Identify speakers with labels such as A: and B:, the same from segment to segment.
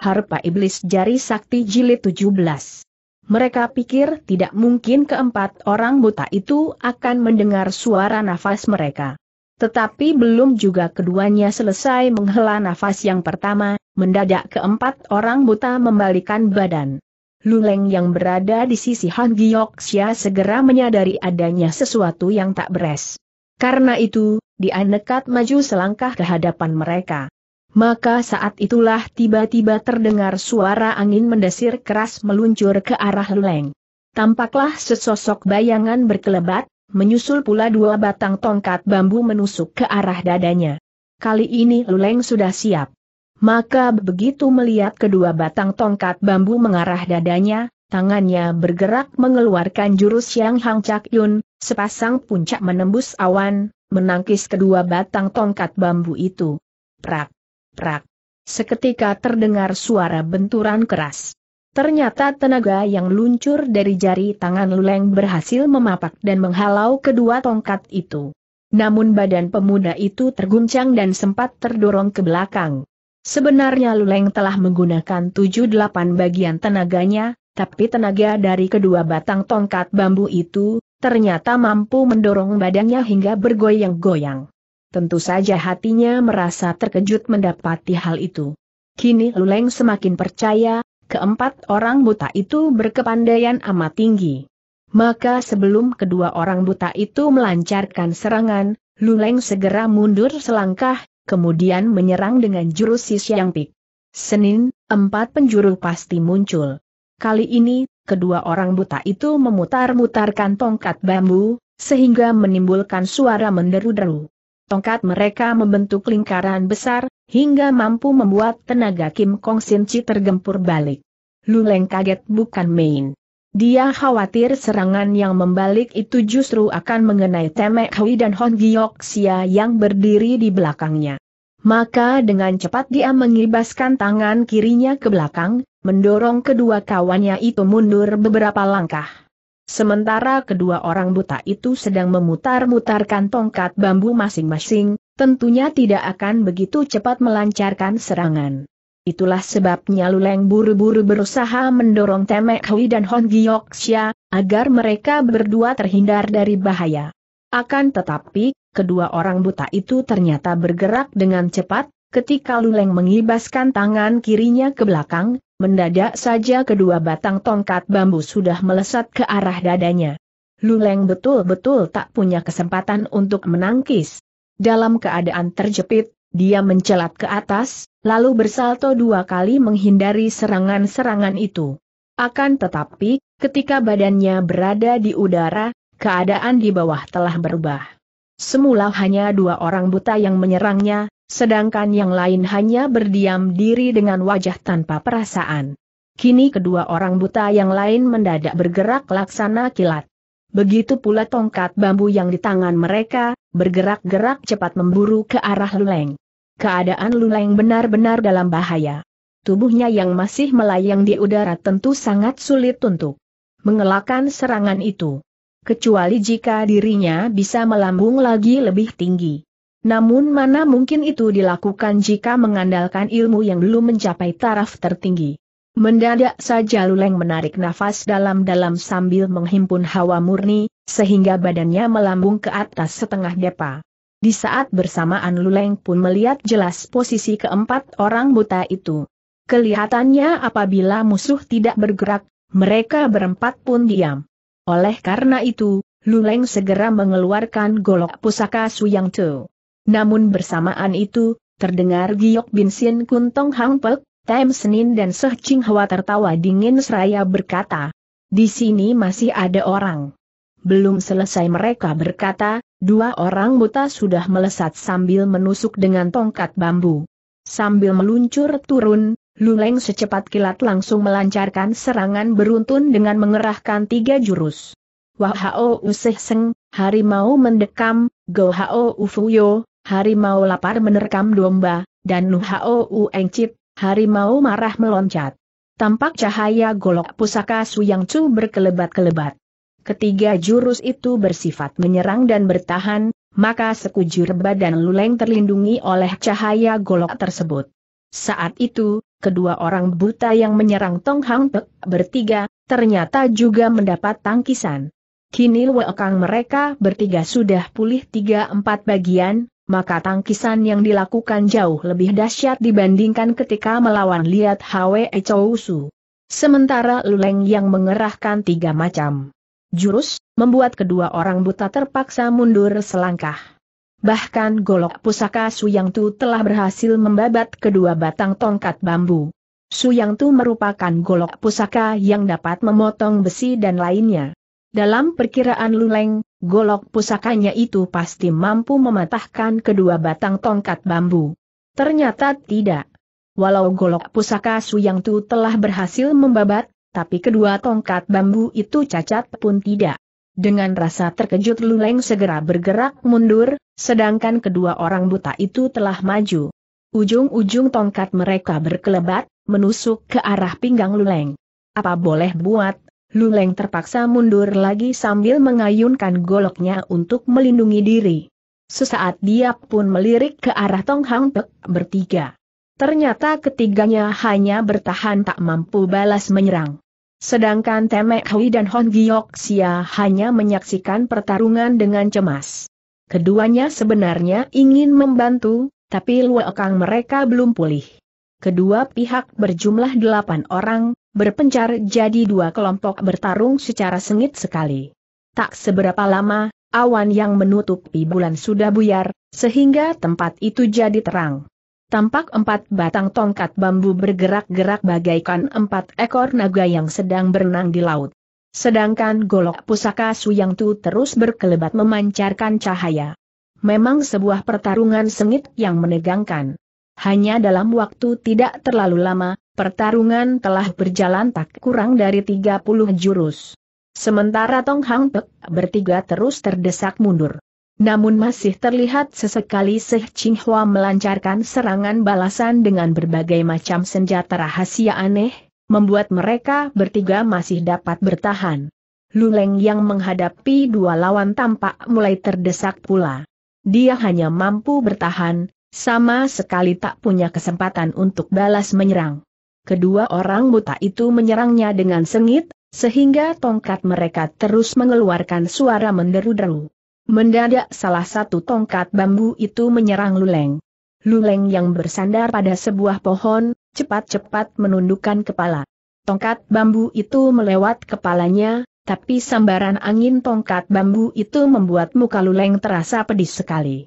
A: Harpa Iblis Jari Sakti Jilid 17. Mereka pikir tidak mungkin keempat orang buta itu akan mendengar suara nafas mereka. Tetapi belum juga keduanya selesai menghela nafas yang pertama, mendadak keempat orang buta membalikan badan. Luleng yang berada di sisi Han Xia segera menyadari adanya sesuatu yang tak beres. Karena itu, dia nekat maju selangkah ke hadapan mereka. Maka saat itulah tiba-tiba terdengar suara angin mendesir keras meluncur ke arah leleng. Tampaklah sesosok bayangan berkelebat, menyusul pula dua batang tongkat bambu menusuk ke arah dadanya. Kali ini Luleng sudah siap. Maka begitu melihat kedua batang tongkat bambu mengarah dadanya, tangannya bergerak mengeluarkan jurus yang Hang Cak Yun, sepasang puncak menembus awan, menangkis kedua batang tongkat bambu itu. Prak! Rak. Seketika terdengar suara benturan keras. Ternyata tenaga yang luncur dari jari tangan Luleng berhasil memapak dan menghalau kedua tongkat itu. Namun badan pemuda itu terguncang dan sempat terdorong ke belakang. Sebenarnya Luleng telah menggunakan tujuh delapan bagian tenaganya, tapi tenaga dari kedua batang tongkat bambu itu, ternyata mampu mendorong badannya hingga bergoyang-goyang. Tentu saja hatinya merasa terkejut mendapati hal itu. Kini Luleng semakin percaya, keempat orang buta itu berkepandaian amat tinggi. Maka sebelum kedua orang buta itu melancarkan serangan, Luleng segera mundur selangkah, kemudian menyerang dengan jurus yang pik. Senin, empat penjuru pasti muncul. Kali ini, kedua orang buta itu memutar-mutarkan tongkat bambu, sehingga menimbulkan suara menderu-deru. Tongkat mereka membentuk lingkaran besar, hingga mampu membuat tenaga Kim Kong Sin Chi tergempur balik. Luleng kaget bukan main. Dia khawatir serangan yang membalik itu justru akan mengenai Temek Hui dan Hon Sia yang berdiri di belakangnya. Maka dengan cepat dia mengibaskan tangan kirinya ke belakang, mendorong kedua kawannya itu mundur beberapa langkah. Sementara kedua orang buta itu sedang memutar-mutarkan tongkat bambu masing-masing, tentunya tidak akan begitu cepat melancarkan serangan. Itulah sebabnya Luleng buru-buru berusaha mendorong Temek Hui dan Hon Xia, agar mereka berdua terhindar dari bahaya. Akan tetapi, kedua orang buta itu ternyata bergerak dengan cepat, ketika Luleng mengibaskan tangan kirinya ke belakang, mendadak saja kedua batang tongkat bambu sudah melesat ke arah dadanya. Luleng betul-betul tak punya kesempatan untuk menangkis. Dalam keadaan terjepit, dia mencelat ke atas, lalu bersalto dua kali menghindari serangan-serangan itu. Akan tetapi, ketika badannya berada di udara, keadaan di bawah telah berubah. Semula hanya dua orang buta yang menyerangnya, sedangkan yang lain hanya berdiam diri dengan wajah tanpa perasaan. Kini kedua orang buta yang lain mendadak bergerak laksana kilat. Begitu pula tongkat bambu yang di tangan mereka, bergerak-gerak cepat memburu ke arah Luleng. Keadaan Luleng benar-benar dalam bahaya. Tubuhnya yang masih melayang di udara tentu sangat sulit untuk mengelakkan serangan itu. Kecuali jika dirinya bisa melambung lagi lebih tinggi. Namun mana mungkin itu dilakukan jika mengandalkan ilmu yang belum mencapai taraf tertinggi. Mendadak saja Luleng menarik nafas dalam-dalam sambil menghimpun hawa murni, sehingga badannya melambung ke atas setengah depa. Di saat bersamaan Luleng pun melihat jelas posisi keempat orang buta itu. Kelihatannya apabila musuh tidak bergerak, mereka berempat pun diam. Oleh karena itu, Luleng segera mengeluarkan golok pusaka Suyang Tzu. Namun bersamaan itu, terdengar giok bin Sin Kun Tong Hang Pek, Tem Senin dan Seh Ching Hwa tertawa dingin seraya berkata, di sini masih ada orang. Belum selesai mereka berkata, dua orang buta sudah melesat sambil menusuk dengan tongkat bambu. Sambil meluncur turun, Luleng secepat kilat langsung melancarkan serangan beruntun dengan mengerahkan tiga jurus. Wahao Useh Seng, Harimau Mendekam, Gohao Ufuyo, harimau lapar menerkam domba, dan Nuhao Uengcit, harimau marah meloncat. Tampak cahaya golok pusaka su yang Chu berkelebat-kelebat. Ketiga jurus itu bersifat menyerang dan bertahan, maka sekujur badan Luleng terlindungi oleh cahaya golok tersebut. Saat itu, kedua orang buta yang menyerang Tong Hang Pek bertiga, ternyata juga mendapat tangkisan. Kini wakang mereka bertiga sudah pulih tiga empat bagian, maka tangkisan yang dilakukan jauh lebih dahsyat dibandingkan ketika melawan Liat Hwe Chousu. Sementara Luleng yang mengerahkan tiga macam jurus, membuat kedua orang buta terpaksa mundur selangkah. Bahkan golok pusaka Suyang Tu telah berhasil membabat kedua batang tongkat bambu. Suyang Tu merupakan golok pusaka yang dapat memotong besi dan lainnya. Dalam perkiraan Luleng, golok pusakanya itu pasti mampu mematahkan kedua batang tongkat bambu. Ternyata tidak. Walau golok pusaka Suyang Tu telah berhasil membabat, tapi kedua tongkat bambu itu cacat pun tidak. Dengan rasa terkejut Luleng segera bergerak mundur, sedangkan kedua orang buta itu telah maju. Ujung-ujung tongkat mereka berkelebat, menusuk ke arah pinggang Luleng. Apa boleh buat, Luleng terpaksa mundur lagi sambil mengayunkan goloknya untuk melindungi diri. Sesaat dia pun melirik ke arah Tong Hang Pek bertiga. Ternyata ketiganya hanya bertahan tak mampu balas menyerang. Sedangkan Temek Hui dan Hon Giok Sia hanya menyaksikan pertarungan dengan cemas. Keduanya sebenarnya ingin membantu, tapi luakang mereka belum pulih. Kedua pihak berjumlah delapan orang, berpencar jadi dua kelompok bertarung secara sengit sekali. Tak seberapa lama, awan yang menutupi bulan sudah buyar, sehingga tempat itu jadi terang. Tampak empat batang tongkat bambu bergerak-gerak bagaikan empat ekor naga yang sedang berenang di laut. Sedangkan golok pusaka Suyang Tu terus berkelebat memancarkan cahaya. Memang sebuah pertarungan sengit yang menegangkan. Hanya dalam waktu tidak terlalu lama, Pertarungan telah berjalan tak kurang dari 30 jurus. Sementara Tong Hang Pek bertiga terus terdesak mundur. Namun masih terlihat sesekali Seh Ching Hua melancarkan serangan balasan dengan berbagai macam senjata rahasia aneh, membuat mereka bertiga masih dapat bertahan. Luleng yang menghadapi dua lawan tampak mulai terdesak pula. Dia hanya mampu bertahan, sama sekali tak punya kesempatan untuk balas menyerang kedua orang buta itu menyerangnya dengan sengit, sehingga tongkat mereka terus mengeluarkan suara menderu-deru. Mendadak salah satu tongkat bambu itu menyerang Luleng. Luleng yang bersandar pada sebuah pohon, cepat-cepat menundukkan kepala. Tongkat bambu itu melewat kepalanya, tapi sambaran angin tongkat bambu itu membuat muka Luleng terasa pedih sekali.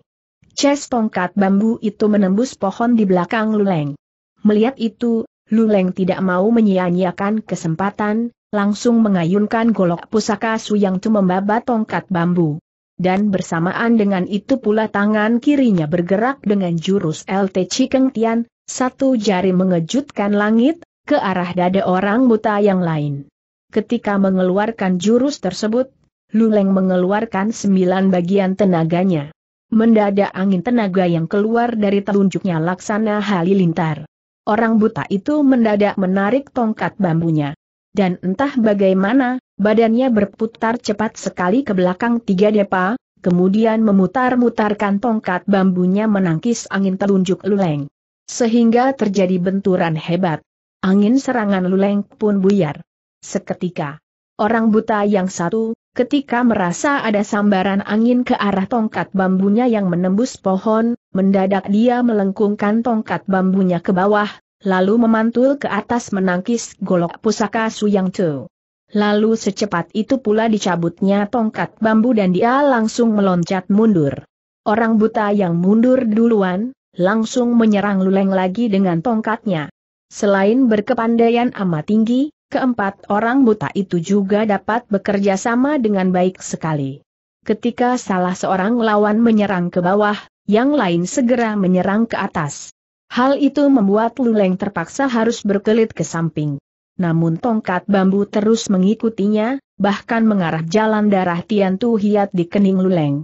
A: Ces tongkat bambu itu menembus pohon di belakang Luleng. Melihat itu, Luleng tidak mau menyia-nyiakan kesempatan, langsung mengayunkan golok pusaka su yang Tu membabat tongkat bambu. Dan bersamaan dengan itu pula tangan kirinya bergerak dengan jurus LT Cikeng Tian, satu jari mengejutkan langit, ke arah dada orang buta yang lain. Ketika mengeluarkan jurus tersebut, Luleng mengeluarkan sembilan bagian tenaganya. Mendadak angin tenaga yang keluar dari telunjuknya laksana halilintar. Orang buta itu mendadak menarik tongkat bambunya. Dan entah bagaimana, badannya berputar cepat sekali ke belakang tiga depa, kemudian memutar-mutarkan tongkat bambunya menangkis angin telunjuk luleng. Sehingga terjadi benturan hebat. Angin serangan luleng pun buyar. Seketika, orang buta yang satu, ketika merasa ada sambaran angin ke arah tongkat bambunya yang menembus pohon, mendadak dia melengkungkan tongkat bambunya ke bawah, lalu memantul ke atas menangkis golok pusaka Suyang Chu. Lalu secepat itu pula dicabutnya tongkat bambu dan dia langsung meloncat mundur. Orang buta yang mundur duluan, langsung menyerang Luleng lagi dengan tongkatnya. Selain berkepandaian amat tinggi, keempat orang buta itu juga dapat bekerja sama dengan baik sekali. Ketika salah seorang lawan menyerang ke bawah, yang lain segera menyerang ke atas. Hal itu membuat Luleng terpaksa harus berkelit ke samping. Namun tongkat bambu terus mengikutinya, bahkan mengarah jalan darah Tian Tu Hiat di kening Luleng.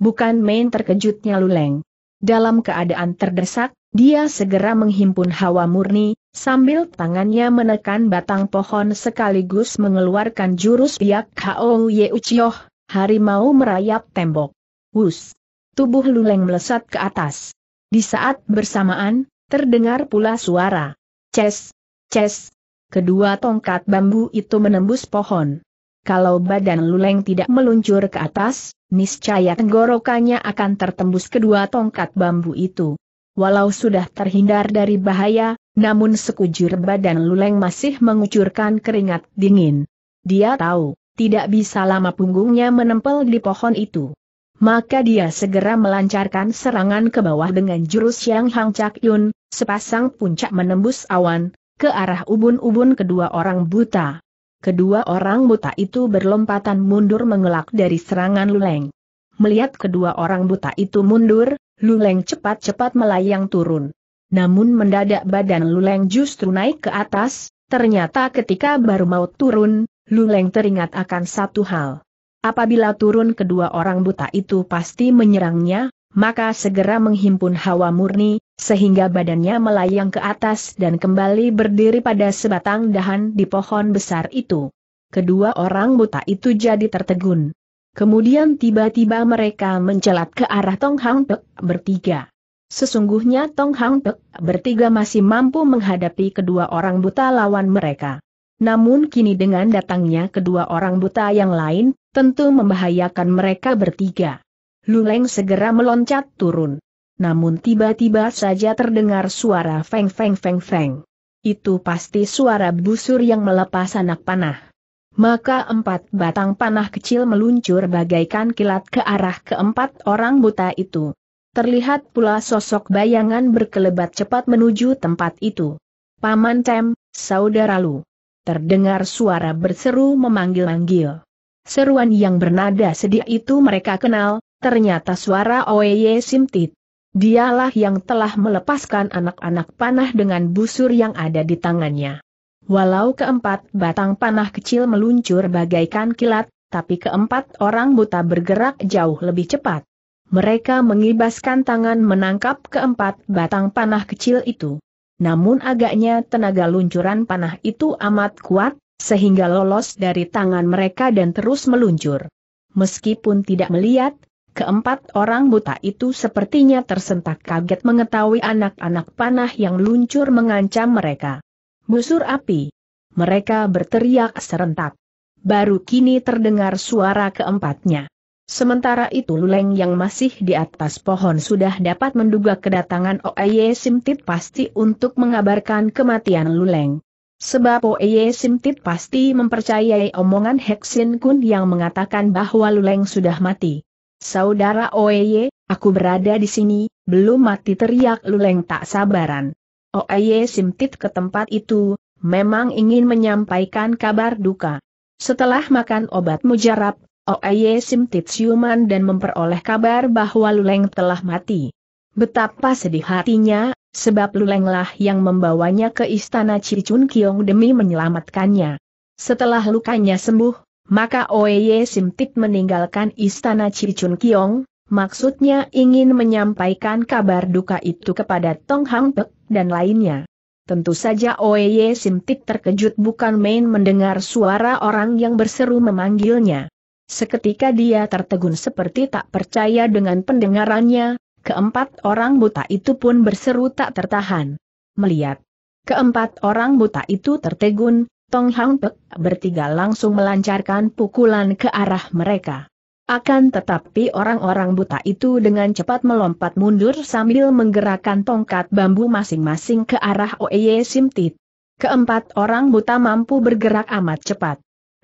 A: Bukan main terkejutnya Luleng. Dalam keadaan terdesak, dia segera menghimpun hawa murni, sambil tangannya menekan batang pohon sekaligus mengeluarkan jurus Piak Hao Ye Uchiho, harimau merayap tembok. Wus! tubuh Luleng melesat ke atas. Di saat bersamaan, terdengar pula suara. Ces, ces. Kedua tongkat bambu itu menembus pohon. Kalau badan Luleng tidak meluncur ke atas, niscaya tenggorokannya akan tertembus kedua tongkat bambu itu. Walau sudah terhindar dari bahaya, namun sekujur badan Luleng masih mengucurkan keringat dingin. Dia tahu, tidak bisa lama punggungnya menempel di pohon itu maka dia segera melancarkan serangan ke bawah dengan jurus yang Hang Chak Yun, sepasang puncak menembus awan, ke arah ubun-ubun kedua orang buta. Kedua orang buta itu berlompatan mundur mengelak dari serangan Luleng. Melihat kedua orang buta itu mundur, Luleng cepat-cepat melayang turun. Namun mendadak badan Luleng justru naik ke atas, ternyata ketika baru mau turun, Luleng teringat akan satu hal. Apabila turun kedua orang buta itu pasti menyerangnya, maka segera menghimpun hawa murni, sehingga badannya melayang ke atas dan kembali berdiri pada sebatang dahan di pohon besar itu. Kedua orang buta itu jadi tertegun. Kemudian tiba-tiba mereka mencelat ke arah Tong Hang Pek bertiga. Sesungguhnya Tong Hang Pek bertiga masih mampu menghadapi kedua orang buta lawan mereka. Namun kini dengan datangnya kedua orang buta yang lain, tentu membahayakan mereka bertiga. Luleng segera meloncat turun. Namun tiba-tiba saja terdengar suara feng feng feng feng. Itu pasti suara busur yang melepas anak panah. Maka empat batang panah kecil meluncur bagaikan kilat ke arah keempat orang buta itu. Terlihat pula sosok bayangan berkelebat cepat menuju tempat itu. Paman Tem, saudara Lu. Terdengar suara berseru memanggil-manggil. Seruan yang bernada sedih itu mereka kenal, ternyata suara Oye Simtit. Dialah yang telah melepaskan anak-anak panah dengan busur yang ada di tangannya. Walau keempat batang panah kecil meluncur bagaikan kilat, tapi keempat orang buta bergerak jauh lebih cepat. Mereka mengibaskan tangan menangkap keempat batang panah kecil itu. Namun agaknya tenaga luncuran panah itu amat kuat, sehingga lolos dari tangan mereka dan terus meluncur. Meskipun tidak melihat, keempat orang buta itu sepertinya tersentak kaget mengetahui anak-anak panah yang luncur mengancam mereka. Busur api! Mereka berteriak serentak. Baru kini terdengar suara keempatnya. Sementara itu Luleng yang masih di atas pohon sudah dapat menduga kedatangan Oeye Simtit pasti untuk mengabarkan kematian Luleng. Sebab Oye Simtit pasti mempercayai omongan Heksin Kun yang mengatakan bahwa Luleng sudah mati. Saudara Oye, aku berada di sini, belum mati teriak Luleng tak sabaran. Oye Simtit ke tempat itu, memang ingin menyampaikan kabar duka. Setelah makan obat mujarab, Oye Simtit siuman dan memperoleh kabar bahwa Luleng telah mati. Betapa sedih hatinya, Sebab Lulenglah yang membawanya ke istana Cicun Kiong demi menyelamatkannya. Setelah lukanya sembuh, maka Oeye Simtik meninggalkan istana Cicun Kiong, maksudnya ingin menyampaikan kabar duka itu kepada Tong Hang Pek dan lainnya. Tentu saja Oeye Simtik terkejut bukan main mendengar suara orang yang berseru memanggilnya. Seketika dia tertegun seperti tak percaya dengan pendengarannya, Keempat orang buta itu pun berseru tak tertahan. Melihat. Keempat orang buta itu tertegun, Tong Hang Pek bertiga langsung melancarkan pukulan ke arah mereka. Akan tetapi orang-orang buta itu dengan cepat melompat mundur sambil menggerakkan tongkat bambu masing-masing ke arah Oeye Simtit. Keempat orang buta mampu bergerak amat cepat.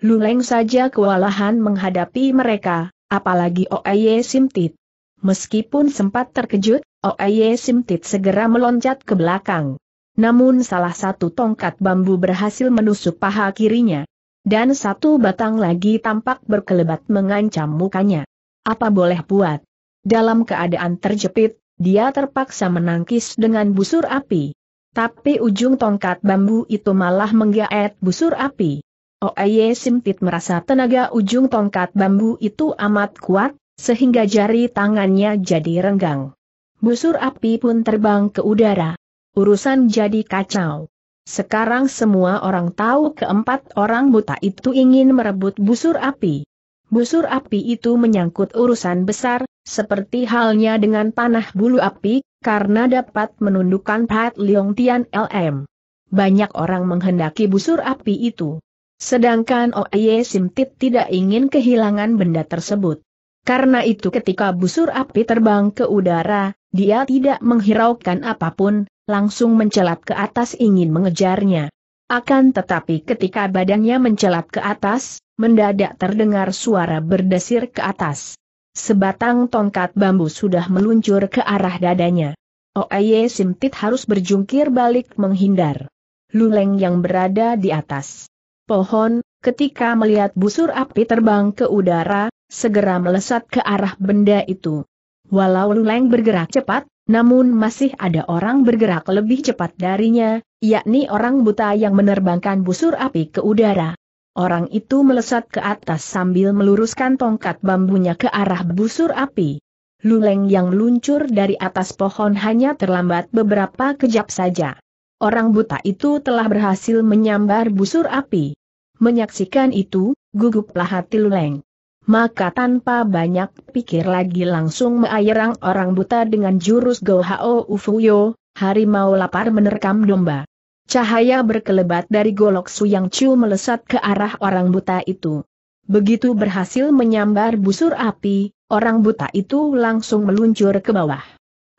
A: Luleng saja kewalahan menghadapi mereka, apalagi Oeye Simtit. Meskipun sempat terkejut, Oeye Simtit segera meloncat ke belakang. Namun salah satu tongkat bambu berhasil menusuk paha kirinya. Dan satu batang lagi tampak berkelebat mengancam mukanya. Apa boleh buat? Dalam keadaan terjepit, dia terpaksa menangkis dengan busur api. Tapi ujung tongkat bambu itu malah menggaet busur api. Oeye Simtit merasa tenaga ujung tongkat bambu itu amat kuat, sehingga jari tangannya jadi renggang. Busur api pun terbang ke udara. Urusan jadi kacau. Sekarang semua orang tahu keempat orang buta itu ingin merebut busur api. Busur api itu menyangkut urusan besar, seperti halnya dengan panah bulu api, karena dapat menundukkan Pat Leong Tian LM. Banyak orang menghendaki busur api itu. Sedangkan Oye Simtit tidak ingin kehilangan benda tersebut. Karena itu ketika busur api terbang ke udara, dia tidak menghiraukan apapun, langsung mencelat ke atas ingin mengejarnya. Akan tetapi ketika badannya mencelat ke atas, mendadak terdengar suara berdesir ke atas. Sebatang tongkat bambu sudah meluncur ke arah dadanya. Oeye Simtit harus berjungkir balik menghindar. Luleng yang berada di atas pohon, ketika melihat busur api terbang ke udara, segera melesat ke arah benda itu. Walau Luleng bergerak cepat, namun masih ada orang bergerak lebih cepat darinya, yakni orang buta yang menerbangkan busur api ke udara. Orang itu melesat ke atas sambil meluruskan tongkat bambunya ke arah busur api. Luleng yang luncur dari atas pohon hanya terlambat beberapa kejap saja. Orang buta itu telah berhasil menyambar busur api. Menyaksikan itu, guguplah hati Luleng maka tanpa banyak pikir lagi langsung meayerang orang buta dengan jurus Go Hao Ufuyo, harimau lapar menerkam domba. Cahaya berkelebat dari golok Suyang Chu melesat ke arah orang buta itu. Begitu berhasil menyambar busur api, orang buta itu langsung meluncur ke bawah.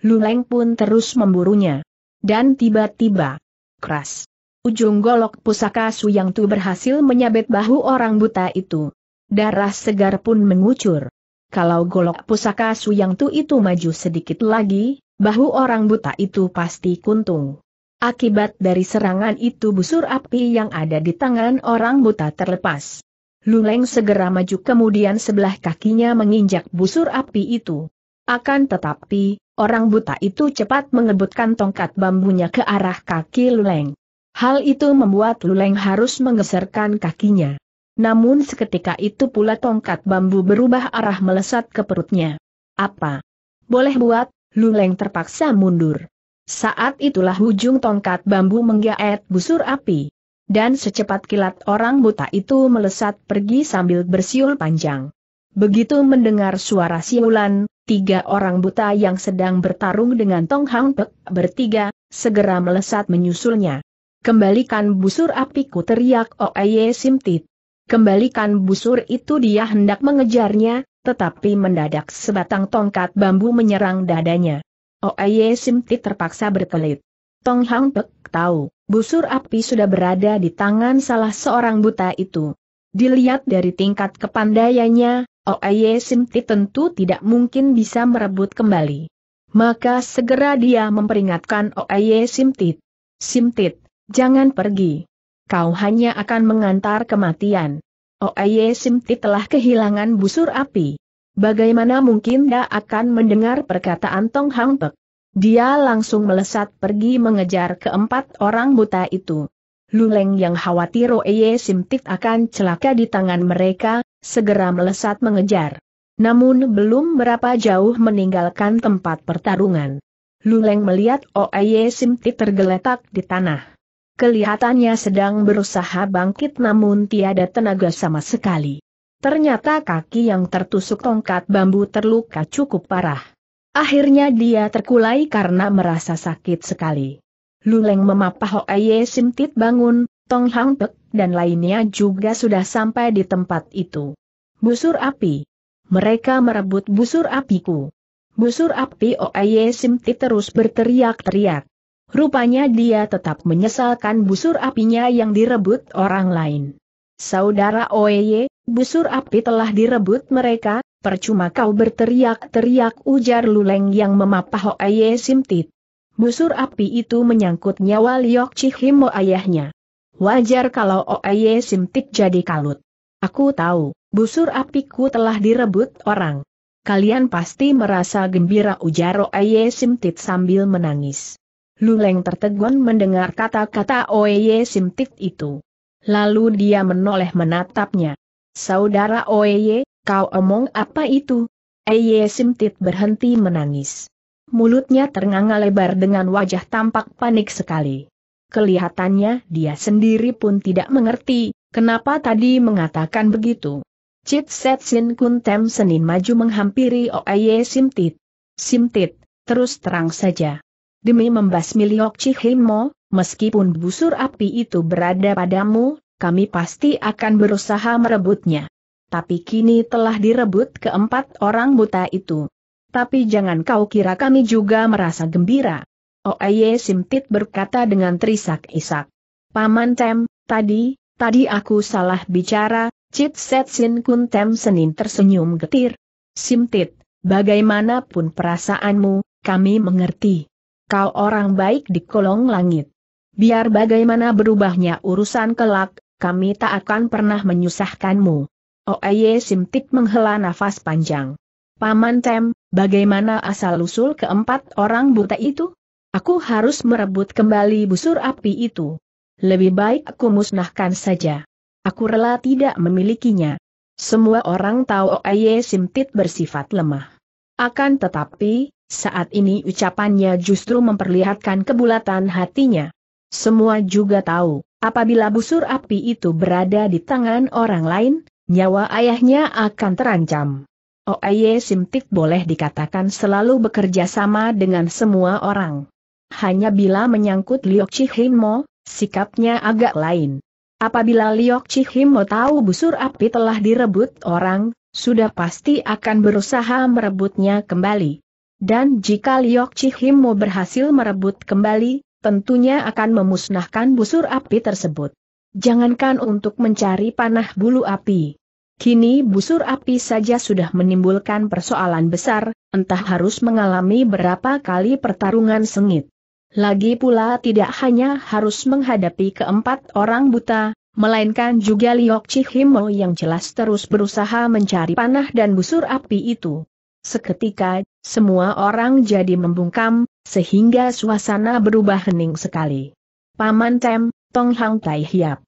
A: Luleng pun terus memburunya. Dan tiba-tiba, keras. Ujung golok pusaka Suyang Tu berhasil menyabet bahu orang buta itu. Darah segar pun mengucur. Kalau golok pusaka Suyang Tu itu maju sedikit lagi, bahu orang buta itu pasti kuntung. Akibat dari serangan itu busur api yang ada di tangan orang buta terlepas. Luleng segera maju kemudian sebelah kakinya menginjak busur api itu. Akan tetapi, orang buta itu cepat mengebutkan tongkat bambunya ke arah kaki Luleng. Hal itu membuat Luleng harus menggeserkan kakinya. Namun seketika itu pula tongkat bambu berubah arah melesat ke perutnya. Apa? Boleh buat, Luleng terpaksa mundur. Saat itulah ujung tongkat bambu menggaet busur api. Dan secepat kilat orang buta itu melesat pergi sambil bersiul panjang. Begitu mendengar suara siulan, tiga orang buta yang sedang bertarung dengan Tong Hang Pek bertiga, segera melesat menyusulnya. Kembalikan busur apiku teriak Oeye Simtit. Kembalikan busur itu dia hendak mengejarnya, tetapi mendadak sebatang tongkat bambu menyerang dadanya. Oeye oh, Simti terpaksa berkelit. Tong Hang Pek tahu, busur api sudah berada di tangan salah seorang buta itu. Dilihat dari tingkat kepandaiannya, Oeye oh, Simti tentu tidak mungkin bisa merebut kembali. Maka segera dia memperingatkan Oeye oh, Simtit. Simtit, jangan pergi kau hanya akan mengantar kematian. Oye Simti telah kehilangan busur api. Bagaimana mungkin dia akan mendengar perkataan Tong Hang Pek? Dia langsung melesat pergi mengejar keempat orang buta itu. Luleng yang khawatir Oye Simtik akan celaka di tangan mereka, segera melesat mengejar. Namun belum berapa jauh meninggalkan tempat pertarungan. Luleng melihat Oye Simtik tergeletak di tanah. Kelihatannya sedang berusaha bangkit namun tiada tenaga sama sekali. Ternyata kaki yang tertusuk tongkat bambu terluka cukup parah. Akhirnya dia terkulai karena merasa sakit sekali. Luleng memapah Hoaye Simtit bangun, Tong Hang Pek, dan lainnya juga sudah sampai di tempat itu. Busur api. Mereka merebut busur apiku. Busur api Oaye Simtit terus berteriak-teriak. Rupanya dia tetap menyesalkan busur apinya yang direbut orang lain. Saudara Oye, busur api telah direbut mereka, percuma kau berteriak-teriak ujar Luleng yang memapah Oeye Simtit. Busur api itu menyangkut nyawa Liok Cihimo ayahnya. Wajar kalau Oeye Simtit jadi kalut. Aku tahu, busur apiku telah direbut orang. Kalian pasti merasa gembira ujar Oeye Simtit sambil menangis. Luleng tertegun mendengar kata-kata Oeye Simtik itu. Lalu dia menoleh menatapnya. Saudara Oeye, kau omong apa itu? Eye Simtik berhenti menangis. Mulutnya ternganga lebar dengan wajah tampak panik sekali. Kelihatannya dia sendiri pun tidak mengerti, kenapa tadi mengatakan begitu. Cit Set Sin Kun Tem Senin maju menghampiri Oeye Simtit. Simtit, terus terang saja. Demi membasmi Liok Chihimo, meskipun busur api itu berada padamu, kami pasti akan berusaha merebutnya. Tapi kini telah direbut keempat orang buta itu. Tapi jangan kau kira kami juga merasa gembira. Oaye Simtit berkata dengan terisak-isak. Paman Tem, tadi, tadi aku salah bicara, Set Sin Kun Tem Senin tersenyum getir. Simtit, bagaimanapun perasaanmu, kami mengerti kau orang baik di kolong langit. Biar bagaimana berubahnya urusan kelak, kami tak akan pernah menyusahkanmu. Oeye Simtik menghela nafas panjang. Paman Tem, bagaimana asal-usul keempat orang buta itu? Aku harus merebut kembali busur api itu. Lebih baik aku musnahkan saja. Aku rela tidak memilikinya. Semua orang tahu Oeye Simtit bersifat lemah. Akan tetapi, saat ini ucapannya justru memperlihatkan kebulatan hatinya. Semua juga tahu, apabila busur api itu berada di tangan orang lain, nyawa ayahnya akan terancam. Oeye Simtik boleh dikatakan selalu bekerja sama dengan semua orang. Hanya bila menyangkut Liok Chihimo, sikapnya agak lain. Apabila Liok Chihimo tahu busur api telah direbut orang, sudah pasti akan berusaha merebutnya kembali. Dan jika Liok Chihim mau berhasil merebut kembali, tentunya akan memusnahkan busur api tersebut. Jangankan untuk mencari panah bulu api. Kini busur api saja sudah menimbulkan persoalan besar, entah harus mengalami berapa kali pertarungan sengit. Lagi pula tidak hanya harus menghadapi keempat orang buta, melainkan juga Liok Chihimo yang jelas terus berusaha mencari panah dan busur api itu. Seketika, semua orang jadi membungkam, sehingga suasana berubah hening sekali. Paman Tem, Tong Hang Tai Hiap.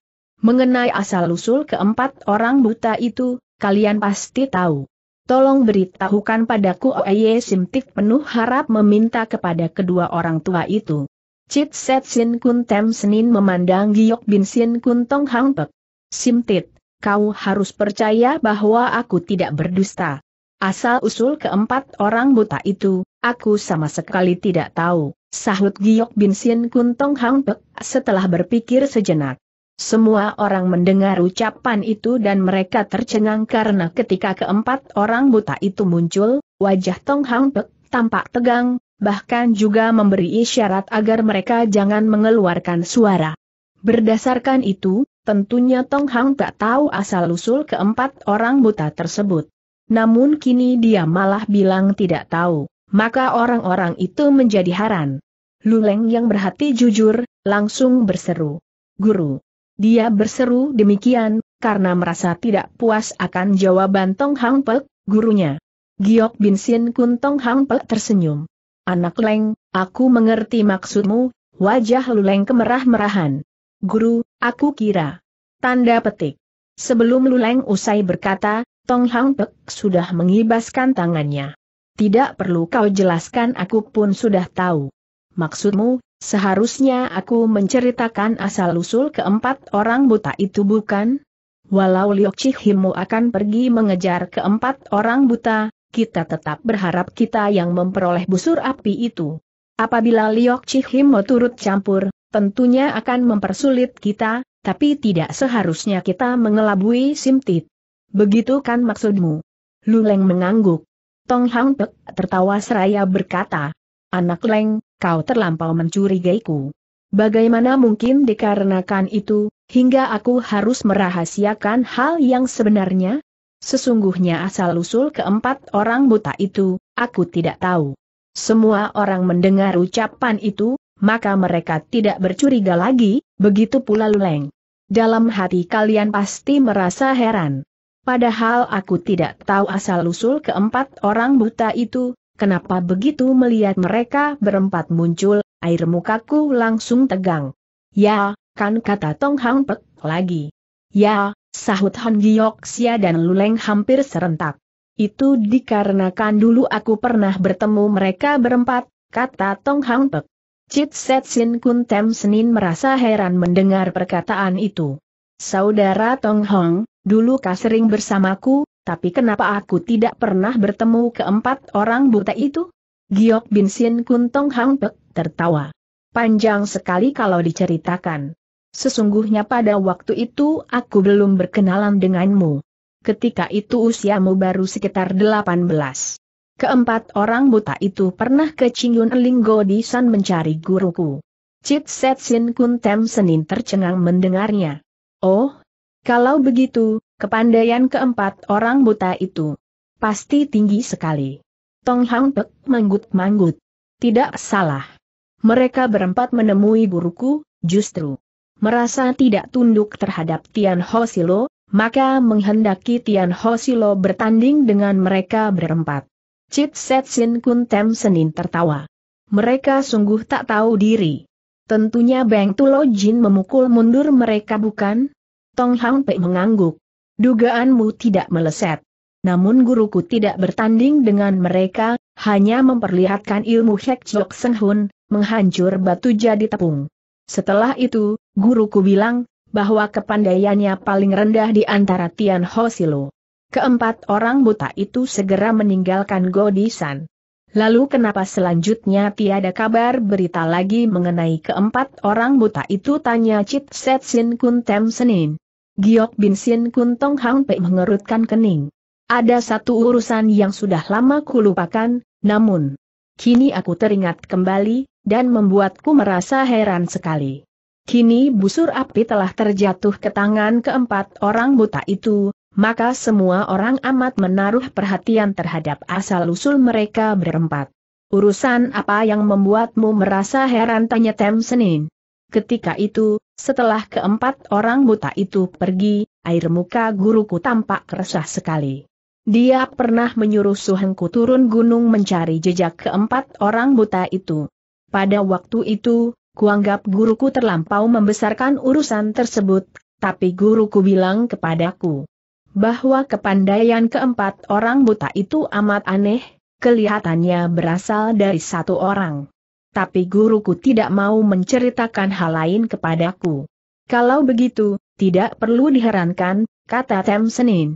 A: Mengenai asal-usul keempat orang buta itu, kalian pasti tahu. Tolong beritahukan padaku Oye Simtik penuh harap meminta kepada kedua orang tua itu. Chit Set Sin Kun Tem Senin memandang Giok Bin Sin Kun Tong Hang Pek. Simtit, kau harus percaya bahwa aku tidak berdusta. Asal-usul keempat orang buta itu, aku sama sekali tidak tahu, sahut Giok Bin Sin Kun Tong Hang Pek setelah berpikir sejenak. Semua orang mendengar ucapan itu dan mereka tercengang karena ketika keempat orang buta itu muncul, wajah Tong Hang Pek tampak tegang, bahkan juga memberi isyarat agar mereka jangan mengeluarkan suara. Berdasarkan itu, tentunya Tong Hang tak tahu asal-usul keempat orang buta tersebut. Namun kini dia malah bilang tidak tahu, maka orang-orang itu menjadi haran. Luleng yang berhati jujur, langsung berseru. Guru. Dia berseru demikian, karena merasa tidak puas akan jawaban Tong Hang Pek, gurunya. Giok Bin Sin Kun Tong Hang Pek tersenyum. Anak Leng, aku mengerti maksudmu, wajah Luleng kemerah-merahan. Guru, aku kira. Tanda petik. Sebelum Luleng usai berkata, Tong Hang Pek sudah mengibaskan tangannya. Tidak perlu kau jelaskan aku pun sudah tahu. Maksudmu, seharusnya aku menceritakan asal-usul keempat orang buta itu bukan? Walau Liok Chihimu akan pergi mengejar keempat orang buta, kita tetap berharap kita yang memperoleh busur api itu. Apabila Liok Cihim mau turut campur, tentunya akan mempersulit kita, tapi tidak seharusnya kita mengelabui Simtit. Begitu kan maksudmu? Luleng mengangguk. Tong Hang Pek tertawa seraya berkata, Anak Leng, kau terlampau mencurigaiku. Bagaimana mungkin dikarenakan itu, hingga aku harus merahasiakan hal yang sebenarnya? Sesungguhnya asal-usul keempat orang buta itu, aku tidak tahu. Semua orang mendengar ucapan itu, maka mereka tidak bercuriga lagi, begitu pula Luleng. Dalam hati kalian pasti merasa heran. Padahal aku tidak tahu asal-usul keempat orang buta itu, kenapa begitu melihat mereka berempat muncul, air mukaku langsung tegang. Ya, kan kata Tong Hang Pek lagi. Ya, sahut Han sia dan Luleng hampir serentak. Itu dikarenakan dulu aku pernah bertemu mereka berempat, kata Tong Hang Pek. Cit Set Sin Kun Tem Senin merasa heran mendengar perkataan itu. Saudara Tong Hong, dulu kau sering bersamaku, tapi kenapa aku tidak pernah bertemu keempat orang buta itu? Giok Bin Sin Kun Tong Hang Pek tertawa. Panjang sekali kalau diceritakan. Sesungguhnya pada waktu itu aku belum berkenalan denganmu. Ketika itu usiamu baru sekitar 18. Keempat orang buta itu pernah ke Chingyun Linggo di San mencari guruku. Chit Set Sin Kun Tem Senin tercengang mendengarnya. Oh, kalau begitu, kepandaian keempat orang buta itu pasti tinggi sekali. Tong Hang Pek manggut-manggut. Tidak salah. Mereka berempat menemui guruku, justru merasa tidak tunduk terhadap Tian Ho Silo, maka menghendaki Tian Ho Silo bertanding dengan mereka berempat. Chit Set Sin Kun Tem Senin tertawa. Mereka sungguh tak tahu diri. Tentunya Beng Tulo Jin memukul mundur mereka bukan? Tong Hang Pei mengangguk. Dugaanmu tidak meleset. Namun guruku tidak bertanding dengan mereka, hanya memperlihatkan ilmu Hek Jok Seng Hun, menghancur batu jadi tepung. Setelah itu, guruku bilang, bahwa kepandaiannya paling rendah di antara Tian Ho Silo. Keempat orang buta itu segera meninggalkan Godisan. Lalu kenapa selanjutnya tiada kabar berita lagi mengenai keempat orang buta itu tanya Chit Set Sin Kun Tem Senin. Giok Bin Sin Kun Tong Hang Pei mengerutkan kening. Ada satu urusan yang sudah lama kulupakan, namun, kini aku teringat kembali, dan membuatku merasa heran sekali. Kini busur api telah terjatuh ke tangan keempat orang buta itu, maka semua orang amat menaruh perhatian terhadap asal-usul mereka berempat. Urusan apa yang membuatmu merasa heran tanya Tem Senin. Ketika itu, setelah keempat orang buta itu pergi, air muka guruku tampak resah sekali. Dia pernah menyuruh Suhengku turun gunung mencari jejak keempat orang buta itu. Pada waktu itu, Kuanggap guruku terlampau membesarkan urusan tersebut, tapi guruku bilang kepadaku bahwa kepandaian keempat orang buta itu amat aneh, kelihatannya berasal dari satu orang. Tapi guruku tidak mau menceritakan hal lain kepadaku. Kalau begitu, tidak perlu diherankan, kata Tem Senin.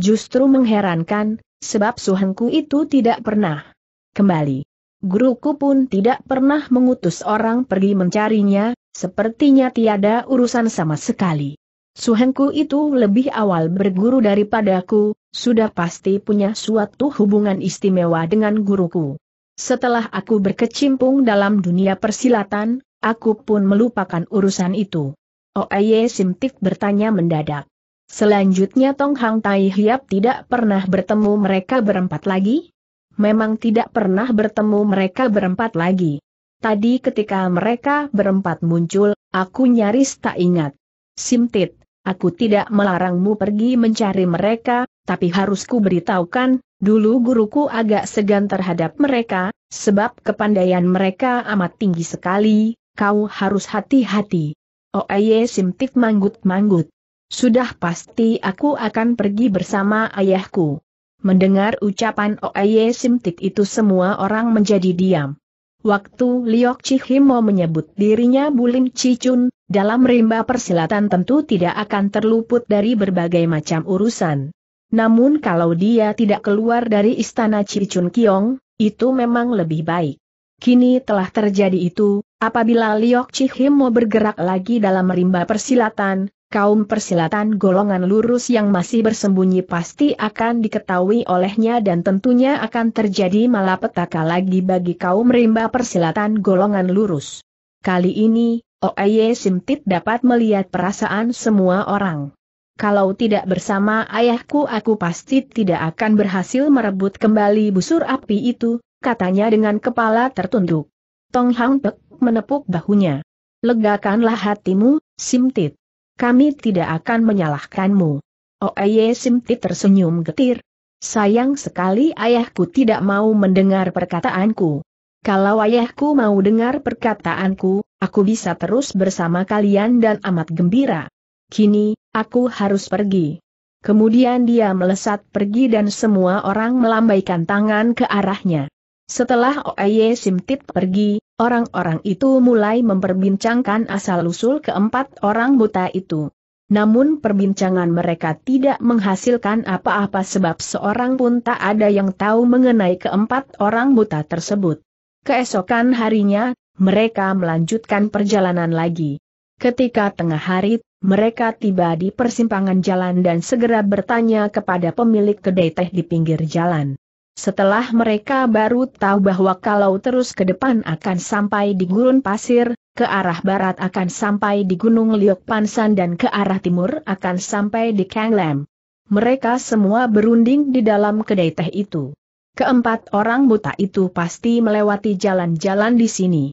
A: Justru mengherankan, sebab suhengku itu tidak pernah kembali guruku pun tidak pernah mengutus orang pergi mencarinya, sepertinya tiada urusan sama sekali. Suhengku itu lebih awal berguru daripadaku, sudah pasti punya suatu hubungan istimewa dengan guruku. Setelah aku berkecimpung dalam dunia persilatan, aku pun melupakan urusan itu. Oeye Simtik bertanya mendadak. Selanjutnya Tong Hang Tai Hiap tidak pernah bertemu mereka berempat lagi? memang tidak pernah bertemu mereka berempat lagi. Tadi ketika mereka berempat muncul, aku nyaris tak ingat. Simtit, aku tidak melarangmu pergi mencari mereka, tapi harus ku beritahukan, dulu guruku agak segan terhadap mereka, sebab kepandaian mereka amat tinggi sekali, kau harus hati-hati. Oh Oeye Simtit manggut-manggut. Sudah pasti aku akan pergi bersama ayahku. Mendengar ucapan Oye Simtik itu semua orang menjadi diam. Waktu Liok mau menyebut dirinya Bulim Cicun, dalam rimba persilatan tentu tidak akan terluput dari berbagai macam urusan. Namun kalau dia tidak keluar dari istana Cicun Kiong, itu memang lebih baik. Kini telah terjadi itu, apabila Liok mau bergerak lagi dalam rimba persilatan, kaum persilatan golongan lurus yang masih bersembunyi pasti akan diketahui olehnya dan tentunya akan terjadi malapetaka lagi bagi kaum rimba persilatan golongan lurus. Kali ini, Oeye Simtit dapat melihat perasaan semua orang. Kalau tidak bersama ayahku aku pasti tidak akan berhasil merebut kembali busur api itu, katanya dengan kepala tertunduk. Tong Hang Pek menepuk bahunya. Legakanlah hatimu, Simtit. Kami tidak akan menyalahkanmu. Oeye oh, Simti tersenyum getir. Sayang sekali ayahku tidak mau mendengar perkataanku. Kalau ayahku mau dengar perkataanku, aku bisa terus bersama kalian dan amat gembira. Kini, aku harus pergi. Kemudian dia melesat pergi dan semua orang melambaikan tangan ke arahnya. Setelah Oeye Simtit pergi, orang-orang itu mulai memperbincangkan asal-usul keempat orang buta itu. Namun perbincangan mereka tidak menghasilkan apa-apa sebab seorang pun tak ada yang tahu mengenai keempat orang buta tersebut. Keesokan harinya, mereka melanjutkan perjalanan lagi. Ketika tengah hari, mereka tiba di persimpangan jalan dan segera bertanya kepada pemilik kedai teh di pinggir jalan. Setelah mereka baru tahu bahwa kalau terus ke depan akan sampai di gurun pasir, ke arah barat akan sampai di Gunung Liok Pansan dan ke arah timur akan sampai di Kanglem. Mereka semua berunding di dalam kedai teh itu. Keempat orang buta itu pasti melewati jalan-jalan di sini.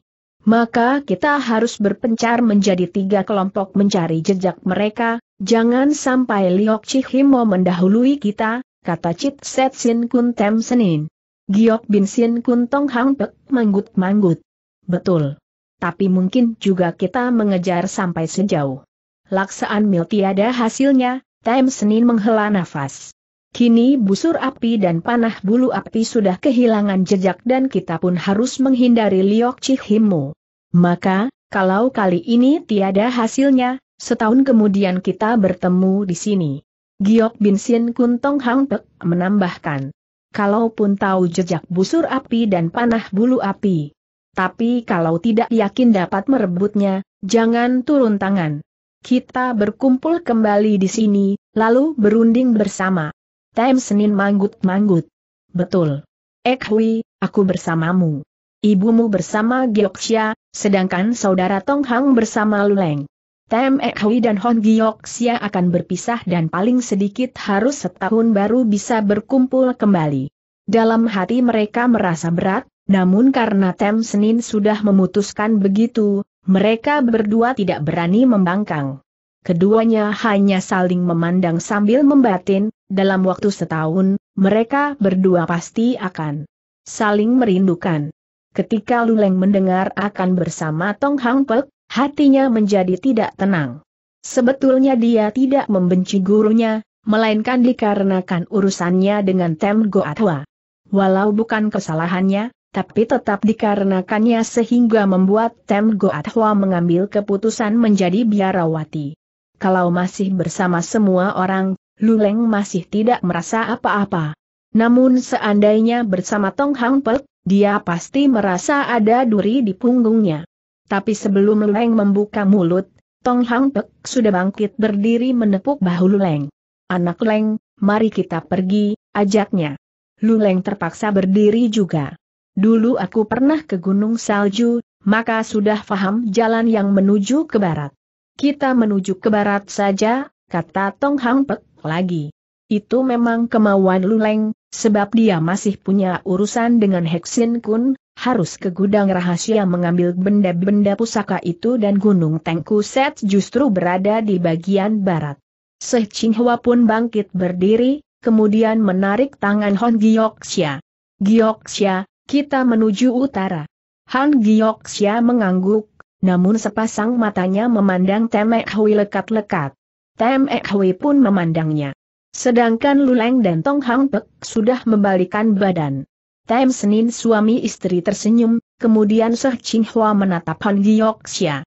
A: Maka kita harus berpencar menjadi tiga kelompok mencari jejak mereka, jangan sampai Liok Chihimo mendahului kita, kata Chit Set Sin Kun Tem Senin. Giok Bin Sin Kun Tong Hang Pek manggut-manggut. Betul. Tapi mungkin juga kita mengejar sampai sejauh. Laksaan mil tiada hasilnya, Tem Senin menghela nafas. Kini busur api dan panah bulu api sudah kehilangan jejak dan kita pun harus menghindari Liok Cihimu. Maka, kalau kali ini tiada hasilnya, setahun kemudian kita bertemu di sini. Giok Bin Sin Kun Tong Hang Pek menambahkan. Kalaupun tahu jejak busur api dan panah bulu api. Tapi kalau tidak yakin dapat merebutnya, jangan turun tangan. Kita berkumpul kembali di sini, lalu berunding bersama. Time Senin manggut-manggut. Betul. Eh Hui, aku bersamamu. Ibumu bersama Geoksia, sedangkan saudara Tong Hang bersama Luleng. Tem Hui dan Hon Giyoksia akan berpisah dan paling sedikit harus setahun baru bisa berkumpul kembali. Dalam hati mereka merasa berat, namun karena Tem Senin sudah memutuskan begitu, mereka berdua tidak berani membangkang. Keduanya hanya saling memandang sambil membatin, dalam waktu setahun, mereka berdua pasti akan saling merindukan. Ketika Luleng mendengar akan bersama Tong Hang Pek, hatinya menjadi tidak tenang. Sebetulnya dia tidak membenci gurunya, melainkan dikarenakan urusannya dengan Tem Goatwa. Walau bukan kesalahannya, tapi tetap dikarenakannya sehingga membuat Tem Goatwa mengambil keputusan menjadi biarawati. Kalau masih bersama semua orang, Luleng masih tidak merasa apa-apa. Namun seandainya bersama Tong Hang Pek, dia pasti merasa ada duri di punggungnya. Tapi sebelum Luleng membuka mulut, Tong Hang Pek sudah bangkit berdiri menepuk bahu Luleng. Anak Leng, mari kita pergi, ajaknya. Luleng terpaksa berdiri juga. Dulu aku pernah ke Gunung Salju, maka sudah faham jalan yang menuju ke barat. Kita menuju ke barat saja, kata Tong Hang Pek lagi. Itu memang kemauan Luleng, sebab dia masih punya urusan dengan Heksin Kun, harus ke gudang rahasia mengambil benda-benda pusaka itu dan Gunung Tengku Set justru berada di bagian barat. Seh Hua pun bangkit berdiri, kemudian menarik tangan Hon Gioxia. Gioxia, kita menuju utara. Han Gioxia mengangguk, namun sepasang matanya memandang Temek Hui lekat-lekat. Temek Hui pun memandangnya. Sedangkan Luleng dan Tong Hang Pek sudah membalikan badan. Time Senin suami istri tersenyum, kemudian Seh Ching Hua menatap Han Giyoksia.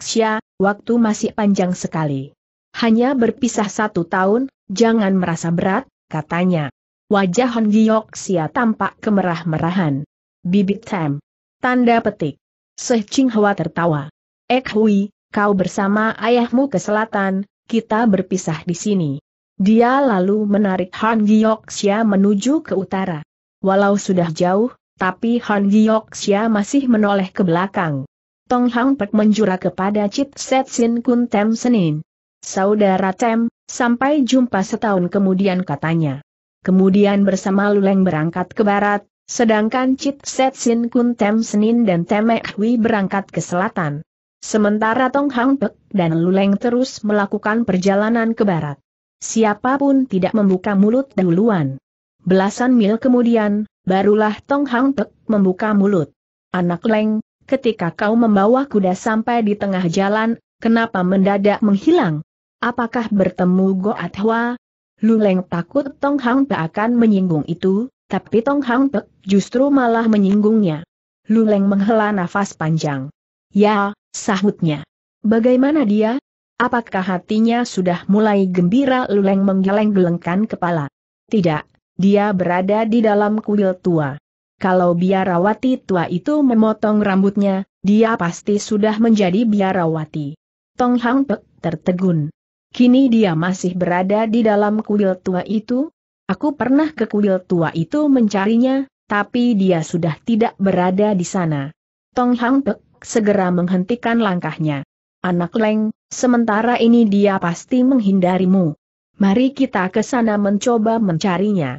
A: Xia, waktu masih panjang sekali. Hanya berpisah satu tahun, jangan merasa berat, katanya. Wajah Han Xia tampak kemerah-merahan. Bibit Time. Tanda petik. Seh Ching Hua tertawa. Ek eh Hui, kau bersama ayahmu ke selatan, kita berpisah di sini. Dia lalu menarik Han Xia menuju ke utara. Walau sudah jauh, tapi Han Gyoksya masih menoleh ke belakang. Tong Hang Pek menjura kepada Chit Set Sin Kun Tem Senin. Saudara Tem, sampai jumpa setahun kemudian katanya. Kemudian bersama Luleng berangkat ke barat, sedangkan Chit Set Sin Kun Tem Senin dan Temek Hui berangkat ke selatan. Sementara Tong Hang Pek dan Luleng terus melakukan perjalanan ke barat. Siapapun tidak membuka mulut duluan. Belasan mil kemudian, barulah Tong Hang Tek membuka mulut. Anak Leng, ketika kau membawa kuda sampai di tengah jalan, kenapa mendadak menghilang? Apakah bertemu Goat Hwa? Leng takut Tong Hang Tek akan menyinggung itu, tapi Tong Hang Tek justru malah menyinggungnya. Leng menghela nafas panjang. Ya, sahutnya. Bagaimana dia? Apakah hatinya sudah mulai gembira Luleng menggeleng-gelengkan kepala? Tidak, dia berada di dalam kuil tua. Kalau biarawati tua itu memotong rambutnya, dia pasti sudah menjadi biarawati. Tong Hang Pek tertegun. Kini dia masih berada di dalam kuil tua itu? Aku pernah ke kuil tua itu mencarinya, tapi dia sudah tidak berada di sana. Tong Hang Pek segera menghentikan langkahnya. Anak Leng, sementara ini dia pasti menghindarimu. Mari kita ke sana mencoba mencarinya.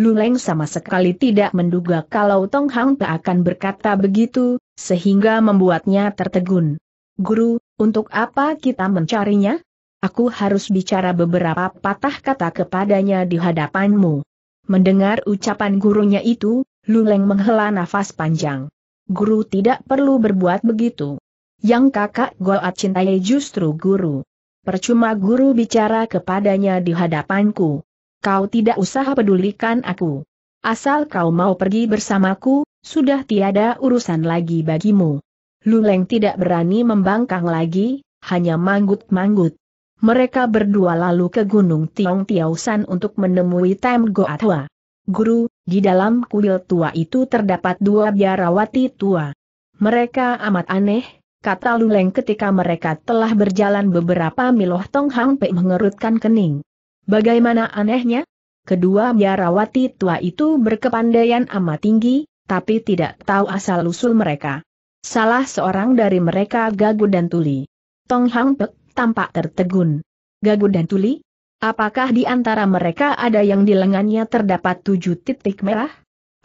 A: Luleng sama sekali tidak menduga kalau Tong Hang Pe akan berkata begitu, sehingga membuatnya tertegun. Guru, untuk apa kita mencarinya? Aku harus bicara beberapa patah kata kepadanya di hadapanmu. Mendengar ucapan gurunya itu, Luleng menghela nafas panjang. Guru tidak perlu berbuat begitu. Yang kakak Goat cintai justru guru. Percuma guru bicara kepadanya di hadapanku kau tidak usah pedulikan aku. Asal kau mau pergi bersamaku, sudah tiada urusan lagi bagimu. Luleng tidak berani membangkang lagi, hanya manggut-manggut. Mereka berdua lalu ke Gunung Tiong Tiausan untuk menemui Tem Goatwa. Guru, di dalam kuil tua itu terdapat dua biarawati tua. Mereka amat aneh, kata Luleng ketika mereka telah berjalan beberapa miloh Tong Hang Pei mengerutkan kening. Bagaimana anehnya? Kedua biarawati tua itu berkepandaian amat tinggi, tapi tidak tahu asal-usul mereka. Salah seorang dari mereka Gagu dan Tuli. Tong Hang Pek tampak tertegun. Gagu dan Tuli? Apakah di antara mereka ada yang di lengannya terdapat tujuh titik merah?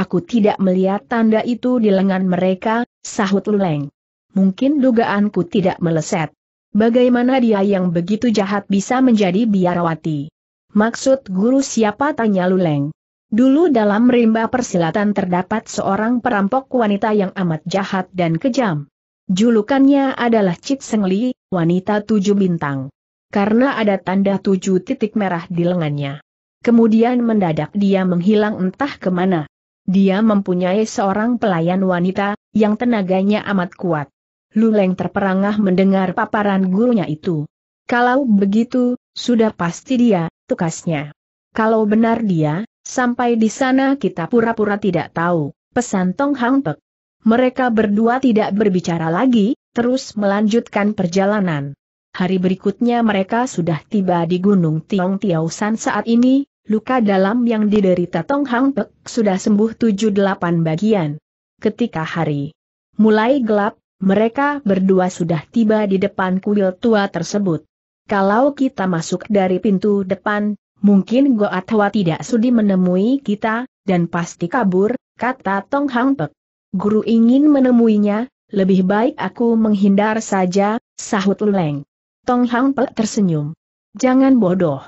A: Aku tidak melihat tanda itu di lengan mereka, sahut Luleng. Mungkin dugaanku tidak meleset. Bagaimana dia yang begitu jahat bisa menjadi biarawati? Maksud guru siapa tanya Luleng. Dulu dalam rimba persilatan terdapat seorang perampok wanita yang amat jahat dan kejam. Julukannya adalah Cit Sengli, wanita tujuh bintang. Karena ada tanda tujuh titik merah di lengannya. Kemudian mendadak dia menghilang entah kemana. Dia mempunyai seorang pelayan wanita, yang tenaganya amat kuat. Luleng terperangah mendengar paparan gurunya itu. Kalau begitu, sudah pasti dia, tukasnya. Kalau benar dia, sampai di sana kita pura-pura tidak tahu, pesan Tong Hang Pek. Mereka berdua tidak berbicara lagi, terus melanjutkan perjalanan. Hari berikutnya mereka sudah tiba di Gunung Tiong Tiausan saat ini, luka dalam yang diderita Tong Hang Pek sudah sembuh 78 bagian. Ketika hari mulai gelap, mereka berdua sudah tiba di depan kuil tua tersebut. Kalau kita masuk dari pintu depan, mungkin atau tidak sudi menemui kita, dan pasti kabur, kata Tong Hang Pek. Guru ingin menemuinya, lebih baik aku menghindar saja, sahut Luleng. Tong Hang Pek tersenyum. Jangan bodoh.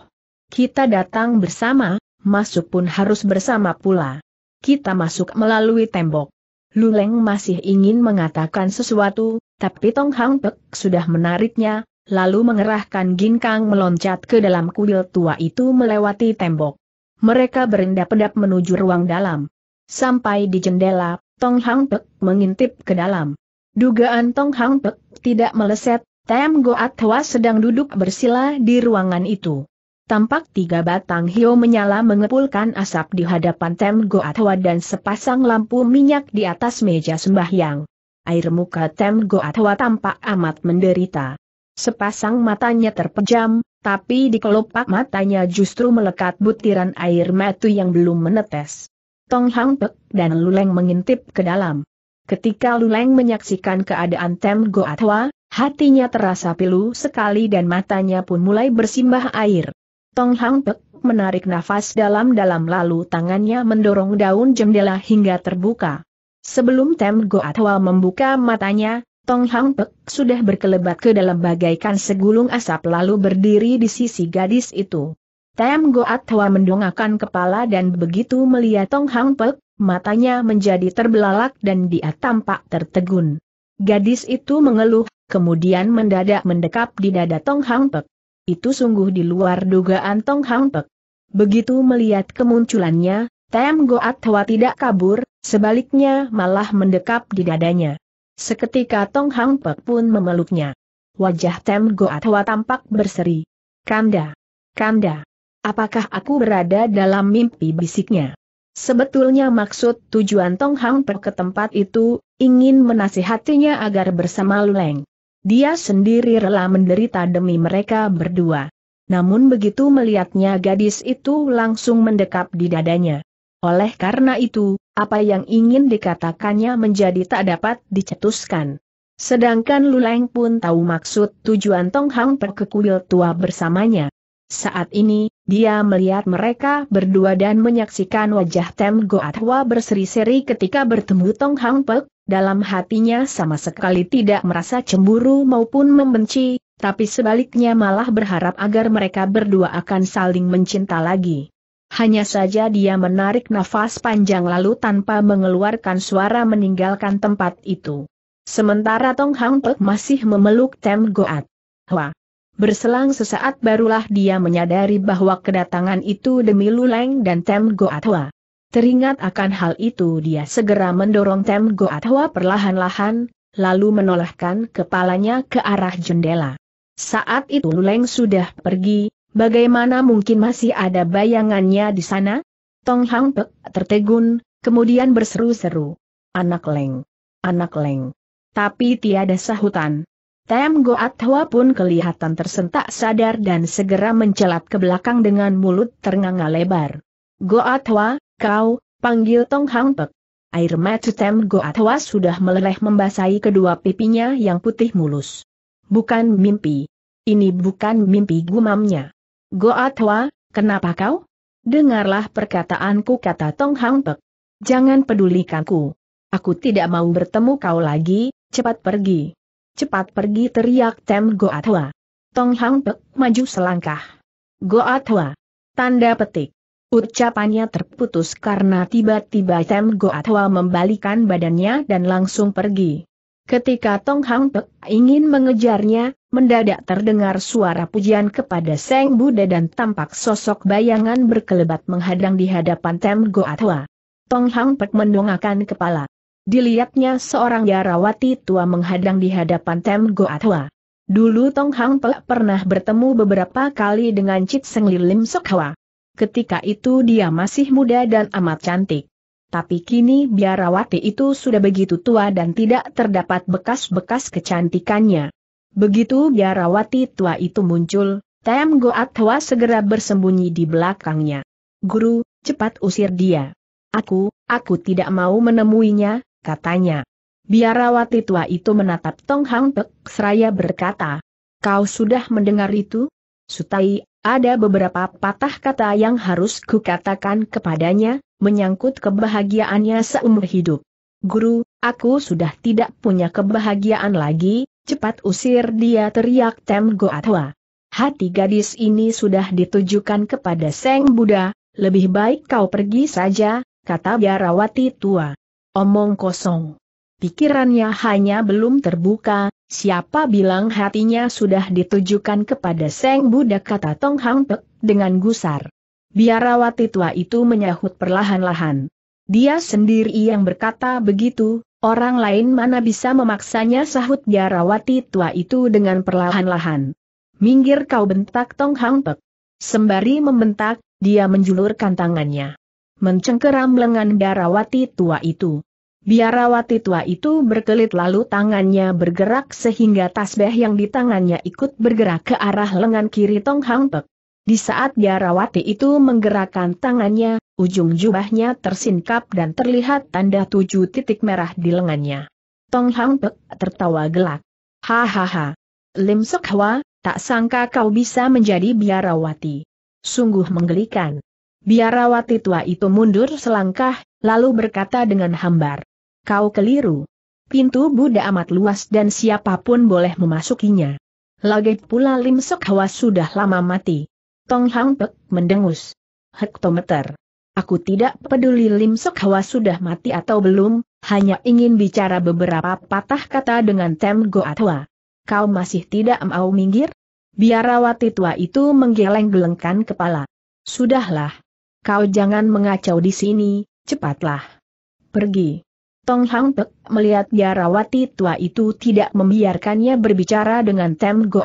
A: Kita datang bersama, masuk pun harus bersama pula. Kita masuk melalui tembok. Luleng masih ingin mengatakan sesuatu, tapi Tong Hang Pek sudah menariknya, lalu mengerahkan ginkang meloncat ke dalam kuil tua itu melewati tembok. Mereka berendap-endap menuju ruang dalam. Sampai di jendela, Tong Hang Pek mengintip ke dalam. Dugaan Tong Hang Pek tidak meleset, Tem Goat Hwa sedang duduk bersila di ruangan itu. Tampak tiga batang hio menyala mengepulkan asap di hadapan Tem Goat Hwa dan sepasang lampu minyak di atas meja sembahyang. Air muka Tem Goat Hwa tampak amat menderita. Sepasang matanya terpejam, tapi di kelopak matanya justru melekat butiran air metu yang belum menetes. Tong Hang Pek dan Luleng mengintip ke dalam. Ketika Luleng menyaksikan keadaan Tem Go Atwa, hatinya terasa pilu sekali dan matanya pun mulai bersimbah air. Tong Hang Pek menarik nafas dalam-dalam lalu tangannya mendorong daun jendela hingga terbuka. Sebelum Tem Goatwa membuka matanya, Tong Hang Pek sudah berkelebat ke dalam bagaikan segulung asap lalu berdiri di sisi gadis itu. Tem Goat Hwa mendongakkan kepala dan begitu melihat Tong Hang Pek, matanya menjadi terbelalak dan dia tampak tertegun. Gadis itu mengeluh, kemudian mendadak mendekap di dada Tong Hang Pek. Itu sungguh di luar dugaan Tong Hang Pek. Begitu melihat kemunculannya, Tem Goat Hwa tidak kabur, sebaliknya malah mendekap di dadanya. Seketika Tong Hang Pek pun memeluknya. Wajah Tem Goatwa tampak berseri. Kanda. Kanda. Apakah aku berada dalam mimpi bisiknya? Sebetulnya maksud tujuan Tong Hang Pek ke tempat itu, ingin menasihatinya agar bersama Luleng. Dia sendiri rela menderita demi mereka berdua. Namun begitu melihatnya gadis itu langsung mendekap di dadanya. Oleh karena itu, apa yang ingin dikatakannya menjadi tak dapat dicetuskan. Sedangkan Luleng pun tahu maksud tujuan Tong Hang perkekuil tua bersamanya. Saat ini, dia melihat mereka berdua dan menyaksikan wajah Tem Goatwa berseri-seri ketika bertemu Tong Hang Pek, dalam hatinya sama sekali tidak merasa cemburu maupun membenci, tapi sebaliknya malah berharap agar mereka berdua akan saling mencinta lagi. Hanya saja dia menarik nafas panjang lalu tanpa mengeluarkan suara meninggalkan tempat itu. Sementara Tong Hang Pek masih memeluk Tem Goat. Hwa. Berselang sesaat barulah dia menyadari bahwa kedatangan itu demi Luleng dan Tem Goat Hwa. Teringat akan hal itu dia segera mendorong Tem Goat Hwa perlahan-lahan, lalu menolehkan kepalanya ke arah jendela. Saat itu Luleng sudah pergi, Bagaimana mungkin masih ada bayangannya di sana? Tong Hang Pek tertegun, kemudian berseru-seru. Anak leng. Anak leng. Tapi tiada sahutan. Tem Goat Hwa pun kelihatan tersentak sadar dan segera mencelat ke belakang dengan mulut ternganga lebar. Goat Hwa, kau, panggil Tong Hang Pek. Air mata Tem Goat Hwa sudah meleleh membasahi kedua pipinya yang putih mulus. Bukan mimpi. Ini bukan mimpi gumamnya. Goatwa, kenapa kau? Dengarlah perkataanku kata Tong Hang Pek. Jangan pedulikanku. Aku tidak mau bertemu kau lagi, cepat pergi. Cepat pergi teriak Tem Goatwa. Tong Hang Pek maju selangkah. Goatwa. Tanda petik. Ucapannya terputus karena tiba-tiba Tem Goatwa membalikan badannya dan langsung pergi. Ketika Tong Hang Pek ingin mengejarnya, mendadak terdengar suara pujian kepada Seng Buddha dan tampak sosok bayangan berkelebat menghadang di hadapan Tem Goatwa. Tong Hang Pek mendongakkan kepala. Dilihatnya seorang Yarawati tua menghadang di hadapan Tem Goatwa. Dulu Tong Hang Pek pernah bertemu beberapa kali dengan Cik Seng Lim Sok Ketika itu dia masih muda dan amat cantik. Tapi kini biarawati itu sudah begitu tua dan tidak terdapat bekas-bekas kecantikannya. Begitu biarawati tua itu muncul, Tem Goat Hwa segera bersembunyi di belakangnya. Guru, cepat usir dia. Aku, aku tidak mau menemuinya, katanya. Biarawati tua itu menatap Tong Hang Pek seraya berkata, Kau sudah mendengar itu? Sutai, ada beberapa patah kata yang harus kukatakan kepadanya, menyangkut kebahagiaannya seumur hidup. Guru, aku sudah tidak punya kebahagiaan lagi, Cepat usir dia teriak Tem Goatwa. Hati gadis ini sudah ditujukan kepada Seng Buddha, lebih baik kau pergi saja, kata biarawati tua. Omong kosong. Pikirannya hanya belum terbuka, siapa bilang hatinya sudah ditujukan kepada Seng Buddha kata Tong Hang Pek dengan gusar. Biarawati tua itu menyahut perlahan-lahan. Dia sendiri yang berkata begitu, Orang lain mana bisa memaksanya sahut biarawati tua itu dengan perlahan-lahan. Minggir kau bentak Tong Hang Pek. Sembari membentak, dia menjulurkan tangannya. Mencengkeram lengan biarawati tua itu. Biarawati tua itu berkelit lalu tangannya bergerak sehingga tasbih yang di tangannya ikut bergerak ke arah lengan kiri Tong Hang Pek. Di saat biarawati itu menggerakkan tangannya, ujung jubahnya tersingkap dan terlihat tanda tujuh titik merah di lengannya. Tong Hang Pek tertawa gelak. Hahaha. Lim Sok Hwa, tak sangka kau bisa menjadi biarawati. Sungguh menggelikan. Biarawati tua itu mundur selangkah, lalu berkata dengan hambar. Kau keliru. Pintu Buddha amat luas dan siapapun boleh memasukinya. Lagi pula Lim Sok Hwa sudah lama mati. Tong Hang Pek mendengus. Hektometer. Aku tidak peduli Lim Sok Hwa sudah mati atau belum, hanya ingin bicara beberapa patah kata dengan Tem Go Kau masih tidak mau minggir? Biarawati tua itu menggeleng-gelengkan kepala. Sudahlah. Kau jangan mengacau di sini, cepatlah. Pergi. Tong Hang Pek melihat biarawati tua itu tidak membiarkannya berbicara dengan Tem Go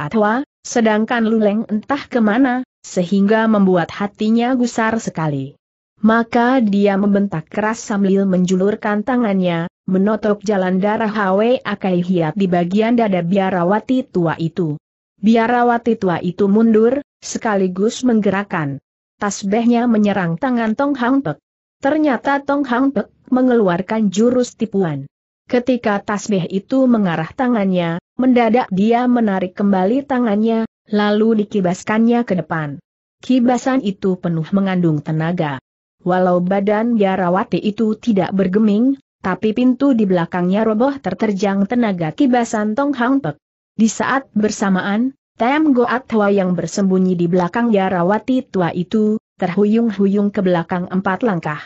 A: sedangkan Luleng entah kemana, sehingga membuat hatinya gusar sekali. Maka dia membentak keras sambil menjulurkan tangannya, menotok jalan darah Hwe Akai Hiat di bagian dada biarawati tua itu. Biarawati tua itu mundur, sekaligus menggerakkan. Tasbehnya menyerang tangan Tong Hang Pek. Ternyata Tong Hang Pek mengeluarkan jurus tipuan. Ketika tasbih itu mengarah tangannya, mendadak dia menarik kembali tangannya, lalu dikibaskannya ke depan. Kibasan itu penuh mengandung tenaga. Walau badan Biarawati itu tidak bergeming, tapi pintu di belakangnya roboh terterjang tenaga kibasan Tong Hang Pek. Di saat bersamaan, Tem Goat Hwa yang bersembunyi di belakang Biarawati tua itu, terhuyung-huyung ke belakang empat langkah.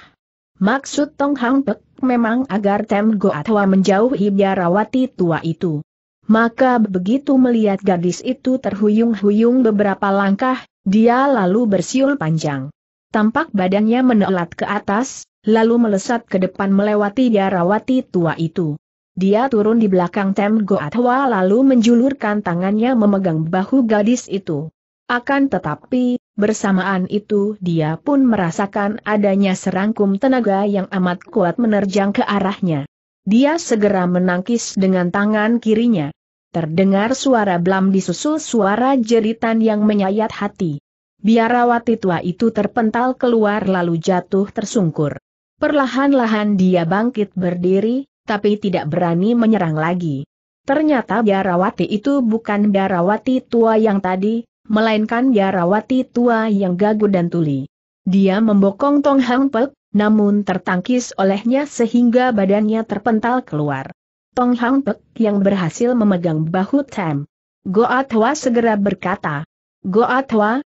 A: Maksud Tong Hang Pek memang agar Tem Goat Hwa menjauhi Biarawati tua itu. Maka begitu melihat gadis itu terhuyung-huyung beberapa langkah, dia lalu bersiul panjang. Tampak badannya menelat ke atas, lalu melesat ke depan melewati biarawati tua itu. Dia turun di belakang Tem Goatwa lalu menjulurkan tangannya memegang bahu gadis itu. Akan tetapi, bersamaan itu dia pun merasakan adanya serangkum tenaga yang amat kuat menerjang ke arahnya. Dia segera menangkis dengan tangan kirinya. Terdengar suara blam disusul suara jeritan yang menyayat hati biarawati tua itu terpental keluar lalu jatuh tersungkur. Perlahan-lahan dia bangkit berdiri, tapi tidak berani menyerang lagi. Ternyata biarawati itu bukan biarawati tua yang tadi, melainkan biarawati tua yang gagu dan tuli. Dia membokong Tong Hang Pek, namun tertangkis olehnya sehingga badannya terpental keluar. Tong Hang Pek yang berhasil memegang bahu Tem. Goa segera berkata, Goa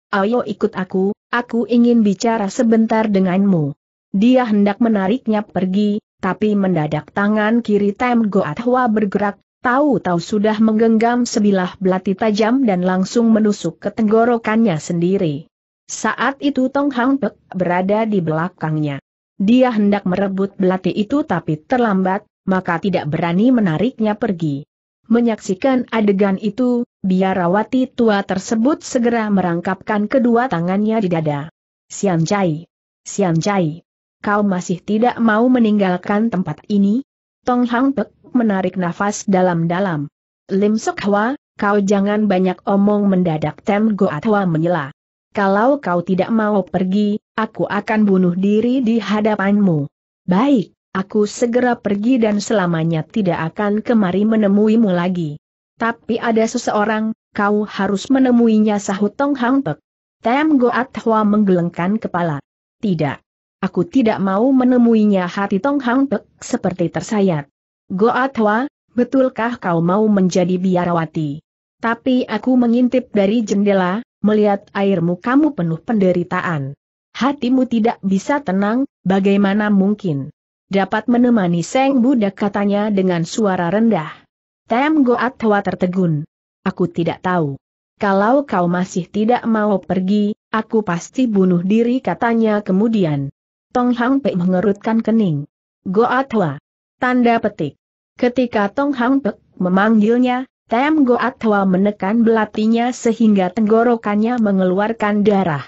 A: Ayo ikut aku, aku ingin bicara sebentar denganmu. Dia hendak menariknya pergi, tapi mendadak tangan kiri Tem Goathwa bergerak, tahu-tahu sudah menggenggam sebilah belati tajam dan langsung menusuk ke tenggorokannya sendiri. Saat itu Tong Hang Pek berada di belakangnya. Dia hendak merebut belati itu tapi terlambat, maka tidak berani menariknya pergi. Menyaksikan adegan itu, biarawati tua tersebut segera merangkapkan kedua tangannya di dada. Sian Jai. Sian Jai. Kau masih tidak mau meninggalkan tempat ini? Tong Hang Pek menarik nafas dalam-dalam. Lim Sok Hwa, kau jangan banyak omong mendadak Tem Goat Hwa menyela. Kalau kau tidak mau pergi, aku akan bunuh diri di hadapanmu. Baik, aku segera pergi dan selamanya tidak akan kemari menemuimu lagi. Tapi ada seseorang, kau harus menemuinya sahut Tong Hang Pek. Tem Goat Hwa menggelengkan kepala. Tidak. Aku tidak mau menemuinya hati Tong Hang Pek seperti tersayat. Goat Hwa, betulkah kau mau menjadi biarawati? Tapi aku mengintip dari jendela, melihat airmu kamu penuh penderitaan. Hatimu tidak bisa tenang, bagaimana mungkin? Dapat menemani Seng Buddha katanya dengan suara rendah. Tem Goat Hwa tertegun. Aku tidak tahu. Kalau kau masih tidak mau pergi, aku pasti bunuh diri katanya kemudian. Tong Hang Pek mengerutkan kening. Goat Hwa. Tanda petik. Ketika Tong Hang Pek memanggilnya, Tem Goat Hwa menekan belatinya sehingga tenggorokannya mengeluarkan darah.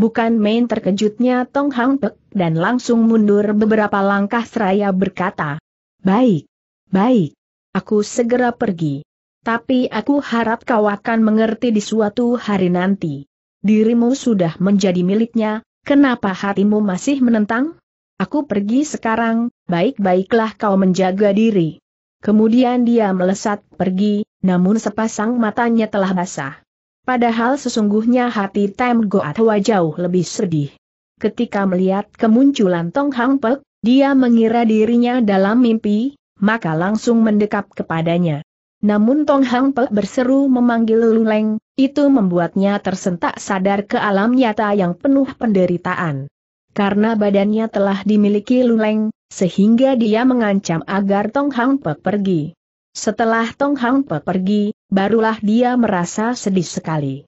A: Bukan main terkejutnya Tong Hang Pek dan langsung mundur beberapa langkah seraya berkata, Baik, baik, Aku segera pergi. Tapi aku harap kau akan mengerti di suatu hari nanti. Dirimu sudah menjadi miliknya, kenapa hatimu masih menentang? Aku pergi sekarang, baik-baiklah kau menjaga diri. Kemudian dia melesat pergi, namun sepasang matanya telah basah. Padahal sesungguhnya hati Tem Goatwa jauh lebih sedih. Ketika melihat kemunculan Tong Hang Pek, dia mengira dirinya dalam mimpi, maka langsung mendekap kepadanya. Namun Tong Hang Pe berseru memanggil Luleng, itu membuatnya tersentak sadar ke alam nyata yang penuh penderitaan. Karena badannya telah dimiliki Luleng, sehingga dia mengancam agar Tong Hang Pe pergi. Setelah Tong Hang Pe pergi, barulah dia merasa sedih sekali.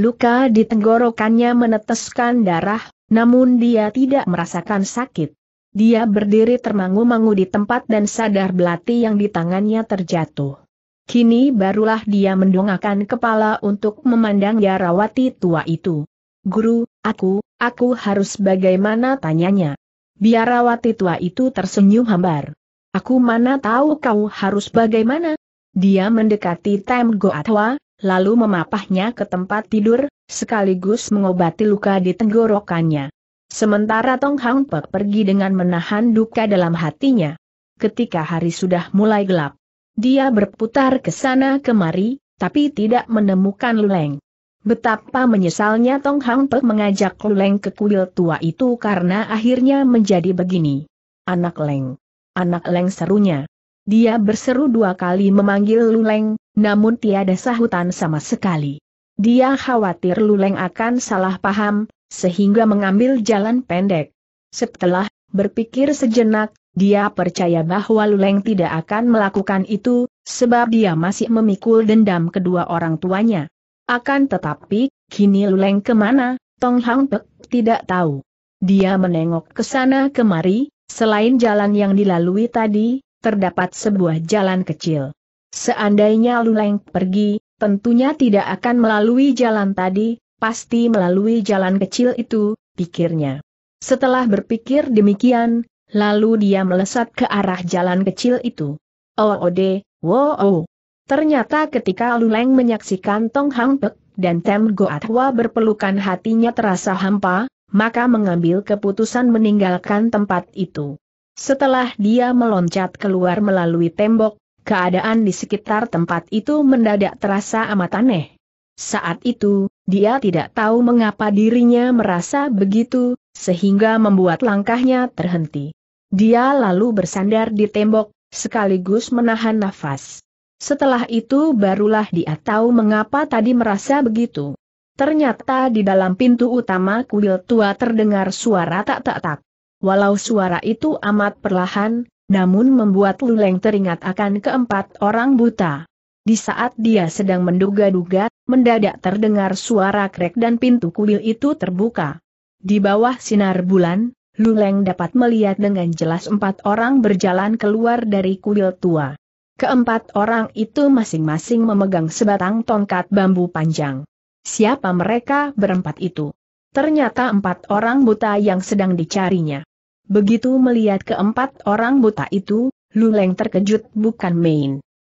A: Luka di tenggorokannya meneteskan darah, namun dia tidak merasakan sakit. Dia berdiri termangu-mangu di tempat dan sadar belati yang di tangannya terjatuh. Kini barulah dia mendongakkan kepala untuk memandang Yarawati tua itu. Guru, aku, aku harus bagaimana tanyanya. Biarawati tua itu tersenyum hambar. Aku mana tahu kau harus bagaimana? Dia mendekati Tem Goatwa, lalu memapahnya ke tempat tidur, sekaligus mengobati luka di tenggorokannya. Sementara Tong Hang Pek pergi dengan menahan duka dalam hatinya. Ketika hari sudah mulai gelap, dia berputar ke sana kemari, tapi tidak menemukan Luleng. Betapa menyesalnya Tong Hang Pek mengajak Luleng ke kuil tua itu karena akhirnya menjadi begini. Anak Leng. Anak Leng serunya. Dia berseru dua kali memanggil Luleng, namun tiada sahutan sama sekali. Dia khawatir Luleng akan salah paham, sehingga mengambil jalan pendek. Setelah berpikir sejenak, dia percaya bahwa Luleng tidak akan melakukan itu, sebab dia masih memikul dendam kedua orang tuanya. Akan tetapi, kini Luleng kemana, Tong Hang Pek tidak tahu. Dia menengok ke sana kemari, selain jalan yang dilalui tadi, terdapat sebuah jalan kecil. Seandainya Luleng pergi, tentunya tidak akan melalui jalan tadi, pasti melalui jalan kecil itu, pikirnya. Setelah berpikir demikian, lalu dia melesat ke arah jalan kecil itu. Oh, Ode, oh, wow. Oh. Ternyata ketika Luleng menyaksikan Tong Hang Pek dan Tem Goatwa berpelukan hatinya terasa hampa, maka mengambil keputusan meninggalkan tempat itu. Setelah dia meloncat keluar melalui tembok, keadaan di sekitar tempat itu mendadak terasa amat aneh. Saat itu, dia tidak tahu mengapa dirinya merasa begitu, sehingga membuat langkahnya terhenti. Dia lalu bersandar di tembok, sekaligus menahan nafas. Setelah itu barulah dia tahu mengapa tadi merasa begitu. Ternyata di dalam pintu utama kuil tua terdengar suara tak-tak-tak. Walau suara itu amat perlahan, namun membuat Luleng teringat akan keempat orang buta. Di saat dia sedang menduga-duga, mendadak terdengar suara krek dan pintu kuil itu terbuka. Di bawah sinar bulan, Luleng dapat melihat dengan jelas empat orang berjalan keluar dari kuil tua. Keempat orang itu masing-masing memegang sebatang tongkat bambu panjang. Siapa mereka berempat itu? Ternyata empat orang buta yang sedang dicarinya. Begitu melihat keempat orang buta itu, Luleng terkejut bukan main.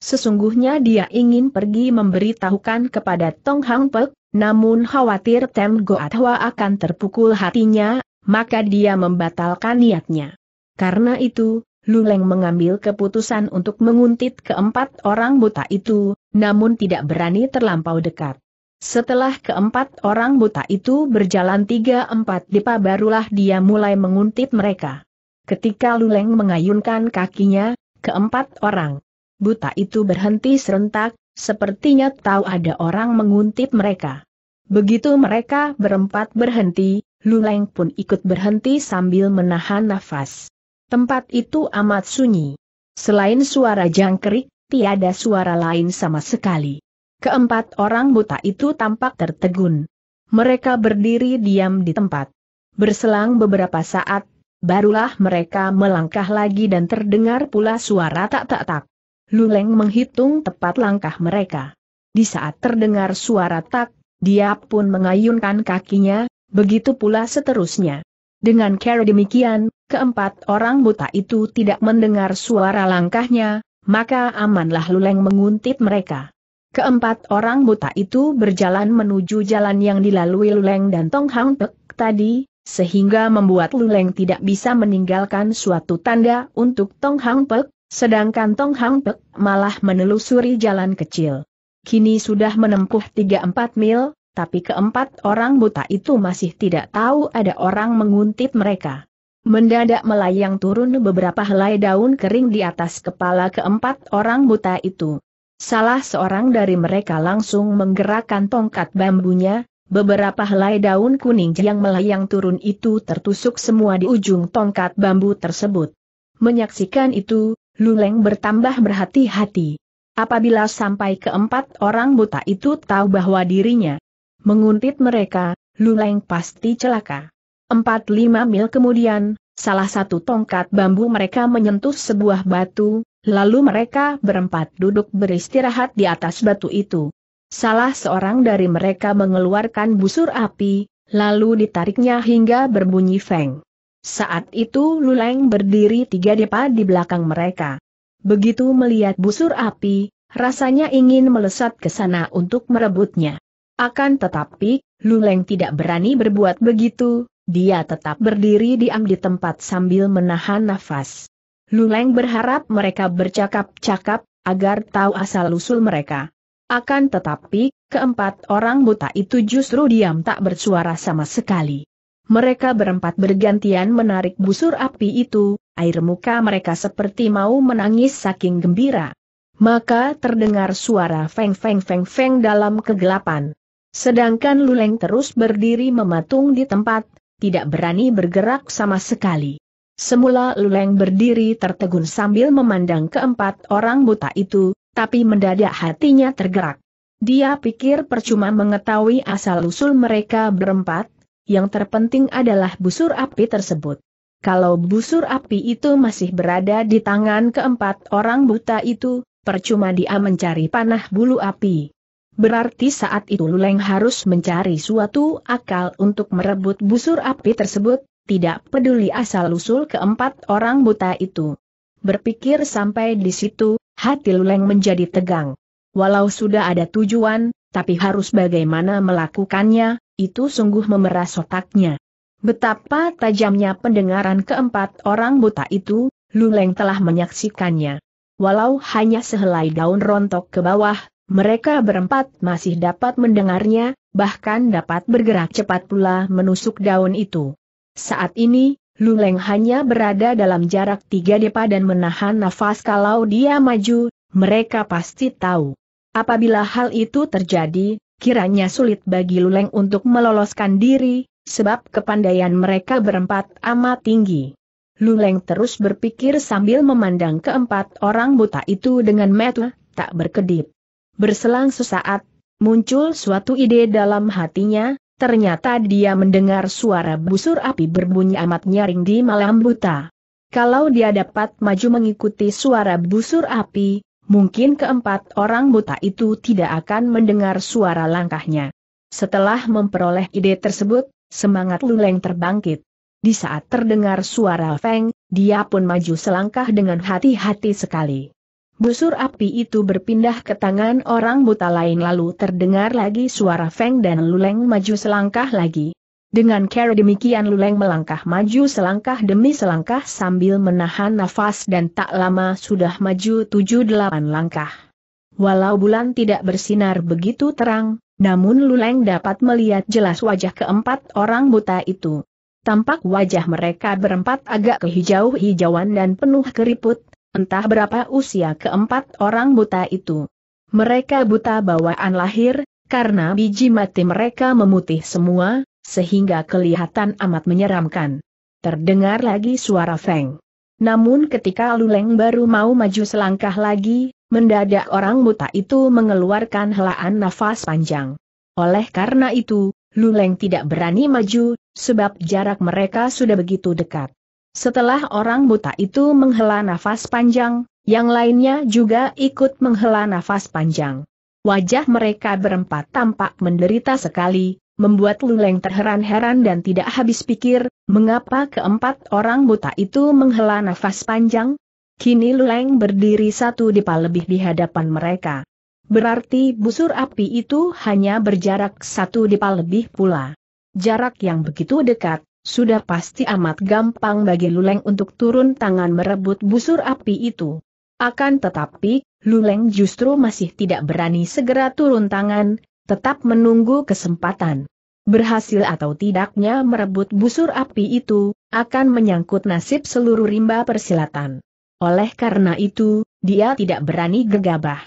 A: Sesungguhnya dia ingin pergi memberitahukan kepada Tong Hang Pek, namun khawatir Tem adhwa akan terpukul hatinya, maka dia membatalkan niatnya. Karena itu, Luleng mengambil keputusan untuk menguntit keempat orang buta itu, namun tidak berani terlampau dekat. Setelah keempat orang buta itu berjalan tiga-empat depa barulah dia mulai menguntit mereka. Ketika Luleng mengayunkan kakinya, keempat orang Buta itu berhenti serentak, sepertinya tahu ada orang menguntit mereka. Begitu mereka berempat berhenti, Luleng pun ikut berhenti sambil menahan nafas. Tempat itu amat sunyi. Selain suara jangkrik, tiada suara lain sama sekali. Keempat orang buta itu tampak tertegun. Mereka berdiri diam di tempat. Berselang beberapa saat, barulah mereka melangkah lagi dan terdengar pula suara tak-tak-tak. Luleng menghitung tepat langkah mereka. Di saat terdengar suara tak, dia pun mengayunkan kakinya, begitu pula seterusnya. Dengan cara demikian, keempat orang buta itu tidak mendengar suara langkahnya, maka amanlah Luleng menguntit mereka. Keempat orang buta itu berjalan menuju jalan yang dilalui Luleng dan Tong Hang Pek tadi, sehingga membuat Luleng tidak bisa meninggalkan suatu tanda untuk Tong Hang Pek, Sedangkan Tong Hang Pek malah menelusuri jalan kecil. Kini sudah menempuh 3-4 mil, tapi keempat orang buta itu masih tidak tahu ada orang menguntit mereka. Mendadak melayang turun beberapa helai daun kering di atas kepala keempat orang buta itu. Salah seorang dari mereka langsung menggerakkan tongkat bambunya, beberapa helai daun kuning yang melayang turun itu tertusuk semua di ujung tongkat bambu tersebut. Menyaksikan itu, Luleng bertambah berhati-hati. Apabila sampai keempat orang buta itu tahu bahwa dirinya menguntit mereka, Luleng pasti celaka. Empat lima mil kemudian, salah satu tongkat bambu mereka menyentuh sebuah batu, lalu mereka berempat duduk beristirahat di atas batu itu. Salah seorang dari mereka mengeluarkan busur api, lalu ditariknya hingga berbunyi feng. Saat itu Luleng berdiri tiga depa di belakang mereka. Begitu melihat busur api, rasanya ingin melesat ke sana untuk merebutnya. Akan tetapi, Luleng tidak berani berbuat begitu, dia tetap berdiri diam di tempat sambil menahan nafas. Luleng berharap mereka bercakap-cakap, agar tahu asal-usul mereka. Akan tetapi, keempat orang buta itu justru diam tak bersuara sama sekali. Mereka berempat bergantian menarik busur api itu, air muka mereka seperti mau menangis saking gembira. Maka terdengar suara feng feng feng feng dalam kegelapan. Sedangkan Luleng terus berdiri mematung di tempat, tidak berani bergerak sama sekali. Semula Luleng berdiri tertegun sambil memandang keempat orang buta itu, tapi mendadak hatinya tergerak. Dia pikir percuma mengetahui asal-usul mereka berempat, yang terpenting adalah busur api tersebut. Kalau busur api itu masih berada di tangan keempat orang buta itu, percuma dia mencari panah bulu api. Berarti saat itu Luleng harus mencari suatu akal untuk merebut busur api tersebut, tidak peduli asal-usul keempat orang buta itu. Berpikir sampai di situ, hati Luleng menjadi tegang. Walau sudah ada tujuan, tapi harus bagaimana melakukannya, itu sungguh memeras otaknya. Betapa tajamnya pendengaran keempat orang buta itu, Luleng telah menyaksikannya. Walau hanya sehelai daun rontok ke bawah, mereka berempat masih dapat mendengarnya, bahkan dapat bergerak cepat pula menusuk daun itu. Saat ini, Luleng hanya berada dalam jarak tiga depa dan menahan nafas kalau dia maju, mereka pasti tahu. Apabila hal itu terjadi, kiranya sulit bagi Luleng untuk meloloskan diri, sebab kepandaian mereka berempat amat tinggi. Luleng terus berpikir sambil memandang keempat orang buta itu dengan mata tak berkedip. Berselang sesaat, muncul suatu ide dalam hatinya, ternyata dia mendengar suara busur api berbunyi amat nyaring di malam buta. Kalau dia dapat maju mengikuti suara busur api, mungkin keempat orang buta itu tidak akan mendengar suara langkahnya. Setelah memperoleh ide tersebut, semangat Luleng terbangkit. Di saat terdengar suara Feng, dia pun maju selangkah dengan hati-hati sekali. Busur api itu berpindah ke tangan orang buta lain lalu terdengar lagi suara Feng dan Luleng maju selangkah lagi. Dengan cara demikian Luleng melangkah maju selangkah demi selangkah sambil menahan nafas dan tak lama sudah maju tujuh delapan langkah. Walau bulan tidak bersinar begitu terang, namun Luleng dapat melihat jelas wajah keempat orang buta itu. Tampak wajah mereka berempat agak kehijau-hijauan dan penuh keriput, entah berapa usia keempat orang buta itu. Mereka buta bawaan lahir, karena biji mati mereka memutih semua, sehingga kelihatan amat menyeramkan. Terdengar lagi suara Feng. Namun ketika Luleng baru mau maju selangkah lagi, mendadak orang buta itu mengeluarkan helaan nafas panjang. Oleh karena itu, Luleng tidak berani maju, sebab jarak mereka sudah begitu dekat. Setelah orang buta itu menghela nafas panjang, yang lainnya juga ikut menghela nafas panjang. Wajah mereka berempat tampak menderita sekali, membuat Luleng terheran-heran dan tidak habis pikir, mengapa keempat orang buta itu menghela nafas panjang? Kini Luleng berdiri satu dipa lebih di hadapan mereka. Berarti busur api itu hanya berjarak satu dipa lebih pula. Jarak yang begitu dekat, sudah pasti amat gampang bagi Luleng untuk turun tangan merebut busur api itu. Akan tetapi, Luleng justru masih tidak berani segera turun tangan, tetap menunggu kesempatan. Berhasil atau tidaknya merebut busur api itu, akan menyangkut nasib seluruh rimba persilatan. Oleh karena itu, dia tidak berani gegabah.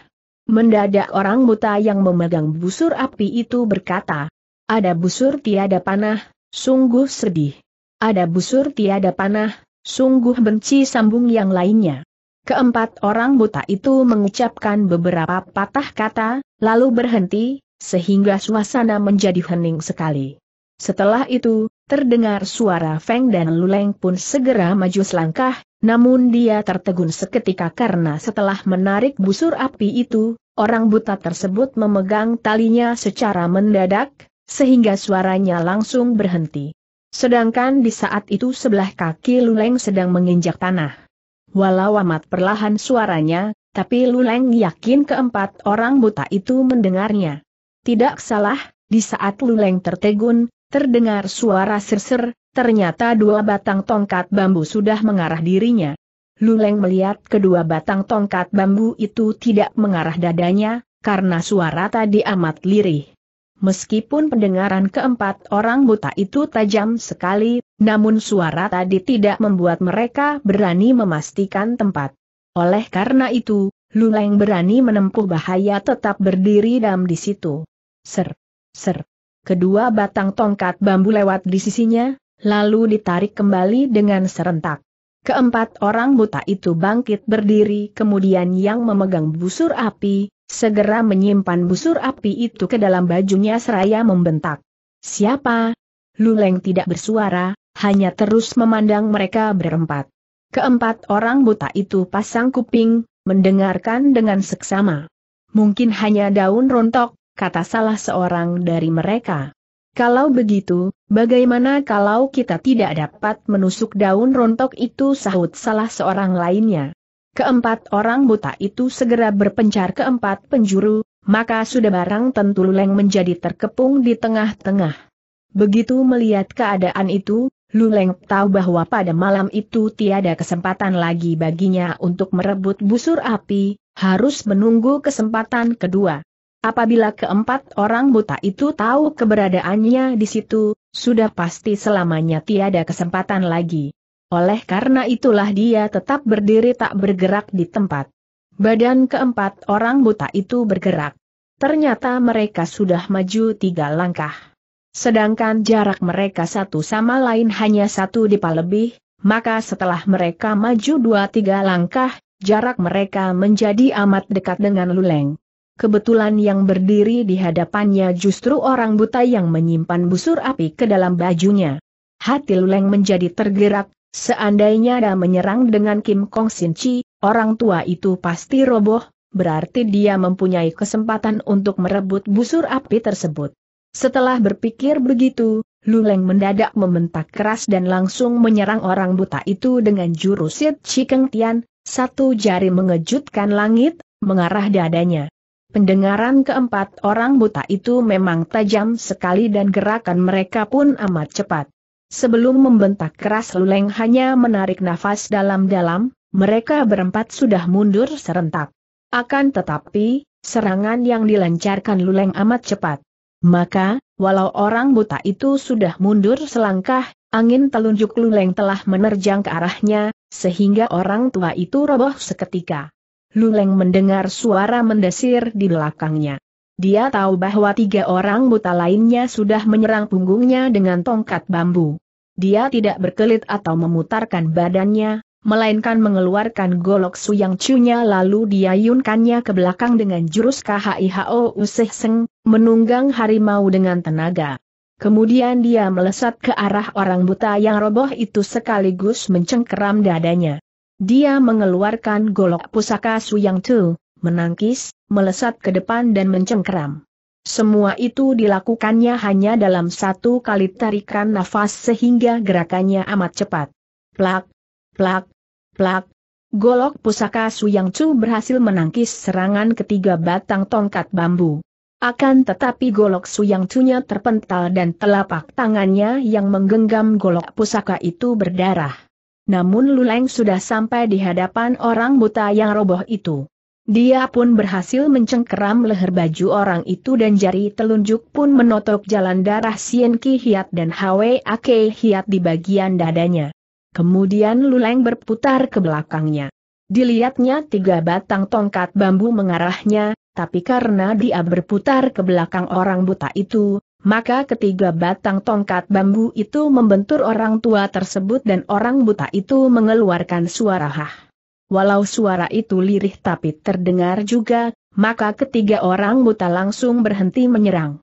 A: Mendadak orang buta yang memegang busur api itu berkata, Ada busur tiada panah, sungguh sedih. Ada busur tiada panah, sungguh benci sambung yang lainnya. Keempat orang buta itu mengucapkan beberapa patah kata, lalu berhenti, sehingga suasana menjadi hening sekali. Setelah itu, terdengar suara Feng dan Luleng pun segera maju selangkah, namun dia tertegun seketika karena setelah menarik busur api itu, orang buta tersebut memegang talinya secara mendadak, sehingga suaranya langsung berhenti. Sedangkan di saat itu sebelah kaki Luleng sedang menginjak tanah. Walau amat perlahan suaranya, tapi Luleng yakin keempat orang buta itu mendengarnya. Tidak salah, di saat luleng tertegun, terdengar suara serser, ternyata dua batang tongkat bambu sudah mengarah dirinya. Luleng melihat kedua batang tongkat bambu itu tidak mengarah dadanya, karena suara tadi amat lirih. Meskipun pendengaran keempat orang buta itu tajam sekali, namun suara tadi tidak membuat mereka berani memastikan tempat. Oleh karena itu, Luleng berani menempuh bahaya tetap berdiri dam di situ. Ser, ser. Kedua batang tongkat bambu lewat di sisinya, lalu ditarik kembali dengan serentak. Keempat orang buta itu bangkit berdiri kemudian yang memegang busur api, segera menyimpan busur api itu ke dalam bajunya seraya membentak. Siapa? Luleng tidak bersuara, hanya terus memandang mereka berempat. Keempat orang buta itu pasang kuping, mendengarkan dengan seksama. Mungkin hanya daun rontok, kata salah seorang dari mereka. Kalau begitu, bagaimana kalau kita tidak dapat menusuk daun rontok itu sahut salah seorang lainnya. Keempat orang buta itu segera berpencar keempat penjuru, maka sudah barang tentu Luleng menjadi terkepung di tengah-tengah. Begitu melihat keadaan itu, Luleng tahu bahwa pada malam itu tiada kesempatan lagi baginya untuk merebut busur api, harus menunggu kesempatan kedua. Apabila keempat orang buta itu tahu keberadaannya di situ, sudah pasti selamanya tiada kesempatan lagi. Oleh karena itulah dia tetap berdiri tak bergerak di tempat. Badan keempat orang buta itu bergerak. Ternyata mereka sudah maju tiga langkah. Sedangkan jarak mereka satu sama lain hanya satu dipa lebih, maka setelah mereka maju dua tiga langkah, jarak mereka menjadi amat dekat dengan luleng kebetulan yang berdiri di hadapannya justru orang buta yang menyimpan busur api ke dalam bajunya. Hati Luleng menjadi tergerak, seandainya ada menyerang dengan Kim Kong Sin Chi, orang tua itu pasti roboh, berarti dia mempunyai kesempatan untuk merebut busur api tersebut. Setelah berpikir begitu, Luleng mendadak membentak keras dan langsung menyerang orang buta itu dengan jurusit Chi Keng Tian, satu jari mengejutkan langit, mengarah dadanya. Pendengaran keempat orang buta itu memang tajam sekali dan gerakan mereka pun amat cepat. Sebelum membentak keras Luleng hanya menarik nafas dalam-dalam, mereka berempat sudah mundur serentak. Akan tetapi, serangan yang dilancarkan Luleng amat cepat. Maka, walau orang buta itu sudah mundur selangkah, angin telunjuk Luleng telah menerjang ke arahnya, sehingga orang tua itu roboh seketika. Luleng mendengar suara mendesir di belakangnya. Dia tahu bahwa tiga orang buta lainnya sudah menyerang punggungnya dengan tongkat bambu. Dia tidak berkelit atau memutarkan badannya, melainkan mengeluarkan golok suyang cunya lalu diayunkannya ke belakang dengan jurus KHIHO Useh Seng, menunggang harimau dengan tenaga. Kemudian dia melesat ke arah orang buta yang roboh itu sekaligus mencengkeram dadanya. Dia mengeluarkan golok pusaka Su Yang Tu, menangkis, melesat ke depan dan mencengkeram. Semua itu dilakukannya hanya dalam satu kali tarikan nafas sehingga gerakannya amat cepat. Plak, plak, plak. Golok pusaka Su Yang Chu berhasil menangkis serangan ketiga batang tongkat bambu. Akan tetapi golok Su Suyang nya terpental dan telapak tangannya yang menggenggam golok pusaka itu berdarah namun Luleng sudah sampai di hadapan orang buta yang roboh itu. Dia pun berhasil mencengkeram leher baju orang itu dan jari telunjuk pun menotok jalan darah Sien Ki Hiat dan Hwe Ake Hiat di bagian dadanya. Kemudian Luleng berputar ke belakangnya. Dilihatnya tiga batang tongkat bambu mengarahnya, tapi karena dia berputar ke belakang orang buta itu, maka ketiga batang tongkat bambu itu membentur orang tua tersebut dan orang buta itu mengeluarkan suara hah. Walau suara itu lirih tapi terdengar juga, maka ketiga orang buta langsung berhenti menyerang.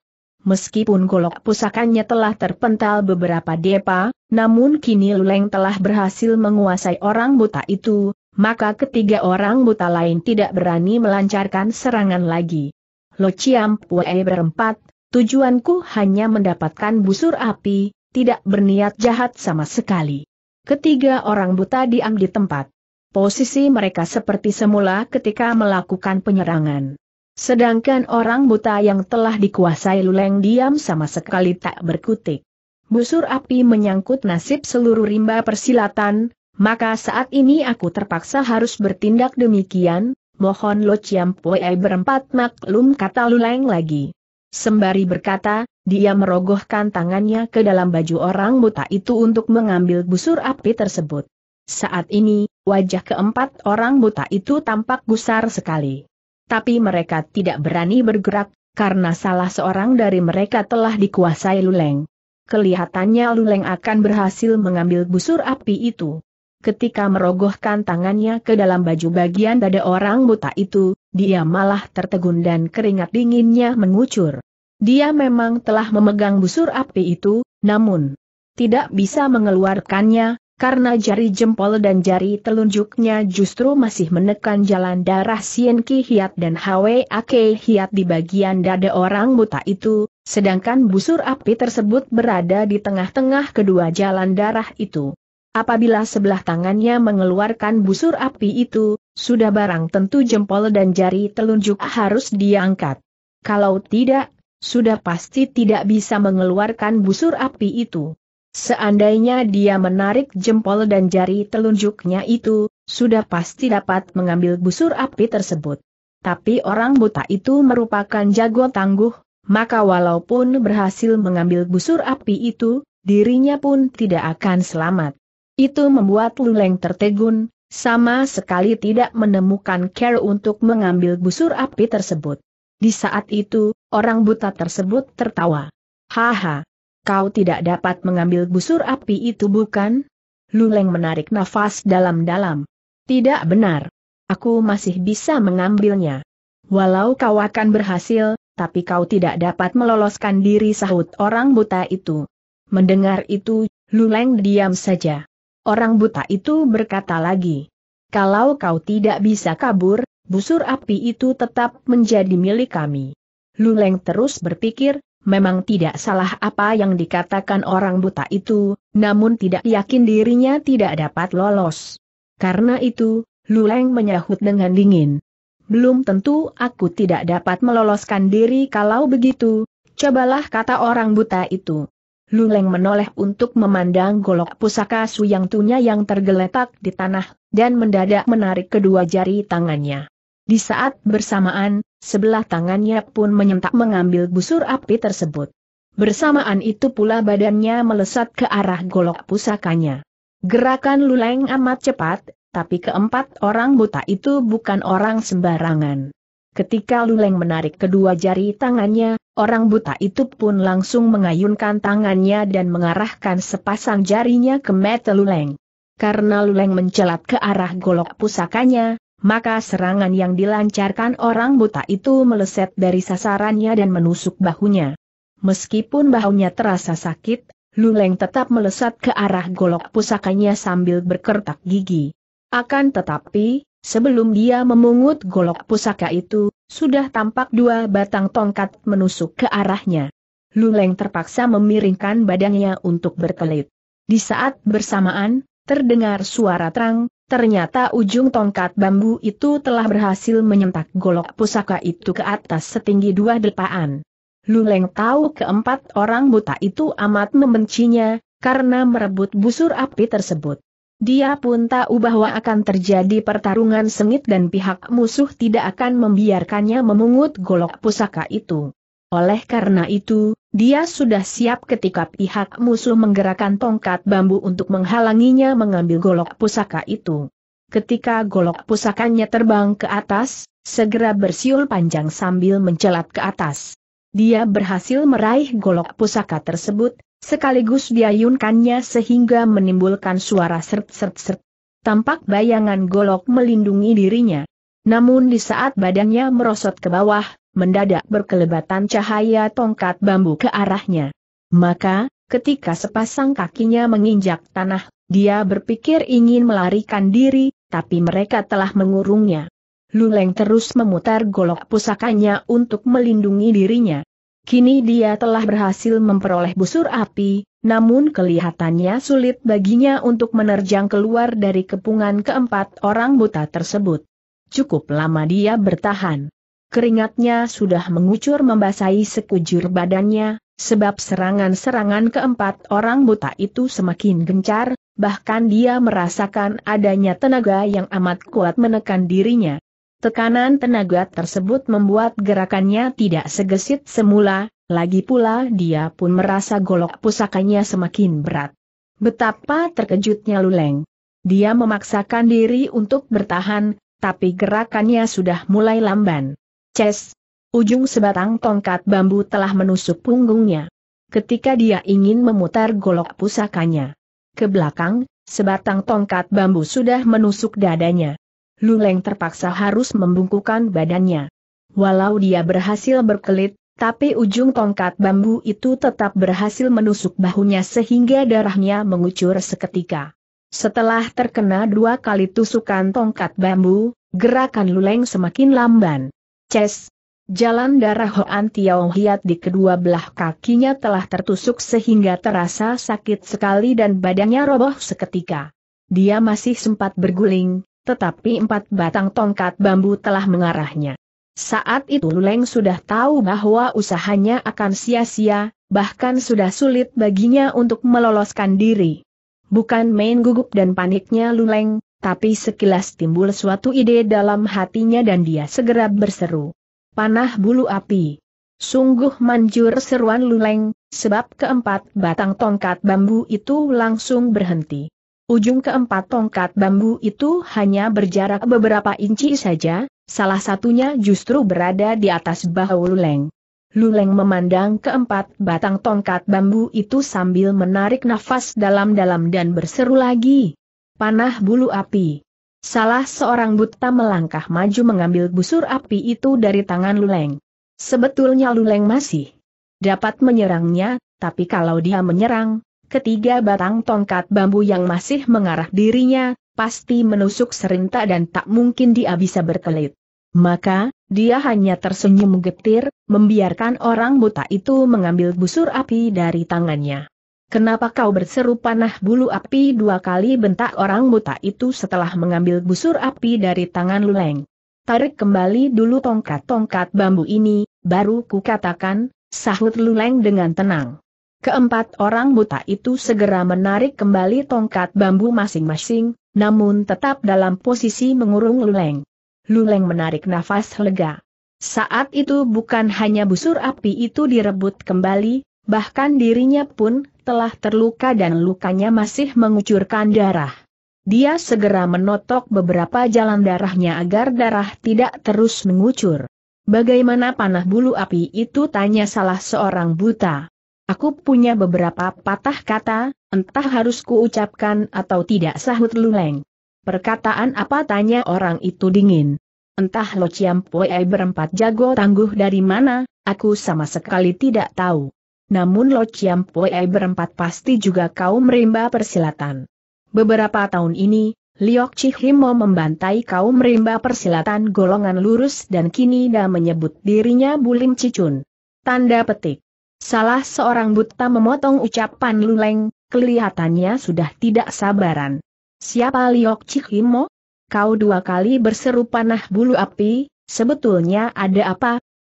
A: Meskipun golok pusakanya telah terpental beberapa depa, namun kini Luleng telah berhasil menguasai orang buta itu, maka ketiga orang buta lain tidak berani melancarkan serangan lagi. Lo Chiam Pue berempat, Tujuanku hanya mendapatkan busur api, tidak berniat jahat sama sekali. Ketiga orang buta diam di tempat. Posisi mereka seperti semula ketika melakukan penyerangan. Sedangkan orang buta yang telah dikuasai Luleng diam sama sekali tak berkutik. Busur api menyangkut nasib seluruh rimba persilatan, maka saat ini aku terpaksa harus bertindak demikian, mohon Lo Chiam Pue berempat maklum kata Luleng lagi. Sembari berkata, dia merogohkan tangannya ke dalam baju orang buta itu untuk mengambil busur api tersebut. Saat ini, wajah keempat orang buta itu tampak gusar sekali. Tapi mereka tidak berani bergerak, karena salah seorang dari mereka telah dikuasai Luleng. Kelihatannya Luleng akan berhasil mengambil busur api itu. Ketika merogohkan tangannya ke dalam baju bagian dada orang buta itu, dia malah tertegun dan keringat dinginnya mengucur. Dia memang telah memegang busur api itu, namun tidak bisa mengeluarkannya, karena jari jempol dan jari telunjuknya justru masih menekan jalan darah Sien Ki Hiat dan Hwe Ake Hiat di bagian dada orang buta itu, sedangkan busur api tersebut berada di tengah-tengah kedua jalan darah itu. Apabila sebelah tangannya mengeluarkan busur api itu, sudah barang tentu jempol dan jari telunjuk harus diangkat. Kalau tidak, sudah pasti tidak bisa mengeluarkan busur api itu. Seandainya dia menarik jempol dan jari telunjuknya itu, sudah pasti dapat mengambil busur api tersebut. Tapi orang buta itu merupakan jago tangguh, maka walaupun berhasil mengambil busur api itu, dirinya pun tidak akan selamat. Itu membuat Luleng tertegun, sama sekali tidak menemukan care untuk mengambil busur api tersebut. Di saat itu, orang buta tersebut tertawa. Haha, kau tidak dapat mengambil busur api itu bukan? Luleng menarik nafas dalam-dalam. Tidak benar. Aku masih bisa mengambilnya. Walau kau akan berhasil, tapi kau tidak dapat meloloskan diri sahut orang buta itu. Mendengar itu, Luleng diam saja. Orang buta itu berkata lagi. Kalau kau tidak bisa kabur, busur api itu tetap menjadi milik kami. Luleng terus berpikir, memang tidak salah apa yang dikatakan orang buta itu, namun tidak yakin dirinya tidak dapat lolos. Karena itu, Luleng menyahut dengan dingin. Belum tentu aku tidak dapat meloloskan diri kalau begitu, cobalah kata orang buta itu. Luleng menoleh untuk memandang golok pusaka Suyang Tunya yang tergeletak di tanah, dan mendadak menarik kedua jari tangannya. Di saat bersamaan, sebelah tangannya pun menyentak mengambil busur api tersebut. Bersamaan itu pula badannya melesat ke arah golok pusakanya. Gerakan Luleng amat cepat, tapi keempat orang buta itu bukan orang sembarangan. Ketika Luleng menarik kedua jari tangannya, orang buta itu pun langsung mengayunkan tangannya dan mengarahkan sepasang jarinya ke mata Luleng. Karena Luleng mencelat ke arah golok pusakanya, maka serangan yang dilancarkan orang buta itu meleset dari sasarannya dan menusuk bahunya. Meskipun bahunya terasa sakit, Luleng tetap melesat ke arah golok pusakanya sambil berkertak gigi. Akan tetapi, Sebelum dia memungut golok pusaka itu, sudah tampak dua batang tongkat menusuk ke arahnya. Luleng terpaksa memiringkan badannya untuk berkelit. Di saat bersamaan, terdengar suara terang, ternyata ujung tongkat bambu itu telah berhasil menyentak golok pusaka itu ke atas setinggi dua depaan. Luleng tahu keempat orang buta itu amat membencinya, karena merebut busur api tersebut. Dia pun tahu bahwa akan terjadi pertarungan sengit dan pihak musuh tidak akan membiarkannya memungut golok pusaka itu. Oleh karena itu, dia sudah siap ketika pihak musuh menggerakkan tongkat bambu untuk menghalanginya mengambil golok pusaka itu. Ketika golok pusakanya terbang ke atas, segera bersiul panjang sambil mencelat ke atas. Dia berhasil meraih golok pusaka tersebut, sekaligus diayunkannya sehingga menimbulkan suara seret-seret-seret. Tampak bayangan golok melindungi dirinya. Namun di saat badannya merosot ke bawah, mendadak berkelebatan cahaya tongkat bambu ke arahnya. Maka, ketika sepasang kakinya menginjak tanah, dia berpikir ingin melarikan diri, tapi mereka telah mengurungnya. Luleng terus memutar golok pusakanya untuk melindungi dirinya. Kini dia telah berhasil memperoleh busur api, namun kelihatannya sulit baginya untuk menerjang keluar dari kepungan keempat orang buta tersebut. Cukup lama dia bertahan. Keringatnya sudah mengucur membasahi sekujur badannya, sebab serangan-serangan keempat orang buta itu semakin gencar, bahkan dia merasakan adanya tenaga yang amat kuat menekan dirinya. Tekanan tenaga tersebut membuat gerakannya tidak segesit semula, lagi pula dia pun merasa golok pusakanya semakin berat. Betapa terkejutnya Luleng. Dia memaksakan diri untuk bertahan, tapi gerakannya sudah mulai lamban. Ces! Ujung sebatang tongkat bambu telah menusuk punggungnya. Ketika dia ingin memutar golok pusakanya ke belakang, sebatang tongkat bambu sudah menusuk dadanya. Luleng terpaksa harus membungkukan badannya. Walau dia berhasil berkelit, tapi ujung tongkat bambu itu tetap berhasil menusuk bahunya sehingga darahnya mengucur seketika. Setelah terkena dua kali tusukan tongkat bambu, gerakan Luleng semakin lamban. Ces! Jalan darah Hoan Tiao Hiat di kedua belah kakinya telah tertusuk sehingga terasa sakit sekali dan badannya roboh seketika. Dia masih sempat berguling, tetapi empat batang tongkat bambu telah mengarahnya. Saat itu Luleng sudah tahu bahwa usahanya akan sia-sia, bahkan sudah sulit baginya untuk meloloskan diri. Bukan main gugup dan paniknya Luleng, tapi sekilas timbul suatu ide dalam hatinya dan dia segera berseru. Panah bulu api. Sungguh manjur seruan Luleng, sebab keempat batang tongkat bambu itu langsung berhenti. Ujung keempat tongkat bambu itu hanya berjarak beberapa inci saja, salah satunya justru berada di atas bahu Luleng. Luleng memandang keempat batang tongkat bambu itu sambil menarik nafas dalam-dalam dan berseru lagi. Panah bulu api. Salah seorang buta melangkah maju mengambil busur api itu dari tangan Luleng. Sebetulnya Luleng masih dapat menyerangnya, tapi kalau dia menyerang, Ketiga batang tongkat bambu yang masih mengarah dirinya, pasti menusuk serintak dan tak mungkin dia bisa berkelit. Maka, dia hanya tersenyum getir, membiarkan orang buta itu mengambil busur api dari tangannya. Kenapa kau berseru panah bulu api dua kali bentak orang buta itu setelah mengambil busur api dari tangan Luleng? Tarik kembali dulu tongkat-tongkat bambu ini, baru kukatakan, sahut Luleng dengan tenang. Keempat orang buta itu segera menarik kembali tongkat bambu masing-masing, namun tetap dalam posisi mengurung Luleng. Luleng menarik nafas lega. Saat itu bukan hanya busur api itu direbut kembali, bahkan dirinya pun telah terluka dan lukanya masih mengucurkan darah. Dia segera menotok beberapa jalan darahnya agar darah tidak terus mengucur. Bagaimana panah bulu api itu tanya salah seorang buta. Aku punya beberapa patah kata, entah harus kuucapkan atau tidak sahut Luleng. Perkataan apa tanya orang itu dingin. Entah Lo Chiam berempat jago tangguh dari mana, aku sama sekali tidak tahu. Namun Lo Chiam berempat pasti juga kaum rimba persilatan. Beberapa tahun ini, Liok Cihimo membantai kaum rimba persilatan golongan lurus dan kini dah menyebut dirinya Bulim Cicun. Tanda petik. Salah seorang buta memotong ucapan Luleng, kelihatannya sudah tidak sabaran. Siapa Liok Cikimo? Kau dua kali berseru panah bulu api, sebetulnya ada apa?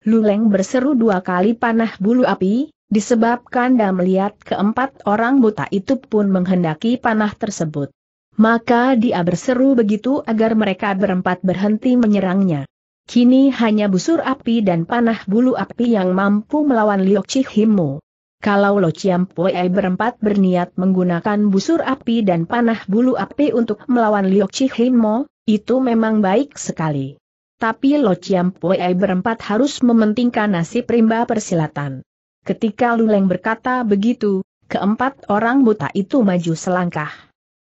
A: Luleng berseru dua kali panah bulu api, disebabkan dia melihat keempat orang buta itu pun menghendaki panah tersebut. Maka dia berseru begitu agar mereka berempat berhenti menyerangnya. Kini hanya busur api dan panah bulu api yang mampu melawan Liok Cihimu. Kalau Lo Chiam Puei berempat berniat menggunakan busur api dan panah bulu api untuk melawan Liok Cihimu, itu memang baik sekali. Tapi Lo Chiam Puei berempat harus mementingkan nasib rimba persilatan. Ketika Luleng berkata begitu, keempat orang buta itu maju selangkah.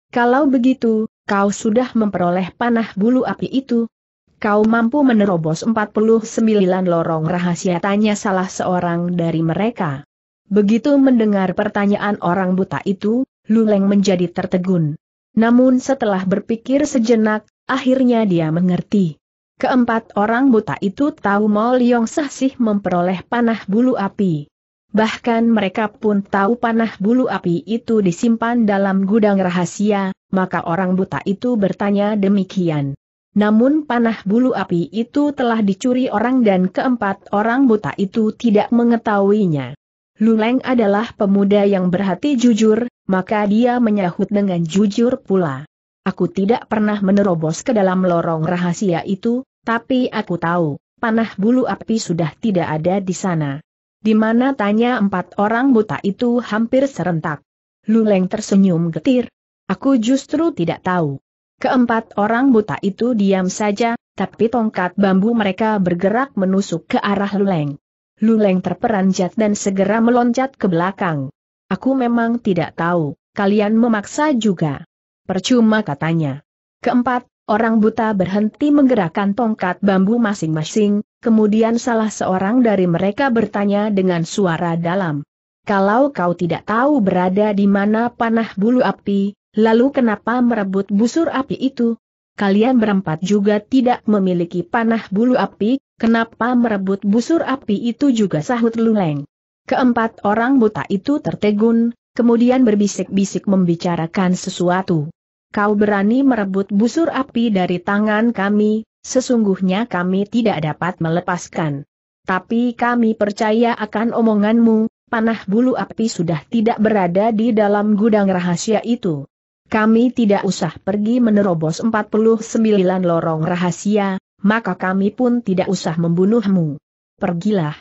A: Kalau begitu, kau sudah memperoleh panah bulu api itu, kau mampu menerobos 49 lorong rahasia tanya salah seorang dari mereka. Begitu mendengar pertanyaan orang buta itu, Luleng menjadi tertegun. Namun setelah berpikir sejenak, akhirnya dia mengerti. Keempat orang buta itu tahu Mao Liong Sahsih memperoleh panah bulu api. Bahkan mereka pun tahu panah bulu api itu disimpan dalam gudang rahasia, maka orang buta itu bertanya demikian. Namun panah bulu api itu telah dicuri orang dan keempat orang buta itu tidak mengetahuinya. Luleng adalah pemuda yang berhati jujur, maka dia menyahut dengan jujur pula. Aku tidak pernah menerobos ke dalam lorong rahasia itu, tapi aku tahu, panah bulu api sudah tidak ada di sana. Di mana tanya empat orang buta itu hampir serentak. Luleng tersenyum getir. Aku justru tidak tahu. Keempat orang buta itu diam saja, tapi tongkat bambu mereka bergerak menusuk ke arah Luleng. Luleng terperanjat dan segera meloncat ke belakang. Aku memang tidak tahu, kalian memaksa juga. Percuma katanya. Keempat, orang buta berhenti menggerakkan tongkat bambu masing-masing, kemudian salah seorang dari mereka bertanya dengan suara dalam. Kalau kau tidak tahu berada di mana panah bulu api, Lalu kenapa merebut busur api itu? Kalian berempat juga tidak memiliki panah bulu api, kenapa merebut busur api itu juga sahut Luleng. Keempat orang buta itu tertegun, kemudian berbisik-bisik membicarakan sesuatu. Kau berani merebut busur api dari tangan kami, sesungguhnya kami tidak dapat melepaskan. Tapi kami percaya akan omonganmu, panah bulu api sudah tidak berada di dalam gudang rahasia itu. Kami tidak usah pergi menerobos 49 lorong rahasia, maka kami pun tidak usah membunuhmu. Pergilah.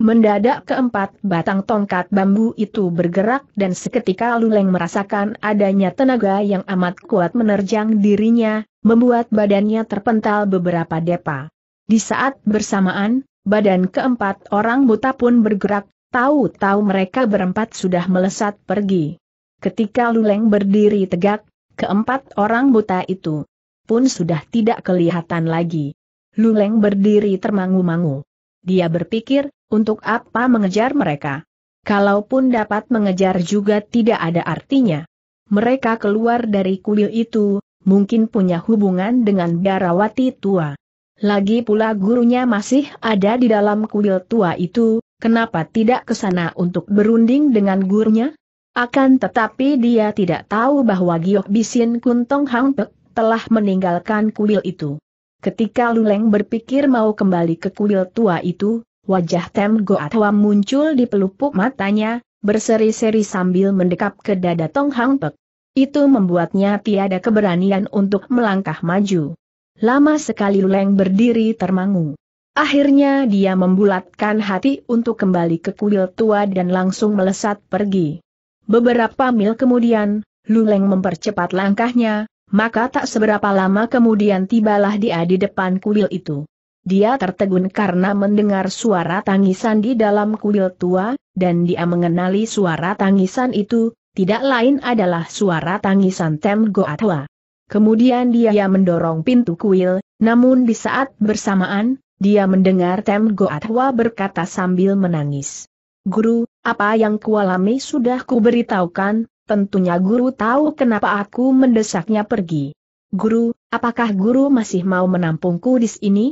A: Mendadak keempat batang tongkat bambu itu bergerak dan seketika Luleng merasakan adanya tenaga yang amat kuat menerjang dirinya, membuat badannya terpental beberapa depa. Di saat bersamaan, badan keempat orang buta pun bergerak, tahu-tahu mereka berempat sudah melesat pergi. Ketika Luleng berdiri tegak, keempat orang buta itu pun sudah tidak kelihatan lagi. Luleng berdiri termangu-mangu. Dia berpikir, untuk apa mengejar mereka? Kalaupun dapat mengejar juga tidak ada artinya. Mereka keluar dari kuil itu, mungkin punya hubungan dengan Biarawati tua. Lagi pula gurunya masih ada di dalam kuil tua itu, kenapa tidak ke sana untuk berunding dengan gurunya? Akan tetapi dia tidak tahu bahwa Giok Bisin Kuntong Hang Pek telah meninggalkan kuil itu. Ketika Luleng berpikir mau kembali ke kuil tua itu, wajah Tem Goatwa muncul di pelupuk matanya, berseri-seri sambil mendekap ke dada Tong Hang Pek. Itu membuatnya tiada keberanian untuk melangkah maju. Lama sekali Luleng berdiri termangu. Akhirnya dia membulatkan hati untuk kembali ke kuil tua dan langsung melesat pergi. Beberapa mil kemudian, Luleng mempercepat langkahnya, maka tak seberapa lama kemudian tibalah dia di depan kuil itu. Dia tertegun karena mendengar suara tangisan di dalam kuil tua, dan dia mengenali suara tangisan itu, tidak lain adalah suara tangisan Tem Goatwa. Kemudian dia mendorong pintu kuil, namun di saat bersamaan, dia mendengar Tem Goatwa berkata sambil menangis. Guru, apa yang kualami sudah kuberitahukan, tentunya guru tahu kenapa aku mendesaknya pergi. Guru, apakah guru masih mau menampungku di sini?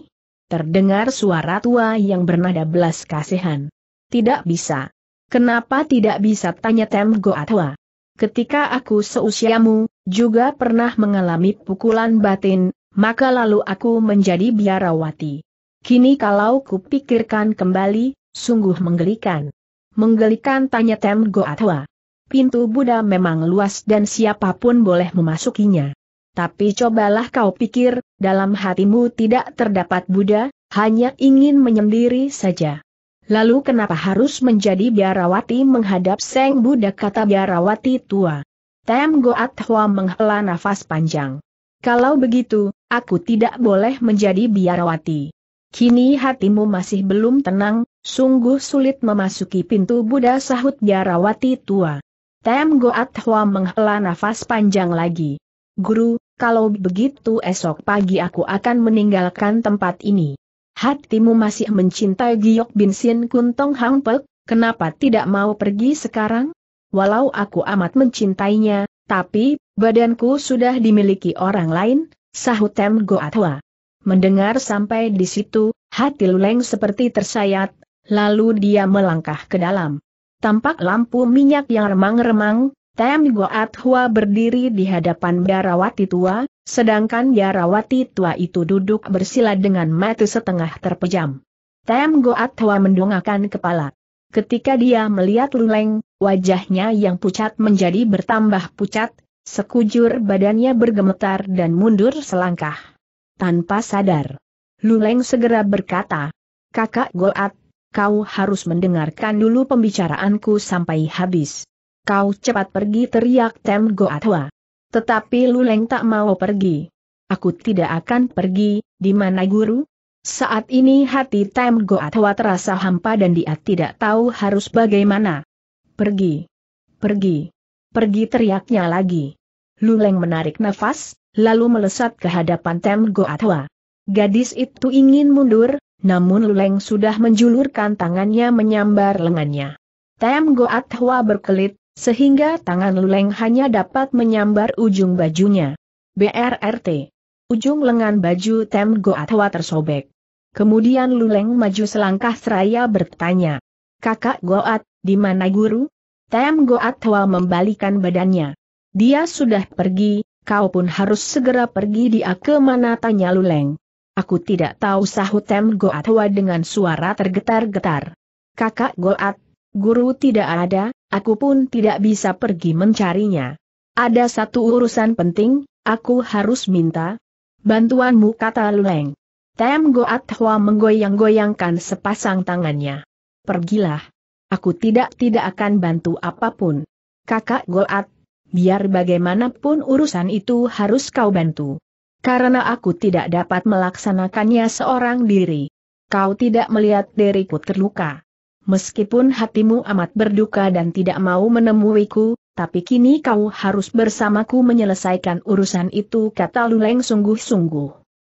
A: Terdengar suara tua yang bernada belas kasihan. Tidak bisa. Kenapa tidak bisa tanya Tem Goatwa? Ketika aku seusiamu, juga pernah mengalami pukulan batin, maka lalu aku menjadi biarawati. Kini kalau kupikirkan kembali, sungguh menggelikan. Menggelikan tanya Tem Goatwa. Pintu Buddha memang luas dan siapapun boleh memasukinya. Tapi cobalah kau pikir, dalam hatimu tidak terdapat Buddha, hanya ingin menyendiri saja. Lalu kenapa harus menjadi biarawati menghadap Seng Buddha kata biarawati tua? Tem Goat Hwa menghela nafas panjang. Kalau begitu, aku tidak boleh menjadi biarawati. Kini hatimu masih belum tenang, Sungguh sulit memasuki pintu Buddha sahut biarawati tua. Tem Goat Hua menghela nafas panjang lagi. Guru, kalau begitu esok pagi aku akan meninggalkan tempat ini. Hatimu masih mencintai Giok Bin Sin Kuntong Hang Pek, kenapa tidak mau pergi sekarang? Walau aku amat mencintainya, tapi, badanku sudah dimiliki orang lain, sahut Tem Hua. Mendengar sampai di situ, hati Luleng seperti tersayat, Lalu dia melangkah ke dalam. Tampak lampu minyak yang remang-remang, Tem Goat Hua berdiri di hadapan Biarawati tua, sedangkan Biarawati tua itu duduk bersila dengan mata setengah terpejam. Tem Goat Hua mendongakkan kepala. Ketika dia melihat Luleng, wajahnya yang pucat menjadi bertambah pucat, sekujur badannya bergemetar dan mundur selangkah. Tanpa sadar, Luleng segera berkata, Kakak Goat, kau harus mendengarkan dulu pembicaraanku sampai habis. Kau cepat pergi teriak Tem Goatwa. Tetapi Luleng tak mau pergi. Aku tidak akan pergi, di mana guru? Saat ini hati Tem Goatwa terasa hampa dan dia tidak tahu harus bagaimana. Pergi. Pergi. Pergi teriaknya lagi. Luleng menarik nafas, lalu melesat ke hadapan Tem Goatwa. Gadis itu ingin mundur, namun Luleng sudah menjulurkan tangannya menyambar lengannya. Tem Goat Hwa berkelit, sehingga tangan Luleng hanya dapat menyambar ujung bajunya. BRRT. Ujung lengan baju Tem Goat Hwa tersobek. Kemudian Luleng maju selangkah seraya bertanya. Kakak Goat, di mana guru? Tem Goat Hwa membalikan badannya. Dia sudah pergi, kau pun harus segera pergi dia ke mana tanya Luleng. Aku tidak tahu sahut Tem Hua dengan suara tergetar-getar. Kakak Goat, guru tidak ada, aku pun tidak bisa pergi mencarinya. Ada satu urusan penting, aku harus minta bantuanmu kata Luleng. Tem Goat Hwa menggoyang-goyangkan sepasang tangannya. Pergilah. Aku tidak tidak akan bantu apapun. Kakak Goat, biar bagaimanapun urusan itu harus kau bantu. Karena aku tidak dapat melaksanakannya seorang diri. Kau tidak melihat diriku terluka. Meskipun hatimu amat berduka dan tidak mau menemuiku, tapi kini kau harus bersamaku menyelesaikan urusan itu kata Luleng sungguh-sungguh.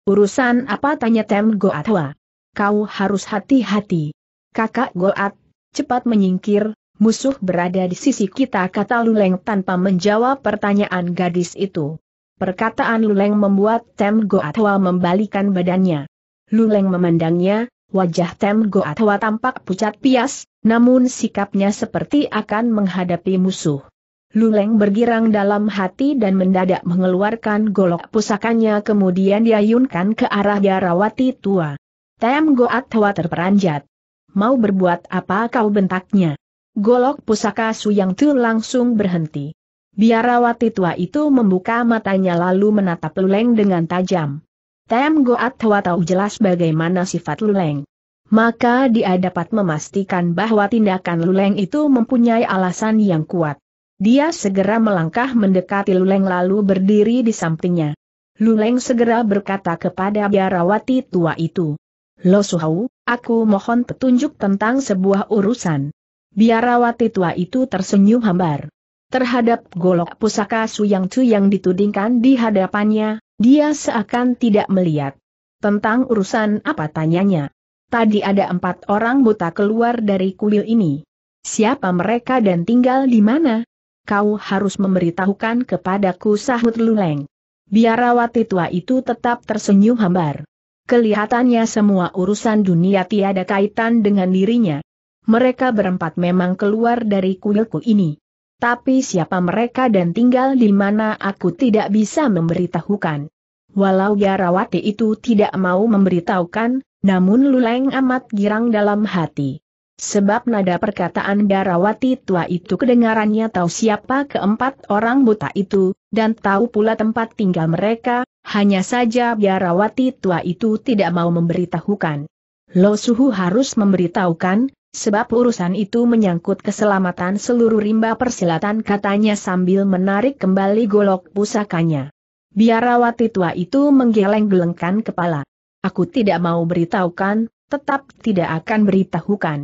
A: Urusan apa tanya Tem Goatwa? Kau harus hati-hati. Kakak Goat, cepat menyingkir, musuh berada di sisi kita kata Luleng tanpa menjawab pertanyaan gadis itu. Perkataan Luleng membuat Tem Goatwa membalikan badannya. Luleng memandangnya, wajah Tem Goatwa tampak pucat pias, namun sikapnya seperti akan menghadapi musuh. Luleng bergirang dalam hati dan mendadak mengeluarkan golok pusakanya kemudian diayunkan ke arah Yarawati tua. Tem Goatwa terperanjat. Mau berbuat apa kau bentaknya? Golok pusaka Suyang Tu langsung berhenti. Biarawati tua itu membuka matanya lalu menatap Luleng dengan tajam. Tem Goat Hwa tahu jelas bagaimana sifat Luleng. Maka dia dapat memastikan bahwa tindakan Luleng itu mempunyai alasan yang kuat. Dia segera melangkah mendekati Luleng lalu berdiri di sampingnya. Luleng segera berkata kepada biarawati tua itu. Lo Suhau, aku mohon petunjuk tentang sebuah urusan. Biarawati tua itu tersenyum hambar. Terhadap golok pusaka Su Yang Chu yang ditudingkan di hadapannya, dia seakan tidak melihat. Tentang urusan apa tanyanya? Tadi ada empat orang buta keluar dari kuil ini. Siapa mereka dan tinggal di mana? Kau harus memberitahukan kepadaku sahut Luleng. Biarawati tua itu tetap tersenyum hambar. Kelihatannya semua urusan dunia tiada kaitan dengan dirinya. Mereka berempat memang keluar dari kuilku ini. Tapi siapa mereka dan tinggal di mana aku tidak bisa memberitahukan. Walau Biarawati itu tidak mau memberitahukan, namun Luleng amat girang dalam hati. Sebab nada perkataan Biarawati tua itu kedengarannya tahu siapa keempat orang buta itu, dan tahu pula tempat tinggal mereka, hanya saja Biarawati tua itu tidak mau memberitahukan. Lo Suhu harus memberitahukan, sebab urusan itu menyangkut keselamatan seluruh rimba persilatan katanya sambil menarik kembali golok pusakanya. Biarawati tua itu menggeleng-gelengkan kepala. Aku tidak mau beritahukan, tetap tidak akan beritahukan.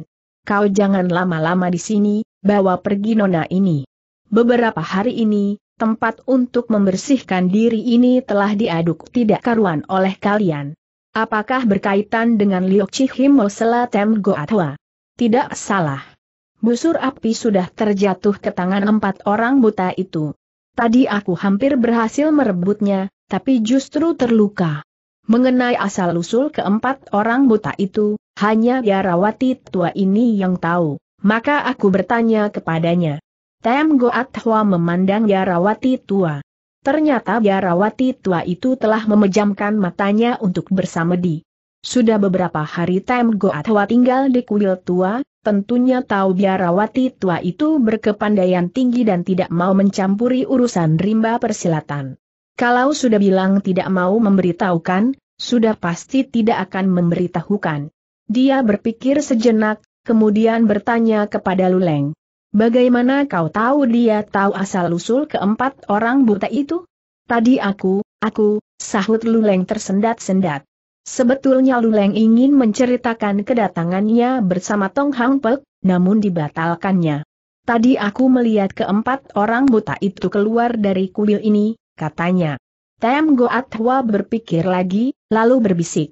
A: Kau jangan lama-lama di sini, bawa pergi nona ini. Beberapa hari ini, tempat untuk membersihkan diri ini telah diaduk tidak karuan oleh kalian. Apakah berkaitan dengan Liok Chihimo Selatem Goatwa? Tidak salah. Busur api sudah terjatuh ke tangan empat orang buta itu. Tadi aku hampir berhasil merebutnya, tapi justru terluka. Mengenai asal-usul keempat orang buta itu, hanya biarawati tua ini yang tahu, maka aku bertanya kepadanya. Tem Goat Hwa memandang biarawati tua. Ternyata biarawati tua itu telah memejamkan matanya untuk bersamedi. Sudah beberapa hari Tem Goatwa tinggal di kuil tua, tentunya tahu biarawati tua itu berkepandaian tinggi dan tidak mau mencampuri urusan rimba persilatan. Kalau sudah bilang tidak mau memberitahukan, sudah pasti tidak akan memberitahukan. Dia berpikir sejenak, kemudian bertanya kepada Luleng. Bagaimana kau tahu dia tahu asal-usul keempat orang buta itu? Tadi aku, aku, sahut Luleng tersendat-sendat. Sebetulnya Luleng ingin menceritakan kedatangannya bersama Tong Hang Pek, namun dibatalkannya. Tadi aku melihat keempat orang buta itu keluar dari kuil ini, katanya. Tem Goatwa berpikir lagi, lalu berbisik.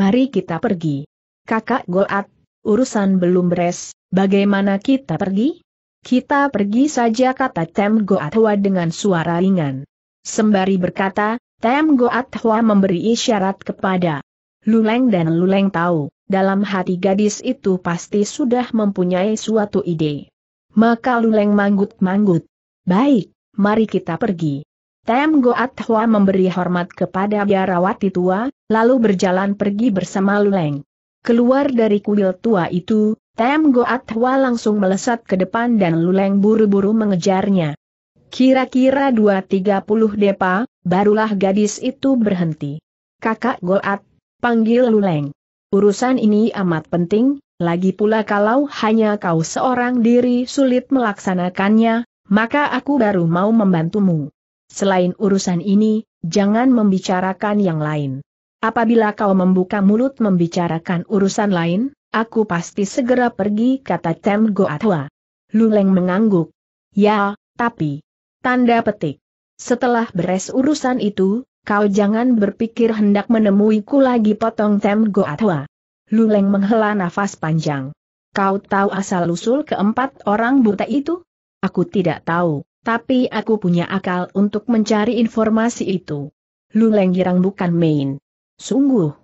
A: Mari kita pergi. Kakak Goat, urusan belum beres, bagaimana kita pergi? Kita pergi saja kata Tem Goatwa dengan suara ringan. Sembari berkata, Tem Goat Hua memberi isyarat kepada Luleng dan Luleng tahu, dalam hati gadis itu pasti sudah mempunyai suatu ide. Maka Luleng manggut-manggut. Baik, mari kita pergi. Tem Goat Hua memberi hormat kepada biarawati tua, lalu berjalan pergi bersama Luleng. Keluar dari kuil tua itu, Tem Goat Hua langsung melesat ke depan dan Luleng buru-buru mengejarnya. Kira-kira dua tiga puluh depa, barulah gadis itu berhenti. Kakak Goat, panggil Luleng. Urusan ini amat penting, lagi pula kalau hanya kau seorang diri sulit melaksanakannya, maka aku baru mau membantumu. Selain urusan ini, jangan membicarakan yang lain. Apabila kau membuka mulut membicarakan urusan lain, aku pasti segera pergi kata Tem Goatwa. Luleng mengangguk. Ya, tapi... Tanda petik. Setelah beres urusan itu, kau jangan berpikir hendak menemuiku lagi potong Tem Goatwa. Luleng menghela nafas panjang. Kau tahu asal-usul keempat orang buta itu? Aku tidak tahu, tapi aku punya akal untuk mencari informasi itu. Luleng girang bukan main. Sungguh.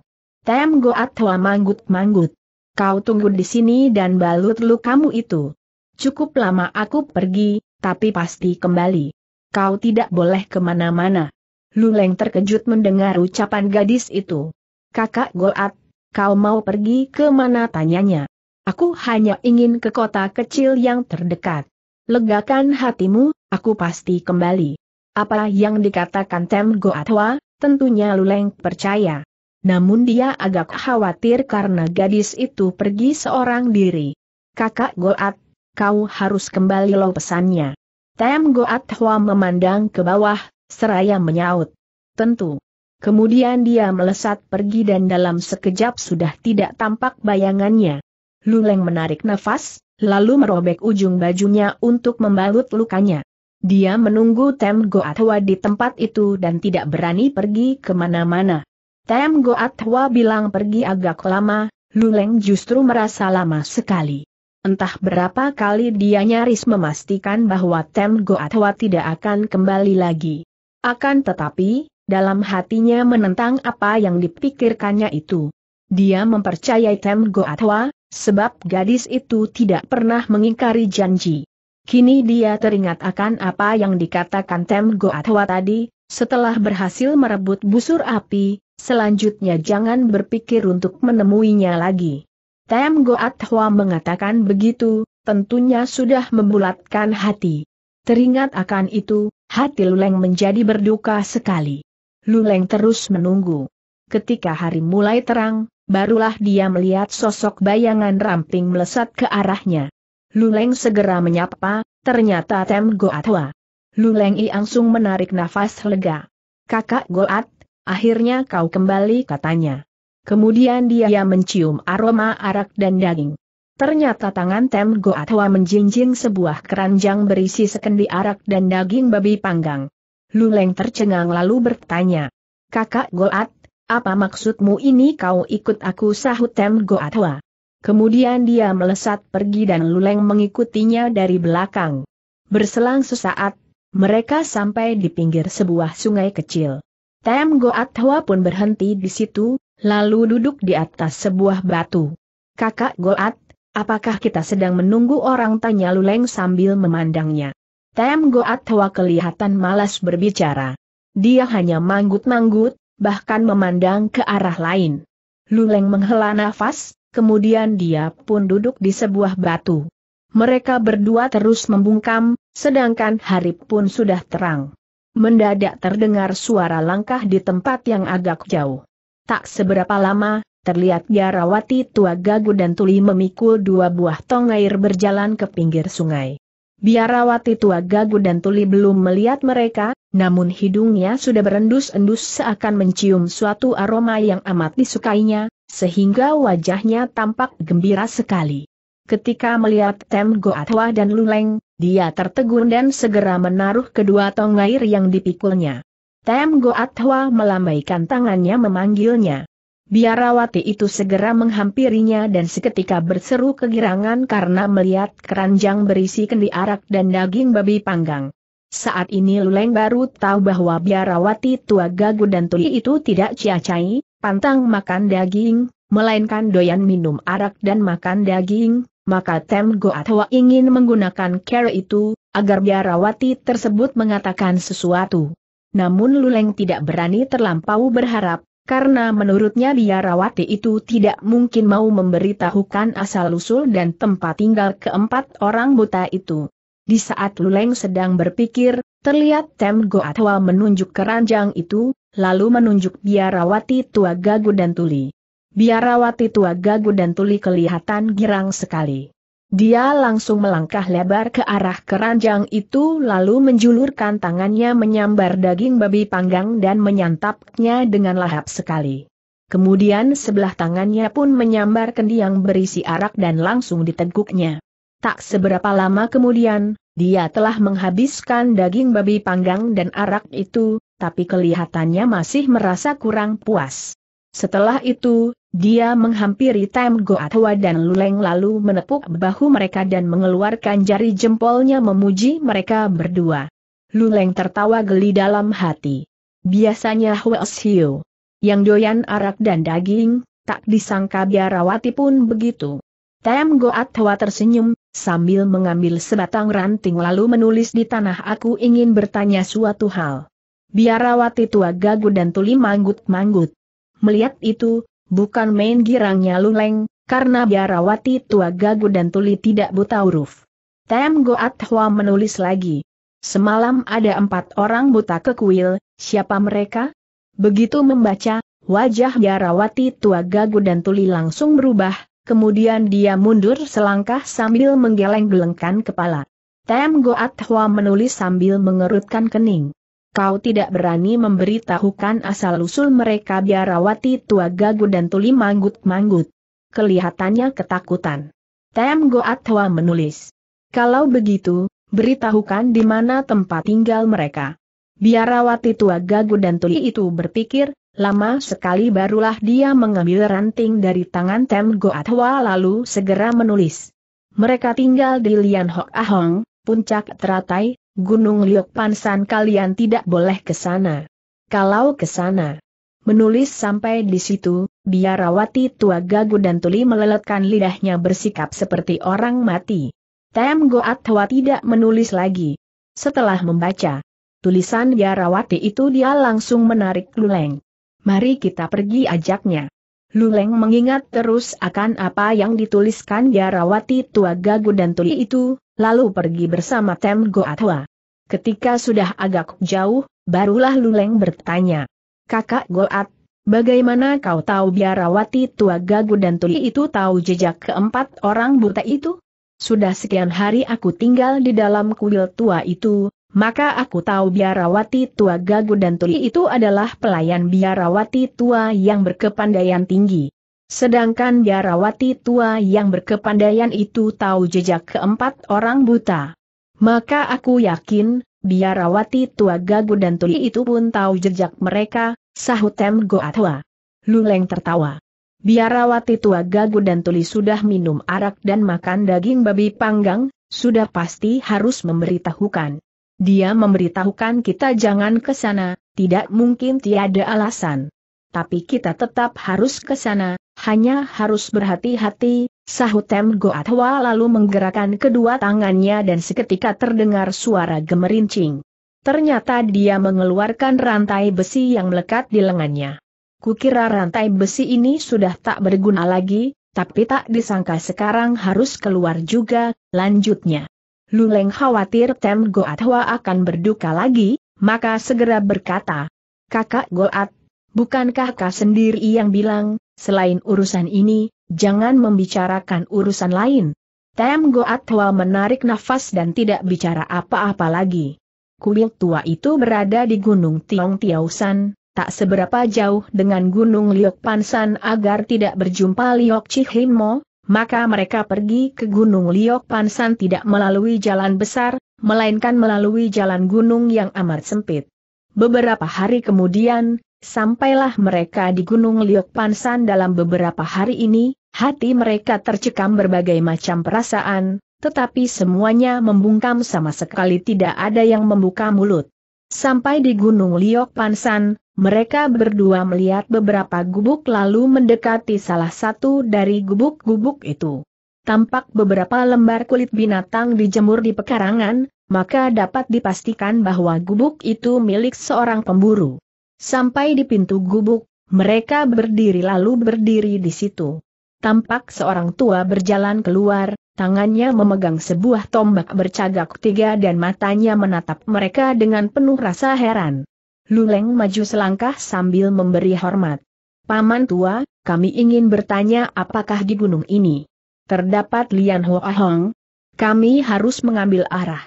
A: Tem Goatwa manggut-manggut. Kau tunggu di sini dan balut lu kamu itu. Cukup lama aku pergi, tapi pasti kembali. Kau tidak boleh kemana-mana. Luleng terkejut mendengar ucapan gadis itu. Kakak Goat, kau mau pergi ke mana tanyanya? Aku hanya ingin ke kota kecil yang terdekat. Legakan hatimu, aku pasti kembali. Apa yang dikatakan Tem Goatwa, tentunya Luleng percaya. Namun dia agak khawatir karena gadis itu pergi seorang diri. Kakak Goat, kau harus kembali lo pesannya. Tem Goat Hua memandang ke bawah, seraya menyaut. Tentu. Kemudian dia melesat pergi dan dalam sekejap sudah tidak tampak bayangannya. Luleng menarik nafas, lalu merobek ujung bajunya untuk membalut lukanya. Dia menunggu Tem Hua di tempat itu dan tidak berani pergi kemana-mana. Tem Hua bilang pergi agak lama, Luleng justru merasa lama sekali. Entah berapa kali dia nyaris memastikan bahwa Tem Goatwa tidak akan kembali lagi. Akan tetapi, dalam hatinya menentang apa yang dipikirkannya itu. Dia mempercayai Tem Goatwa, sebab gadis itu tidak pernah mengingkari janji. Kini dia teringat akan apa yang dikatakan Tem Goatwa tadi, setelah berhasil merebut busur api, selanjutnya jangan berpikir untuk menemuinya lagi. Tem Goat Hua mengatakan begitu, tentunya sudah membulatkan hati. Teringat akan itu, hati Luleng menjadi berduka sekali. Luleng terus menunggu. Ketika hari mulai terang, barulah dia melihat sosok bayangan ramping melesat ke arahnya. Luleng segera menyapa, ternyata Tem Goat Hua. Luleng langsung menarik nafas lega. Kakak Goat, akhirnya kau kembali katanya. Kemudian dia mencium aroma arak dan daging. Ternyata tangan Tem Goatwa menjinjing sebuah keranjang berisi sekendi arak dan daging babi panggang. Luleng tercengang lalu bertanya, Kakak Goat, apa maksudmu ini kau ikut aku sahut Tem Goatwa? Kemudian dia melesat pergi dan Luleng mengikutinya dari belakang. Berselang sesaat, mereka sampai di pinggir sebuah sungai kecil. Tem Goatwa pun berhenti di situ, lalu duduk di atas sebuah batu. Kakak Goat, apakah kita sedang menunggu orang tanya Luleng sambil memandangnya. Tem Goat Hwa kelihatan malas berbicara. Dia hanya manggut-manggut, bahkan memandang ke arah lain. Luleng menghela nafas, kemudian dia pun duduk di sebuah batu. Mereka berdua terus membungkam, sedangkan hari pun sudah terang. Mendadak terdengar suara langkah di tempat yang agak jauh. Tak seberapa lama, terlihat Garawati tua gagu dan tuli memikul dua buah tong air berjalan ke pinggir sungai. Biarawati tua gagu dan tuli belum melihat mereka, namun hidungnya sudah berendus-endus seakan mencium suatu aroma yang amat disukainya, sehingga wajahnya tampak gembira sekali. Ketika melihat Tem Goatwa dan Luleng, dia tertegun dan segera menaruh kedua tong air yang dipikulnya. Tem Atwa melambaikan tangannya memanggilnya. Biarawati itu segera menghampirinya dan seketika berseru kegirangan karena melihat keranjang berisi kendi arak dan daging babi panggang. Saat ini Luleng baru tahu bahwa biarawati tua gagu dan tuli itu tidak ciacai, pantang makan daging, melainkan doyan minum arak dan makan daging, maka Tem Atwa ingin menggunakan care itu, agar biarawati tersebut mengatakan sesuatu namun Luleng tidak berani terlampau berharap, karena menurutnya biarawati itu tidak mungkin mau memberitahukan asal-usul dan tempat tinggal keempat orang buta itu. Di saat Luleng sedang berpikir, terlihat Tem Goatwa menunjuk keranjang itu, lalu menunjuk biarawati tua gagu dan tuli. Biarawati tua gagu dan tuli kelihatan girang sekali. Dia langsung melangkah lebar ke arah keranjang itu lalu menjulurkan tangannya menyambar daging babi panggang dan menyantapnya dengan lahap sekali. Kemudian sebelah tangannya pun menyambar kendi yang berisi arak dan langsung diteguknya. Tak seberapa lama kemudian, dia telah menghabiskan daging babi panggang dan arak itu, tapi kelihatannya masih merasa kurang puas. Setelah itu, dia menghampiri Tam Hua dan Luleng lalu menepuk bahu mereka dan mengeluarkan jari jempolnya memuji mereka berdua. Luleng tertawa geli dalam hati. Biasanya Hua Hiu, yang doyan arak dan daging, tak disangka biarawati pun begitu. Tam Hua tersenyum, sambil mengambil sebatang ranting lalu menulis di tanah aku ingin bertanya suatu hal. Biarawati tua gagu dan tuli manggut-manggut. Melihat itu, bukan main girangnya Lungleng, karena biarawati tua gagu dan tuli tidak buta huruf. Tem Goat Hua menulis lagi. Semalam ada empat orang buta ke kuil. siapa mereka? Begitu membaca, wajah biarawati tua gagu dan tuli langsung berubah, kemudian dia mundur selangkah sambil menggeleng-gelengkan kepala. Tem Goat Hua menulis sambil mengerutkan kening kau tidak berani memberitahukan asal-usul mereka biarawati tua gagu dan tuli manggut-manggut. Kelihatannya ketakutan. Tem Goatwa menulis. Kalau begitu, beritahukan di mana tempat tinggal mereka. Biarawati tua gagu dan tuli itu berpikir, lama sekali barulah dia mengambil ranting dari tangan Tem Goatwa lalu segera menulis. Mereka tinggal di Lian Hok Ahong, puncak teratai, Gunung Liok Pansan kalian tidak boleh ke sana. Kalau ke sana, menulis sampai di situ, biarawati tua gagu dan tuli meleletkan lidahnya bersikap seperti orang mati. Tem Goat Hwa tidak menulis lagi. Setelah membaca tulisan biarawati itu dia langsung menarik luleng. Mari kita pergi ajaknya. Luleng mengingat terus akan apa yang dituliskan biarawati tua gagu dan tuli itu, lalu pergi bersama Tem Goatwa. Ketika sudah agak jauh, barulah Luleng bertanya. Kakak Goat, bagaimana kau tahu biarawati tua gagu dan tuli itu tahu jejak keempat orang buta itu? Sudah sekian hari aku tinggal di dalam kuil tua itu, maka aku tahu biarawati tua Gagu dan Tuli itu adalah pelayan biarawati tua yang berkepandaian tinggi. Sedangkan biarawati tua yang berkepandaian itu tahu jejak keempat orang buta. Maka aku yakin, biarawati tua Gagu dan Tuli itu pun tahu jejak mereka, sahut Tem Goatwa. Luleng tertawa. Biarawati tua Gagu dan Tuli sudah minum arak dan makan daging babi panggang, sudah pasti harus memberitahukan. Dia memberitahukan kita jangan ke sana, tidak mungkin tiada alasan. Tapi kita tetap harus ke sana, hanya harus berhati-hati, sahut Tem Goatwa lalu menggerakkan kedua tangannya dan seketika terdengar suara gemerincing. Ternyata dia mengeluarkan rantai besi yang melekat di lengannya. Kukira rantai besi ini sudah tak berguna lagi, tapi tak disangka sekarang harus keluar juga, lanjutnya. Luleng khawatir Tem Goat Hua akan berduka lagi, maka segera berkata, Kakak Goat, bukankah kakak sendiri yang bilang, selain urusan ini, jangan membicarakan urusan lain? Tem Goat Hua menarik nafas dan tidak bicara apa-apa lagi. Kuil tua itu berada di Gunung Tiong Tiausan, tak seberapa jauh dengan Gunung Liok Pansan agar tidak berjumpa Liok Chihimo, maka mereka pergi ke Gunung Liok Pansan tidak melalui jalan besar, melainkan melalui jalan gunung yang amat sempit. Beberapa hari kemudian, sampailah mereka di Gunung Liok Pansan dalam beberapa hari ini, hati mereka tercekam berbagai macam perasaan, tetapi semuanya membungkam sama sekali tidak ada yang membuka mulut. Sampai di Gunung Liok Pansan, mereka berdua melihat beberapa gubuk lalu mendekati salah satu dari gubuk-gubuk itu. Tampak beberapa lembar kulit binatang dijemur di pekarangan, maka dapat dipastikan bahwa gubuk itu milik seorang pemburu. Sampai di pintu gubuk, mereka berdiri lalu berdiri di situ. Tampak seorang tua berjalan keluar, tangannya memegang sebuah tombak bercagak tiga dan matanya menatap mereka dengan penuh rasa heran. Luleng maju selangkah sambil memberi hormat. Paman tua, kami ingin bertanya apakah di gunung ini terdapat Lian Hoa Hong? Kami harus mengambil arah.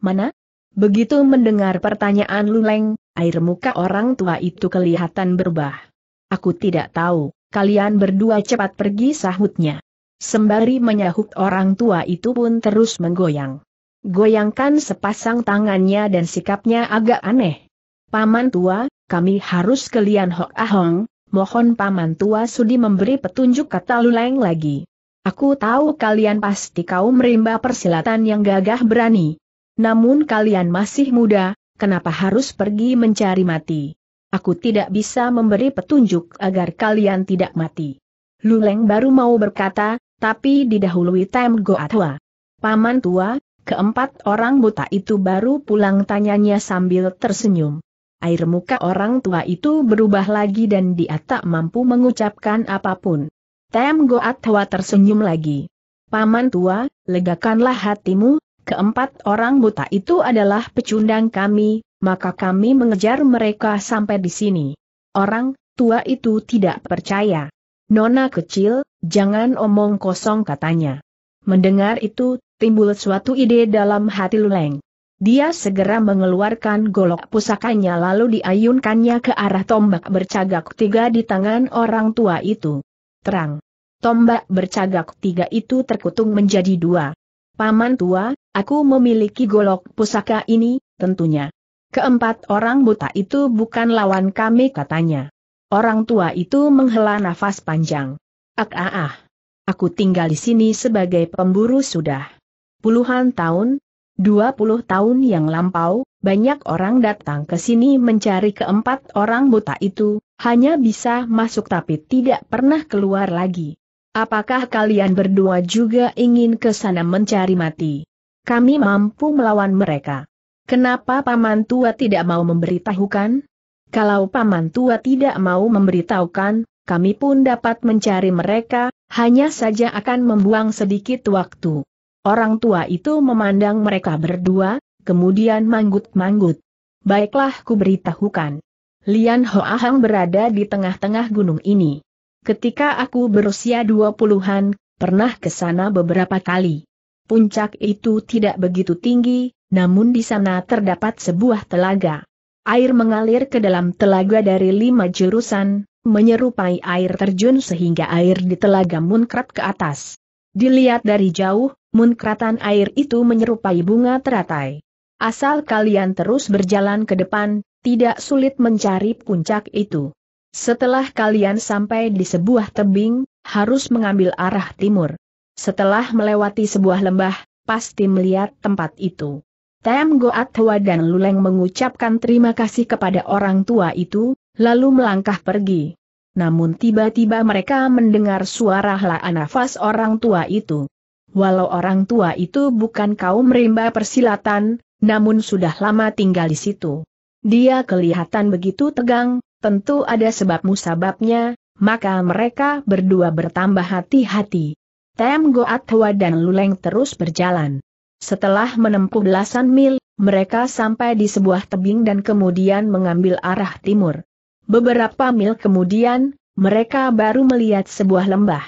A: Mana? Begitu mendengar pertanyaan Luleng, air muka orang tua itu kelihatan berubah. Aku tidak tahu, kalian berdua cepat pergi sahutnya. Sembari menyahut orang tua itu pun terus menggoyang. Goyangkan sepasang tangannya dan sikapnya agak aneh. Paman tua, kami harus ke Lian Hok Ahong, mohon paman tua sudi memberi petunjuk kata Luleng lagi. Aku tahu kalian pasti kau merimba persilatan yang gagah berani. Namun kalian masih muda, kenapa harus pergi mencari mati? Aku tidak bisa memberi petunjuk agar kalian tidak mati. Luleng baru mau berkata, tapi didahului Tem Tua. Paman tua, keempat orang buta itu baru pulang tanyanya sambil tersenyum air muka orang tua itu berubah lagi dan dia tak mampu mengucapkan apapun. Tem Goat Hwa tersenyum lagi. Paman tua, legakanlah hatimu, keempat orang buta itu adalah pecundang kami, maka kami mengejar mereka sampai di sini. Orang tua itu tidak percaya. Nona kecil, jangan omong kosong katanya. Mendengar itu, timbul suatu ide dalam hati Luleng. Dia segera mengeluarkan golok pusakanya lalu diayunkannya ke arah tombak bercagak tiga di tangan orang tua itu. Terang. Tombak bercagak tiga itu terkutung menjadi dua. Paman tua, aku memiliki golok pusaka ini, tentunya. Keempat orang buta itu bukan lawan kami katanya. Orang tua itu menghela nafas panjang. Ak ah ah. Aku tinggal di sini sebagai pemburu sudah puluhan tahun, 20 tahun yang lampau, banyak orang datang ke sini mencari keempat orang buta itu, hanya bisa masuk tapi tidak pernah keluar lagi. Apakah kalian berdua juga ingin ke sana mencari mati? Kami mampu melawan mereka. Kenapa Paman Tua tidak mau memberitahukan? Kalau Paman Tua tidak mau memberitahukan, kami pun dapat mencari mereka, hanya saja akan membuang sedikit waktu. Orang tua itu memandang mereka berdua, kemudian manggut-manggut. Baiklah ku beritahukan. Lian Hoahang berada di tengah-tengah gunung ini. Ketika aku berusia dua puluhan, pernah ke sana beberapa kali. Puncak itu tidak begitu tinggi, namun di sana terdapat sebuah telaga. Air mengalir ke dalam telaga dari lima jurusan, menyerupai air terjun sehingga air di telaga munkrat ke atas. Dilihat dari jauh, munkratan air itu menyerupai bunga teratai. Asal kalian terus berjalan ke depan, tidak sulit mencari puncak itu. Setelah kalian sampai di sebuah tebing, harus mengambil arah timur. Setelah melewati sebuah lembah, pasti melihat tempat itu. Tem Goat Hwa dan Luleng mengucapkan terima kasih kepada orang tua itu, lalu melangkah pergi. Namun tiba-tiba mereka mendengar suara hela nafas orang tua itu walau orang tua itu bukan kaum rimba persilatan, namun sudah lama tinggal di situ. Dia kelihatan begitu tegang, tentu ada sebab musababnya, maka mereka berdua bertambah hati-hati. Tem Goat Hwa dan Luleng terus berjalan. Setelah menempuh belasan mil, mereka sampai di sebuah tebing dan kemudian mengambil arah timur. Beberapa mil kemudian, mereka baru melihat sebuah lembah.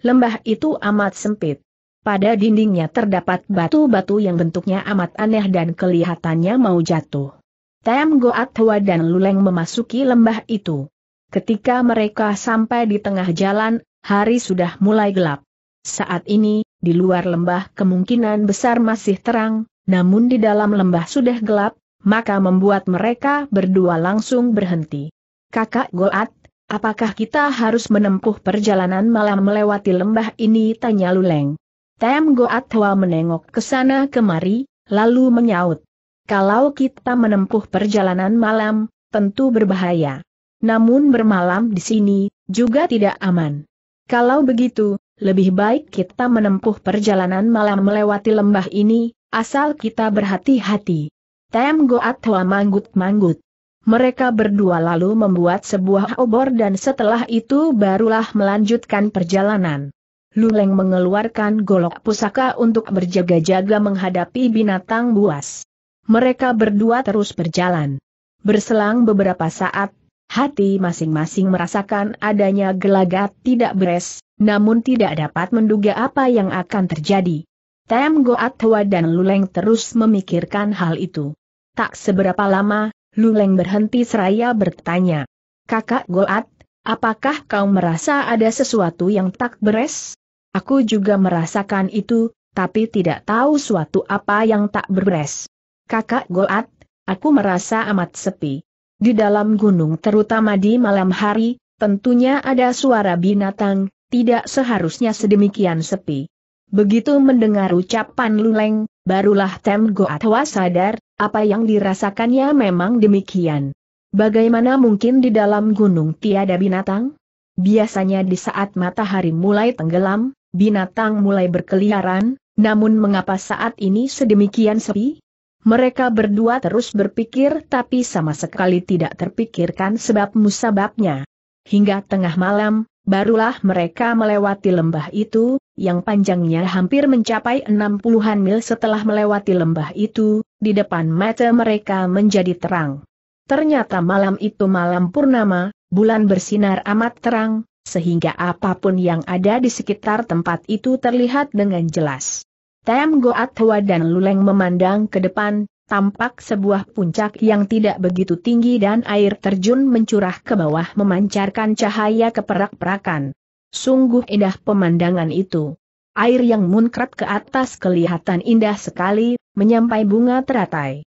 A: Lembah itu amat sempit. Pada dindingnya terdapat batu-batu yang bentuknya amat aneh dan kelihatannya mau jatuh. Tem Goat Hwa dan Luleng memasuki lembah itu. Ketika mereka sampai di tengah jalan, hari sudah mulai gelap. Saat ini, di luar lembah kemungkinan besar masih terang, namun di dalam lembah sudah gelap, maka membuat mereka berdua langsung berhenti. Kakak Goat, apakah kita harus menempuh perjalanan malam melewati lembah ini? Tanya Luleng. Tem Goat Hua menengok ke sana kemari, lalu menyaut. Kalau kita menempuh perjalanan malam, tentu berbahaya. Namun bermalam di sini, juga tidak aman. Kalau begitu, lebih baik kita menempuh perjalanan malam melewati lembah ini, asal kita berhati-hati. Tem Goat Hua manggut-manggut. Mereka berdua lalu membuat sebuah obor dan setelah itu barulah melanjutkan perjalanan. Luleng mengeluarkan golok pusaka untuk berjaga-jaga menghadapi binatang buas. Mereka berdua terus berjalan. Berselang beberapa saat, hati masing-masing merasakan adanya gelagat tidak beres, namun tidak dapat menduga apa yang akan terjadi. Tem Goat Hwa dan Luleng terus memikirkan hal itu. Tak seberapa lama, Luleng berhenti seraya bertanya. Kakak Goat, apakah kau merasa ada sesuatu yang tak beres? Aku juga merasakan itu, tapi tidak tahu suatu apa yang tak beres. Kakak Goat, aku merasa amat sepi. Di dalam gunung terutama di malam hari, tentunya ada suara binatang, tidak seharusnya sedemikian sepi. Begitu mendengar ucapan Luleng, barulah Tem Goat sadar, apa yang dirasakannya memang demikian. Bagaimana mungkin di dalam gunung tiada binatang? Biasanya di saat matahari mulai tenggelam, binatang mulai berkeliaran, namun mengapa saat ini sedemikian sepi? Mereka berdua terus berpikir tapi sama sekali tidak terpikirkan sebab musababnya. Hingga tengah malam, barulah mereka melewati lembah itu, yang panjangnya hampir mencapai enam puluhan mil setelah melewati lembah itu, di depan mata mereka menjadi terang. Ternyata malam itu malam purnama, bulan bersinar amat terang, sehingga apapun yang ada di sekitar tempat itu terlihat dengan jelas. Tem Goat Hua dan Luleng memandang ke depan, tampak sebuah puncak yang tidak begitu tinggi dan air terjun mencurah ke bawah memancarkan cahaya keperak-perakan. Sungguh indah pemandangan itu. Air yang munkrat ke atas kelihatan indah sekali, menyampai bunga teratai.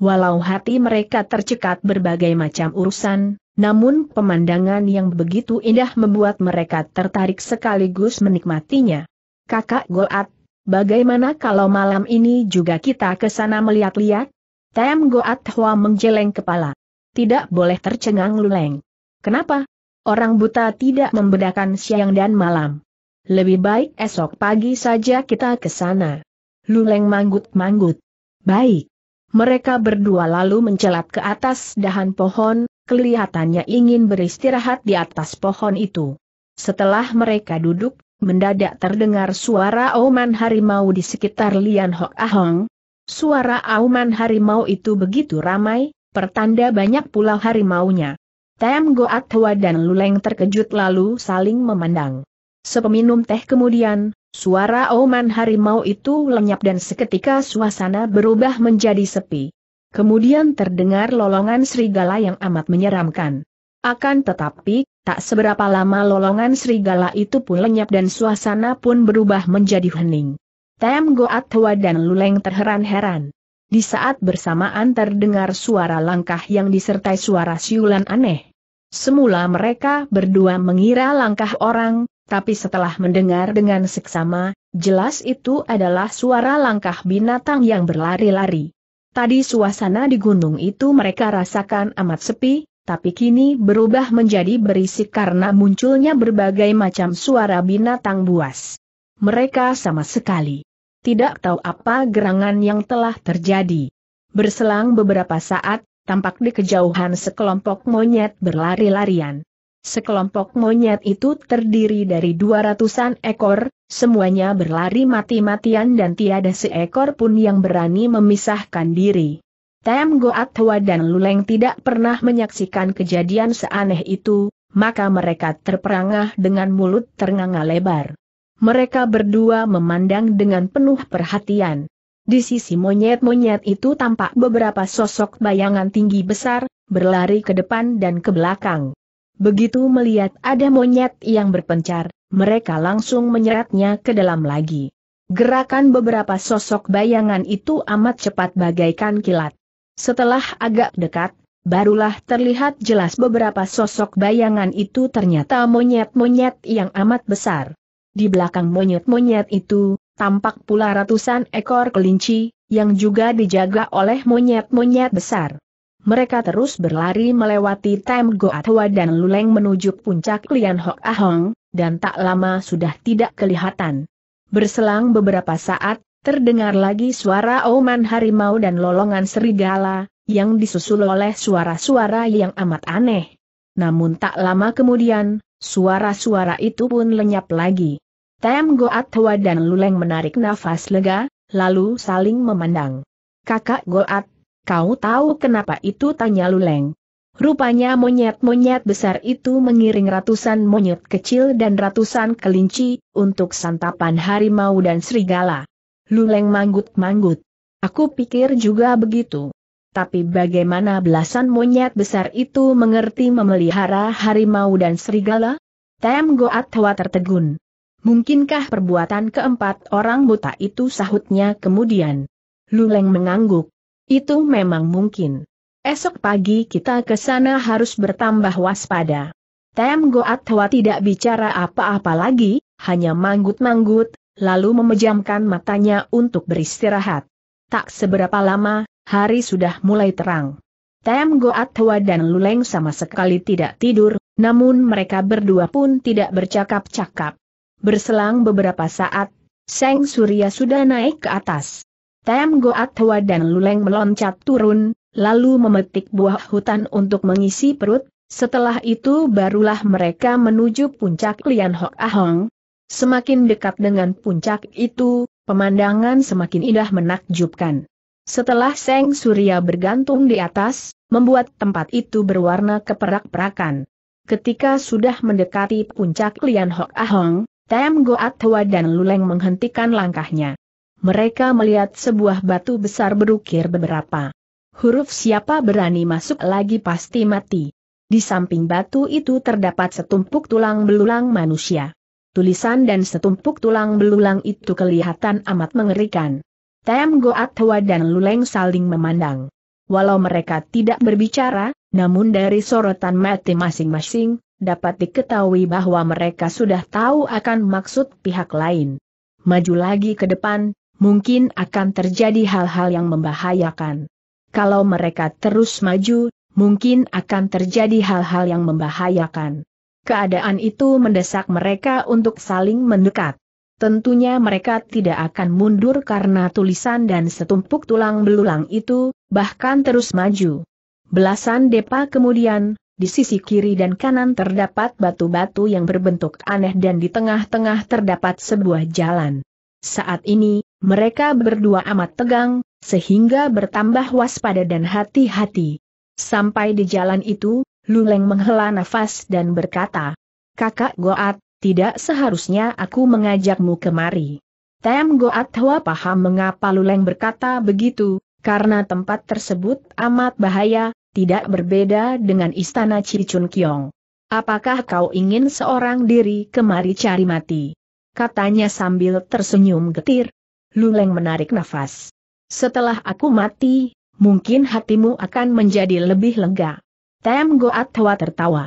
A: Walau hati mereka tercekat berbagai macam urusan, namun pemandangan yang begitu indah membuat mereka tertarik sekaligus menikmatinya. Kakak Goat, bagaimana kalau malam ini juga kita ke sana melihat-lihat? Tem Goat Hua menjeleng kepala. Tidak boleh tercengang luleng. Kenapa? Orang buta tidak membedakan siang dan malam. Lebih baik esok pagi saja kita ke sana. Luleng manggut-manggut. Baik. Mereka berdua lalu mencelat ke atas dahan pohon, kelihatannya ingin beristirahat di atas pohon itu. Setelah mereka duduk, mendadak terdengar suara auman harimau di sekitar Lian Hok Ahong. Suara auman harimau itu begitu ramai, pertanda banyak pula harimaunya. Tem Goat Hwa dan Luleng terkejut lalu saling memandang. Sepeminum teh kemudian, suara auman harimau itu lenyap dan seketika suasana berubah menjadi sepi. Kemudian terdengar lolongan serigala yang amat menyeramkan. Akan tetapi, tak seberapa lama lolongan serigala itu pun lenyap dan suasana pun berubah menjadi hening. Tem Goat Hwa dan Luleng terheran-heran. Di saat bersamaan terdengar suara langkah yang disertai suara siulan aneh. Semula mereka berdua mengira langkah orang, tapi setelah mendengar dengan seksama, jelas itu adalah suara langkah binatang yang berlari-lari. Tadi suasana di gunung itu mereka rasakan amat sepi, tapi kini berubah menjadi berisik karena munculnya berbagai macam suara binatang buas. Mereka sama sekali tidak tahu apa gerangan yang telah terjadi. Berselang beberapa saat, tampak di kejauhan sekelompok monyet berlari-larian. Sekelompok monyet itu terdiri dari dua ratusan ekor, semuanya berlari mati-matian dan tiada seekor pun yang berani memisahkan diri. Tem Goat Hwa dan Luleng tidak pernah menyaksikan kejadian seaneh itu, maka mereka terperangah dengan mulut ternganga lebar. Mereka berdua memandang dengan penuh perhatian. Di sisi monyet-monyet itu tampak beberapa sosok bayangan tinggi besar, berlari ke depan dan ke belakang. Begitu melihat ada monyet yang berpencar, mereka langsung menyeretnya ke dalam lagi. Gerakan beberapa sosok bayangan itu amat cepat bagaikan kilat. Setelah agak dekat, barulah terlihat jelas beberapa sosok bayangan itu ternyata monyet-monyet yang amat besar. Di belakang monyet-monyet itu, tampak pula ratusan ekor kelinci, yang juga dijaga oleh monyet-monyet besar mereka terus berlari melewati Tem Goatwa dan Luleng menuju puncak Lian Hok Ahong, dan tak lama sudah tidak kelihatan. Berselang beberapa saat, terdengar lagi suara oman harimau dan lolongan serigala, yang disusul oleh suara-suara yang amat aneh. Namun tak lama kemudian, suara-suara itu pun lenyap lagi. Tem Goatwa dan Luleng menarik nafas lega, lalu saling memandang. Kakak Goat Kau tahu kenapa itu tanya Luleng. Rupanya monyet-monyet besar itu mengiring ratusan monyet kecil dan ratusan kelinci, untuk santapan harimau dan serigala. Luleng manggut-manggut. Aku pikir juga begitu. Tapi bagaimana belasan monyet besar itu mengerti memelihara harimau dan serigala? Tem Goat tertegun. Mungkinkah perbuatan keempat orang buta itu sahutnya kemudian? Luleng mengangguk. Itu memang mungkin. Esok pagi kita ke sana harus bertambah waspada. Tem Goatwa tidak bicara apa-apa lagi, hanya manggut-manggut, lalu memejamkan matanya untuk beristirahat. Tak seberapa lama, hari sudah mulai terang. Tem Goatwa dan Luleng sama sekali tidak tidur, namun mereka berdua pun tidak bercakap-cakap. Berselang beberapa saat, Seng Surya sudah naik ke atas. Tem Goat Hwa dan Luleng meloncat turun, lalu memetik buah hutan untuk mengisi perut, setelah itu barulah mereka menuju puncak Lian Hok Ahong. Semakin dekat dengan puncak itu, pemandangan semakin indah menakjubkan. Setelah Seng Surya bergantung di atas, membuat tempat itu berwarna keperak-perakan. Ketika sudah mendekati puncak Lian Hok Ahong, Tem Goat Hwa dan Luleng menghentikan langkahnya mereka melihat sebuah batu besar berukir beberapa huruf siapa berani masuk lagi pasti mati. Di samping batu itu terdapat setumpuk tulang belulang manusia. Tulisan dan setumpuk tulang belulang itu kelihatan amat mengerikan. Tem Goat Hwa dan Luleng saling memandang. Walau mereka tidak berbicara, namun dari sorotan mati masing-masing, dapat diketahui bahwa mereka sudah tahu akan maksud pihak lain. Maju lagi ke depan, mungkin akan terjadi hal-hal yang membahayakan. Kalau mereka terus maju, mungkin akan terjadi hal-hal yang membahayakan. Keadaan itu mendesak mereka untuk saling mendekat. Tentunya mereka tidak akan mundur karena tulisan dan setumpuk tulang belulang itu, bahkan terus maju. Belasan depa kemudian, di sisi kiri dan kanan terdapat batu-batu yang berbentuk aneh dan di tengah-tengah terdapat sebuah jalan. Saat ini, mereka berdua amat tegang, sehingga bertambah waspada dan hati-hati. Sampai di jalan itu, Luleng menghela nafas dan berkata, Kakak Goat, tidak seharusnya aku mengajakmu kemari. Tem Goat Hwa paham mengapa Luleng berkata begitu, karena tempat tersebut amat bahaya, tidak berbeda dengan istana Cicun Kiong. Apakah kau ingin seorang diri kemari cari mati? Katanya sambil tersenyum getir, Luleng menarik nafas. Setelah aku mati, mungkin hatimu akan menjadi lebih lega. Tem Goatwa tertawa.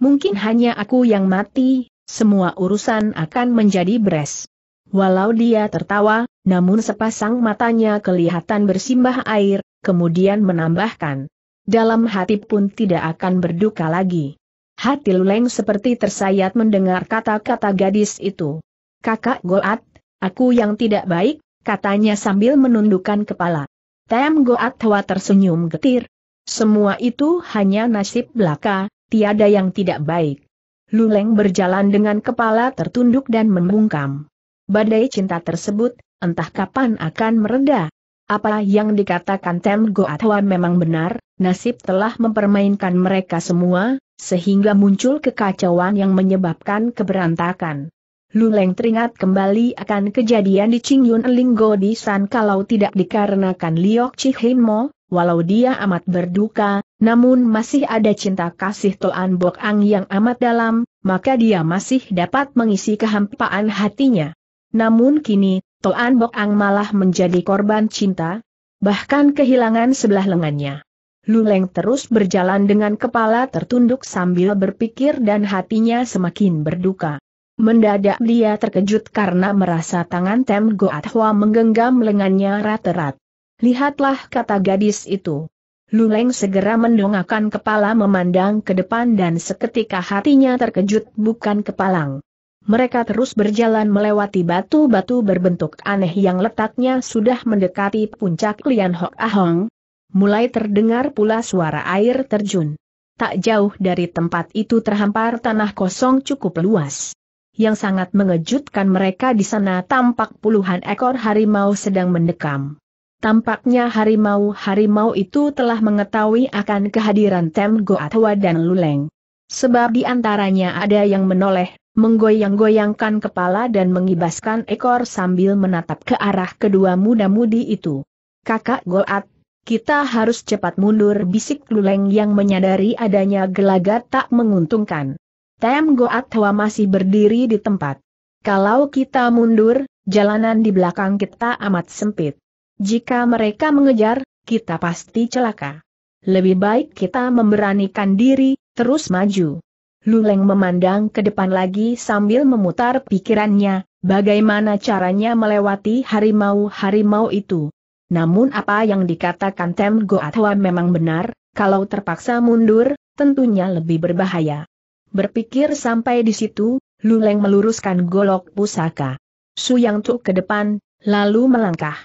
A: Mungkin hanya aku yang mati, semua urusan akan menjadi beres. Walau dia tertawa, namun sepasang matanya kelihatan bersimbah air, kemudian menambahkan. Dalam hati pun tidak akan berduka lagi. Hati Luleng seperti tersayat mendengar kata-kata gadis itu. Kakak Goat, aku yang tidak baik, katanya sambil menundukkan kepala. Tem Goat Hwa tersenyum getir. Semua itu hanya nasib belaka, tiada yang tidak baik. Luleng berjalan dengan kepala tertunduk dan membungkam. Badai cinta tersebut, entah kapan akan mereda. Apa yang dikatakan Tem Hwa memang benar, nasib telah mempermainkan mereka semua, sehingga muncul kekacauan yang menyebabkan keberantakan. Luleng teringat kembali akan kejadian di Qingyun Linggo di San kalau tidak dikarenakan Liok Chihinmo, walau dia amat berduka, namun masih ada cinta kasih Toan Bok Ang yang amat dalam, maka dia masih dapat mengisi kehampaan hatinya. Namun kini, Toan Bok Ang malah menjadi korban cinta, bahkan kehilangan sebelah lengannya. Luleng terus berjalan dengan kepala tertunduk sambil berpikir dan hatinya semakin berduka. Mendadak dia terkejut karena merasa tangan Tem Goat Hua menggenggam lengannya rat-rat. Lihatlah kata gadis itu. Luleng segera mendongakkan kepala memandang ke depan dan seketika hatinya terkejut bukan kepalang. Mereka terus berjalan melewati batu-batu berbentuk aneh yang letaknya sudah mendekati puncak Lian Hok Ahong. Mulai terdengar pula suara air terjun. Tak jauh dari tempat itu terhampar tanah kosong cukup luas yang sangat mengejutkan mereka di sana tampak puluhan ekor harimau sedang mendekam. Tampaknya harimau-harimau itu telah mengetahui akan kehadiran Tem Goatwa dan Luleng. Sebab di antaranya ada yang menoleh, menggoyang-goyangkan kepala dan mengibaskan ekor sambil menatap ke arah kedua muda-mudi itu. Kakak Goat, kita harus cepat mundur bisik Luleng yang menyadari adanya gelagat tak menguntungkan. Tem Goat Hwa masih berdiri di tempat. Kalau kita mundur, jalanan di belakang kita amat sempit. Jika mereka mengejar, kita pasti celaka. Lebih baik kita memberanikan diri, terus maju. Luleng memandang ke depan lagi sambil memutar pikirannya, bagaimana caranya melewati harimau-harimau itu. Namun apa yang dikatakan Tem Goat Hwa memang benar, kalau terpaksa mundur, tentunya lebih berbahaya. Berpikir sampai di situ, Luleng meluruskan golok pusaka. Su yang Tu ke depan, lalu melangkah.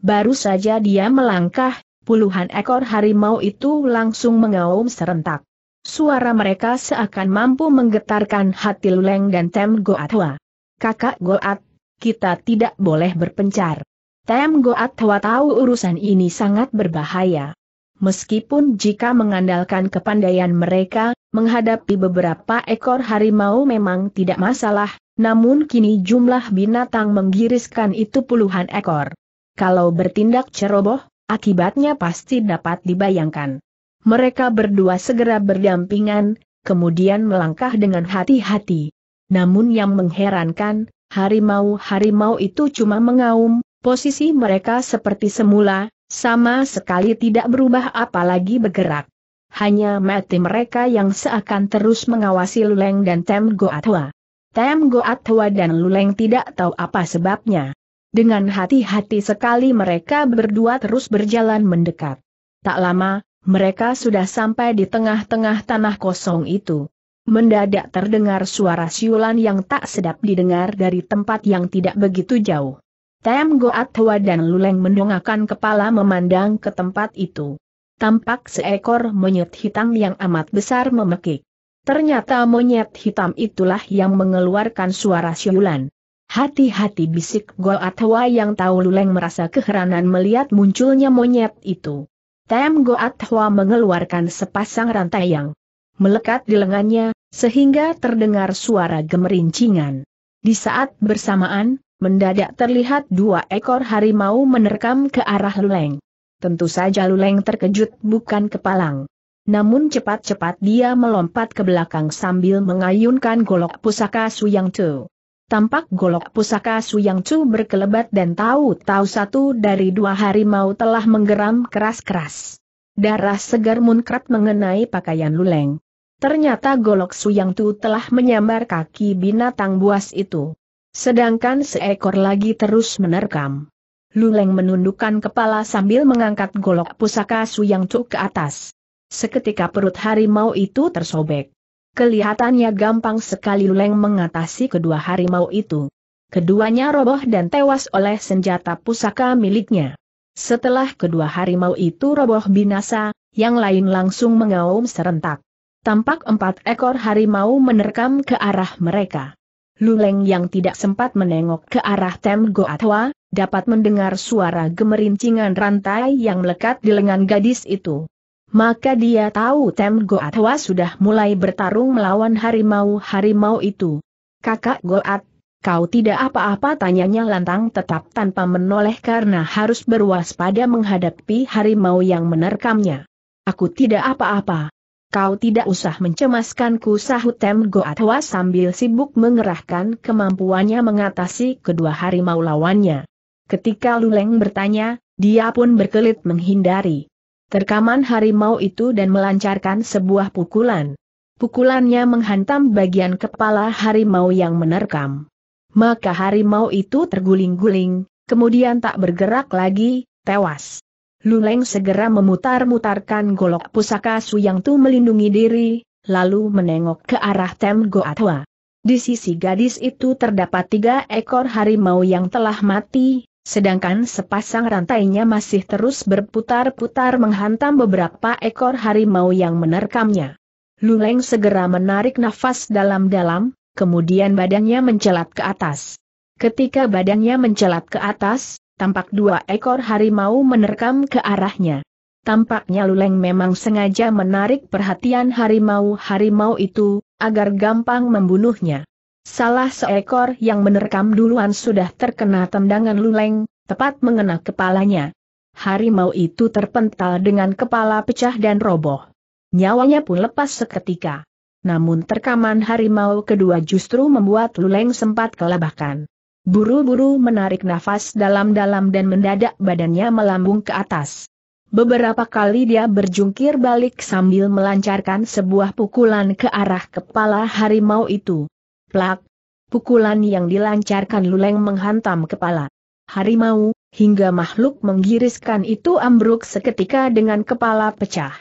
A: Baru saja dia melangkah, puluhan ekor harimau itu langsung mengaum serentak. Suara mereka seakan mampu menggetarkan hati Luleng dan Tem Goatwa. Kakak Goat, kita tidak boleh berpencar. Tem Goatwa tahu urusan ini sangat berbahaya. Meskipun jika mengandalkan kepandaian mereka, menghadapi beberapa ekor harimau memang tidak masalah, namun kini jumlah binatang menggiriskan itu puluhan ekor. Kalau bertindak ceroboh, akibatnya pasti dapat dibayangkan. Mereka berdua segera berdampingan, kemudian melangkah dengan hati-hati. Namun yang mengherankan, harimau-harimau itu cuma mengaum, posisi mereka seperti semula, sama sekali tidak berubah apalagi bergerak. Hanya mati mereka yang seakan terus mengawasi Luleng dan Tem Goatwa. Tem Goatwa dan Luleng tidak tahu apa sebabnya. Dengan hati-hati sekali mereka berdua terus berjalan mendekat. Tak lama, mereka sudah sampai di tengah-tengah tanah kosong itu. Mendadak terdengar suara siulan yang tak sedap didengar dari tempat yang tidak begitu jauh. Tam Goat hua dan Luleng mendongakkan kepala memandang ke tempat itu. Tampak seekor monyet hitam yang amat besar memekik. Ternyata monyet hitam itulah yang mengeluarkan suara siulan. Hati-hati bisik Goat hua yang tahu Luleng merasa keheranan melihat munculnya monyet itu. Tam Goat hua mengeluarkan sepasang rantai yang melekat di lengannya, sehingga terdengar suara gemerincingan. Di saat bersamaan, Mendadak terlihat dua ekor harimau menerkam ke arah Luleng. Tentu saja Luleng terkejut bukan kepalang. Namun cepat-cepat dia melompat ke belakang sambil mengayunkan golok pusaka Suyang Tu. Tampak golok pusaka Suyang Tu berkelebat dan tahu-tahu satu dari dua harimau telah menggeram keras-keras. Darah segar munkrat mengenai pakaian Luleng. Ternyata golok Suyang Tu telah menyambar kaki binatang buas itu. Sedangkan seekor lagi terus menerkam. Luleng menundukkan kepala sambil mengangkat golok pusaka Suyang Cuk ke atas. Seketika perut harimau itu tersobek. Kelihatannya gampang sekali Luleng mengatasi kedua harimau itu. Keduanya roboh dan tewas oleh senjata pusaka miliknya. Setelah kedua harimau itu roboh binasa, yang lain langsung mengaum serentak. Tampak empat ekor harimau menerkam ke arah mereka. Luleng yang tidak sempat menengok ke arah Tem Goatwa, dapat mendengar suara gemerincingan rantai yang melekat di lengan gadis itu. Maka dia tahu Tem Goatwa sudah mulai bertarung melawan harimau-harimau itu. Kakak Goat, kau tidak apa-apa tanyanya lantang tetap tanpa menoleh karena harus berwaspada menghadapi harimau yang menerkamnya. Aku tidak apa-apa. Kau tidak usah mencemaskanku sahut Tem Goatwa sambil sibuk mengerahkan kemampuannya mengatasi kedua harimau lawannya. Ketika Luleng bertanya, dia pun berkelit menghindari terkaman harimau itu dan melancarkan sebuah pukulan. Pukulannya menghantam bagian kepala harimau yang menerkam. Maka harimau itu terguling-guling, kemudian tak bergerak lagi, tewas. Luleng segera memutar-mutarkan golok pusaka su yang Tu melindungi diri, lalu menengok ke arah Tem Goatwa. Di sisi gadis itu terdapat tiga ekor harimau yang telah mati, sedangkan sepasang rantainya masih terus berputar-putar menghantam beberapa ekor harimau yang menerkamnya. Luleng segera menarik nafas dalam-dalam, kemudian badannya mencelat ke atas. Ketika badannya mencelat ke atas, tampak dua ekor harimau menerkam ke arahnya. Tampaknya Luleng memang sengaja menarik perhatian harimau-harimau itu, agar gampang membunuhnya. Salah seekor yang menerkam duluan sudah terkena tendangan Luleng, tepat mengena kepalanya. Harimau itu terpental dengan kepala pecah dan roboh. Nyawanya pun lepas seketika. Namun terkaman harimau kedua justru membuat Luleng sempat kelabakan. Buru-buru menarik nafas dalam-dalam dan mendadak badannya melambung ke atas. Beberapa kali dia berjungkir balik sambil melancarkan sebuah pukulan ke arah kepala harimau itu. Plak! Pukulan yang dilancarkan luleng menghantam kepala harimau, hingga makhluk menggiriskan itu ambruk seketika dengan kepala pecah.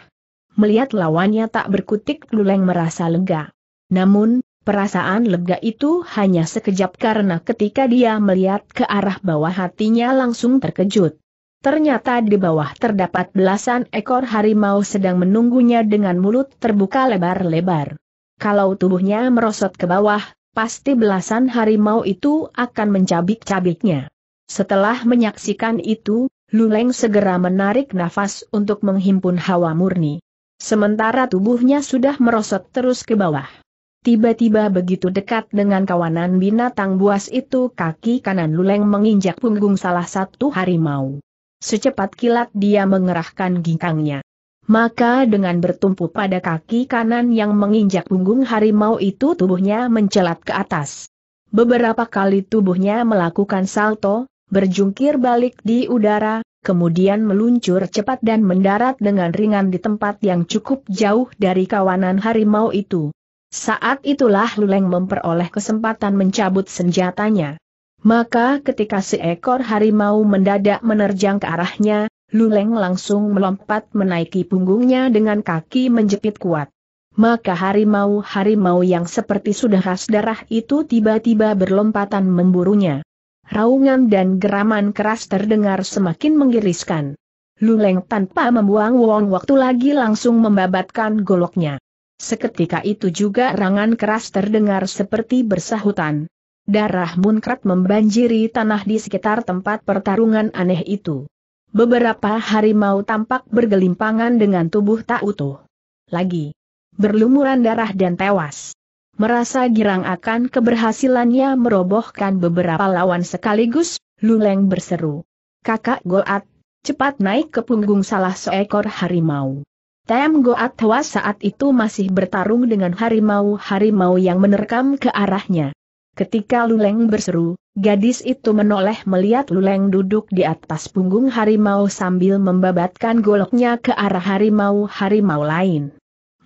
A: Melihat lawannya tak berkutik luleng merasa lega. Namun, Perasaan lega itu hanya sekejap karena ketika dia melihat ke arah bawah hatinya langsung terkejut. Ternyata di bawah terdapat belasan ekor harimau sedang menunggunya dengan mulut terbuka lebar-lebar. Kalau tubuhnya merosot ke bawah, pasti belasan harimau itu akan mencabik-cabiknya. Setelah menyaksikan itu, Luleng segera menarik nafas untuk menghimpun hawa murni. Sementara tubuhnya sudah merosot terus ke bawah. Tiba-tiba begitu dekat dengan kawanan binatang buas itu kaki kanan Luleng menginjak punggung salah satu harimau. Secepat kilat dia mengerahkan ginkangnya. Maka dengan bertumpu pada kaki kanan yang menginjak punggung harimau itu tubuhnya mencelat ke atas. Beberapa kali tubuhnya melakukan salto, berjungkir balik di udara, kemudian meluncur cepat dan mendarat dengan ringan di tempat yang cukup jauh dari kawanan harimau itu. Saat itulah Luleng memperoleh kesempatan mencabut senjatanya. Maka ketika seekor harimau mendadak menerjang ke arahnya, Luleng langsung melompat menaiki punggungnya dengan kaki menjepit kuat. Maka harimau-harimau yang seperti sudah khas darah itu tiba-tiba berlompatan memburunya. Raungan dan geraman keras terdengar semakin menggiriskan. Luleng tanpa membuang wong waktu lagi langsung membabatkan goloknya. Seketika itu juga rangan keras terdengar seperti bersahutan. Darah munkrat membanjiri tanah di sekitar tempat pertarungan aneh itu. Beberapa harimau tampak bergelimpangan dengan tubuh tak utuh. Lagi. Berlumuran darah dan tewas. Merasa girang akan keberhasilannya merobohkan beberapa lawan sekaligus, Luleng berseru. Kakak Goat, cepat naik ke punggung salah seekor harimau. Tem Goat Hwa saat itu masih bertarung dengan harimau-harimau yang menerkam ke arahnya. Ketika Luleng berseru, gadis itu menoleh melihat Luleng duduk di atas punggung harimau sambil membabatkan goloknya ke arah harimau-harimau lain.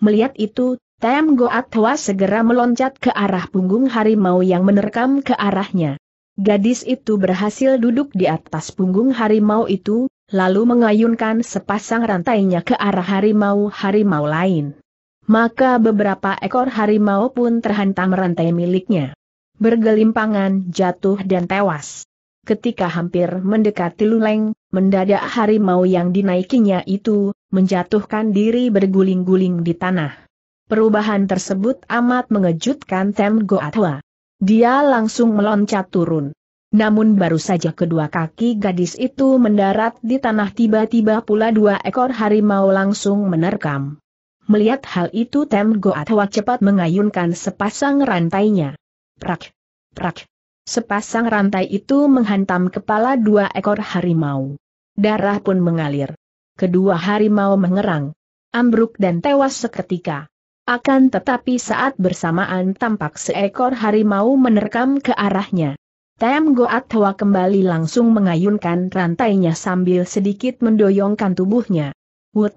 A: Melihat itu, Tem Goat Hwa segera meloncat ke arah punggung harimau yang menerkam ke arahnya. Gadis itu berhasil duduk di atas punggung harimau itu, lalu mengayunkan sepasang rantainya ke arah harimau-harimau lain. Maka beberapa ekor harimau pun terhantam rantai miliknya. Bergelimpangan jatuh dan tewas. Ketika hampir mendekati Luleng, mendadak harimau yang dinaikinya itu, menjatuhkan diri berguling-guling di tanah. Perubahan tersebut amat mengejutkan Tem Goatwa. Dia langsung meloncat turun. Namun baru saja kedua kaki gadis itu mendarat di tanah tiba-tiba pula dua ekor harimau langsung menerkam. Melihat hal itu Tem Goatwa cepat mengayunkan sepasang rantainya. Prak! Prak! Sepasang rantai itu menghantam kepala dua ekor harimau. Darah pun mengalir. Kedua harimau mengerang. Ambruk dan tewas seketika. Akan tetapi saat bersamaan tampak seekor harimau menerkam ke arahnya. Tem Goat Hoa kembali langsung mengayunkan rantainya sambil sedikit mendoyongkan tubuhnya. Wut!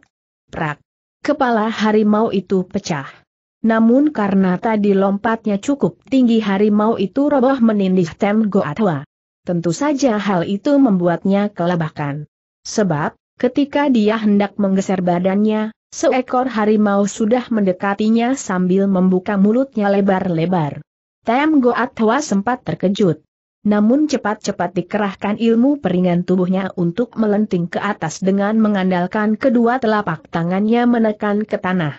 A: Prak! Kepala harimau itu pecah. Namun karena tadi lompatnya cukup tinggi harimau itu roboh menindih Tem Goat Hoa. Tentu saja hal itu membuatnya kelabakan. Sebab, ketika dia hendak menggeser badannya, seekor harimau sudah mendekatinya sambil membuka mulutnya lebar-lebar. Tem Goat Hoa sempat terkejut. Namun cepat-cepat dikerahkan ilmu peringan tubuhnya untuk melenting ke atas dengan mengandalkan kedua telapak tangannya menekan ke tanah.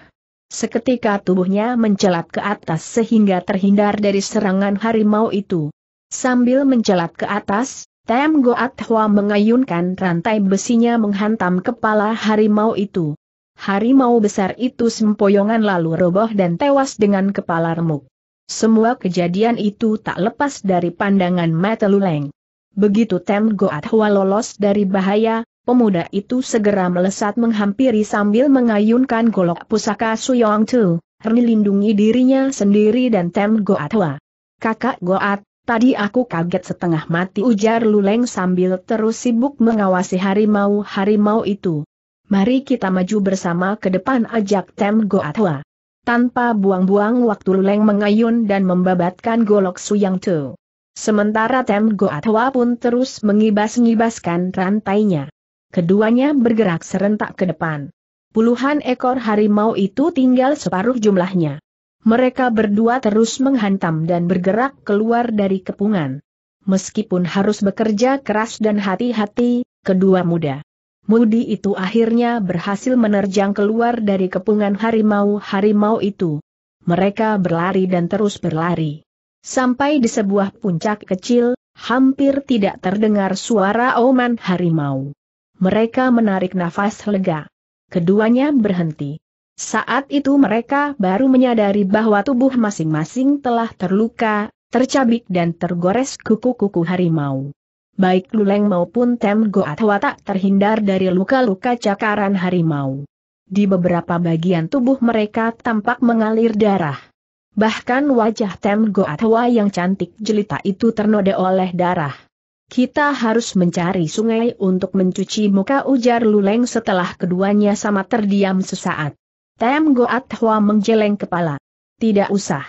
A: Seketika tubuhnya mencelat ke atas sehingga terhindar dari serangan harimau itu. Sambil mencelat ke atas, Tem Goat Hwa mengayunkan rantai besinya menghantam kepala harimau itu. Harimau besar itu sempoyongan lalu roboh dan tewas dengan kepala remuk. Semua kejadian itu tak lepas dari pandangan mata Luleng. Begitu Tem Goat Hua lolos dari bahaya, pemuda itu segera melesat menghampiri sambil mengayunkan golok pusaka Suyong Tu, Herni lindungi dirinya sendiri dan Tem Goat Hua. Kakak Goat, tadi aku kaget setengah mati ujar Luleng sambil terus sibuk mengawasi harimau-harimau itu. Mari kita maju bersama ke depan ajak Tem Goat Hua. Tanpa buang-buang waktu Leng mengayun dan membabatkan golok Suyang Tu. Sementara Tem Goatwa pun terus mengibas-ngibaskan rantainya. Keduanya bergerak serentak ke depan. Puluhan ekor harimau itu tinggal separuh jumlahnya. Mereka berdua terus menghantam dan bergerak keluar dari kepungan. Meskipun harus bekerja keras dan hati-hati, kedua muda Mudi itu akhirnya berhasil menerjang keluar dari kepungan harimau-harimau itu. Mereka berlari dan terus berlari. Sampai di sebuah puncak kecil, hampir tidak terdengar suara oman harimau. Mereka menarik nafas lega. Keduanya berhenti. Saat itu mereka baru menyadari bahwa tubuh masing-masing telah terluka, tercabik dan tergores kuku-kuku harimau baik Luleng maupun Tem Goatwa tak terhindar dari luka-luka cakaran harimau. Di beberapa bagian tubuh mereka tampak mengalir darah. Bahkan wajah Tem Goatwa yang cantik jelita itu ternoda oleh darah. Kita harus mencari sungai untuk mencuci muka ujar Luleng setelah keduanya sama terdiam sesaat. Tem Goatwa menjeleng kepala. Tidak usah.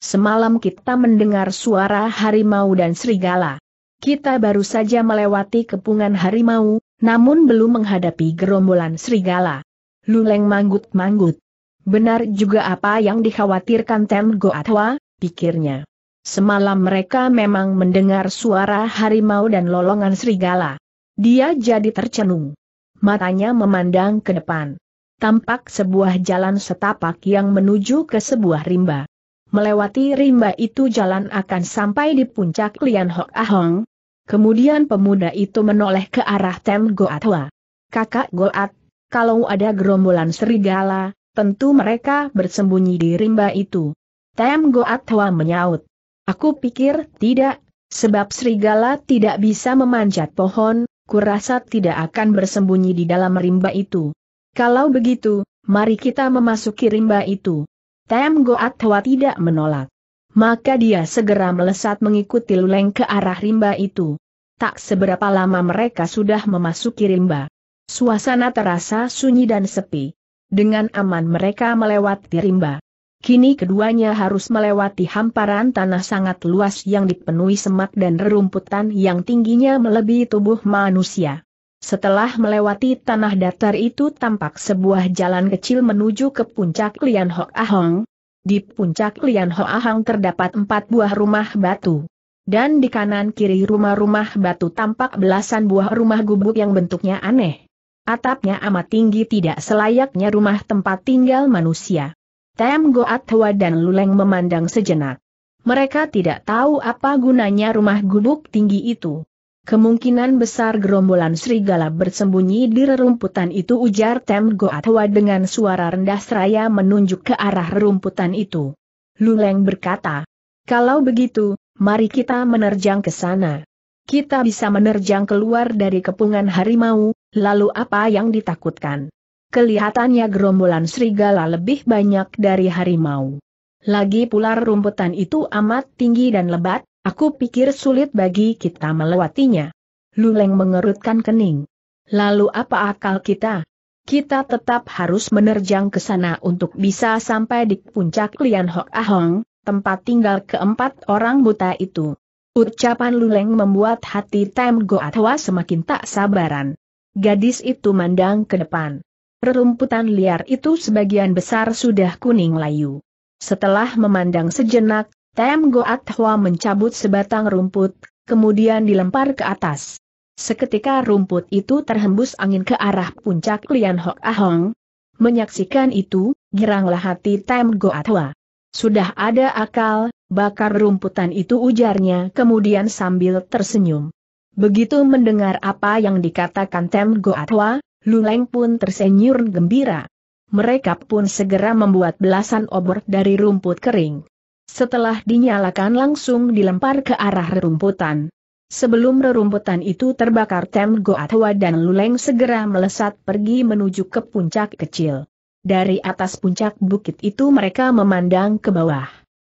A: Semalam kita mendengar suara harimau dan serigala. Kita baru saja melewati kepungan harimau, namun belum menghadapi gerombolan serigala. Luleng manggut-manggut. Benar juga apa yang dikhawatirkan Ten Goatwa, pikirnya. Semalam mereka memang mendengar suara harimau dan lolongan serigala. Dia jadi tercenung. Matanya memandang ke depan. Tampak sebuah jalan setapak yang menuju ke sebuah rimba. Melewati rimba itu jalan akan sampai di puncak Lian Hok Ahong, Kemudian pemuda itu menoleh ke arah Tem Goatwa. Kakak Goat, kalau ada gerombolan serigala, tentu mereka bersembunyi di rimba itu. Tem Goatwa menyaut. Aku pikir tidak, sebab serigala tidak bisa memanjat pohon, kurasa tidak akan bersembunyi di dalam rimba itu. Kalau begitu, mari kita memasuki rimba itu. Tem Goatwa tidak menolak. Maka dia segera melesat mengikuti luleng ke arah rimba itu. Tak seberapa lama mereka sudah memasuki rimba. Suasana terasa sunyi dan sepi. Dengan aman mereka melewati rimba. Kini keduanya harus melewati hamparan tanah sangat luas yang dipenuhi semak dan rerumputan yang tingginya melebihi tubuh manusia. Setelah melewati tanah datar itu tampak sebuah jalan kecil menuju ke puncak Lian Hok Ahong, di puncak Lian Hoa Hang terdapat empat buah rumah batu. Dan di kanan kiri rumah-rumah batu tampak belasan buah rumah gubuk yang bentuknya aneh. Atapnya amat tinggi tidak selayaknya rumah tempat tinggal manusia. Tem Goat Hwa dan Luleng memandang sejenak. Mereka tidak tahu apa gunanya rumah gubuk tinggi itu. Kemungkinan besar gerombolan serigala bersembunyi di rerumputan itu ujar Tem Goatwa dengan suara rendah seraya menunjuk ke arah rerumputan itu. Luleng berkata, kalau begitu, mari kita menerjang ke sana. Kita bisa menerjang keluar dari kepungan harimau, lalu apa yang ditakutkan? Kelihatannya gerombolan serigala lebih banyak dari harimau. Lagi pula rumputan itu amat tinggi dan lebat, Aku pikir sulit bagi kita melewatinya. Luleng mengerutkan kening. Lalu apa akal kita? Kita tetap harus menerjang ke sana untuk bisa sampai di puncak Lian Hok Ahong, tempat tinggal keempat orang buta itu. Ucapan Luleng membuat hati Tem Goatwa semakin tak sabaran. Gadis itu mandang ke depan. Rerumputan liar itu sebagian besar sudah kuning layu. Setelah memandang sejenak, Tem Goat Hua mencabut sebatang rumput, kemudian dilempar ke atas. Seketika rumput itu terhembus angin ke arah puncak Lian Hok Ahong. Menyaksikan itu, giranglah hati Tem Goat Hua. Sudah ada akal, bakar rumputan itu ujarnya kemudian sambil tersenyum. Begitu mendengar apa yang dikatakan Tem Goat Hua, Luleng pun tersenyum gembira. Mereka pun segera membuat belasan obor dari rumput kering. Setelah dinyalakan langsung dilempar ke arah rerumputan. Sebelum rerumputan itu terbakar Tem Goatwa dan Luleng segera melesat pergi menuju ke puncak kecil. Dari atas puncak bukit itu mereka memandang ke bawah.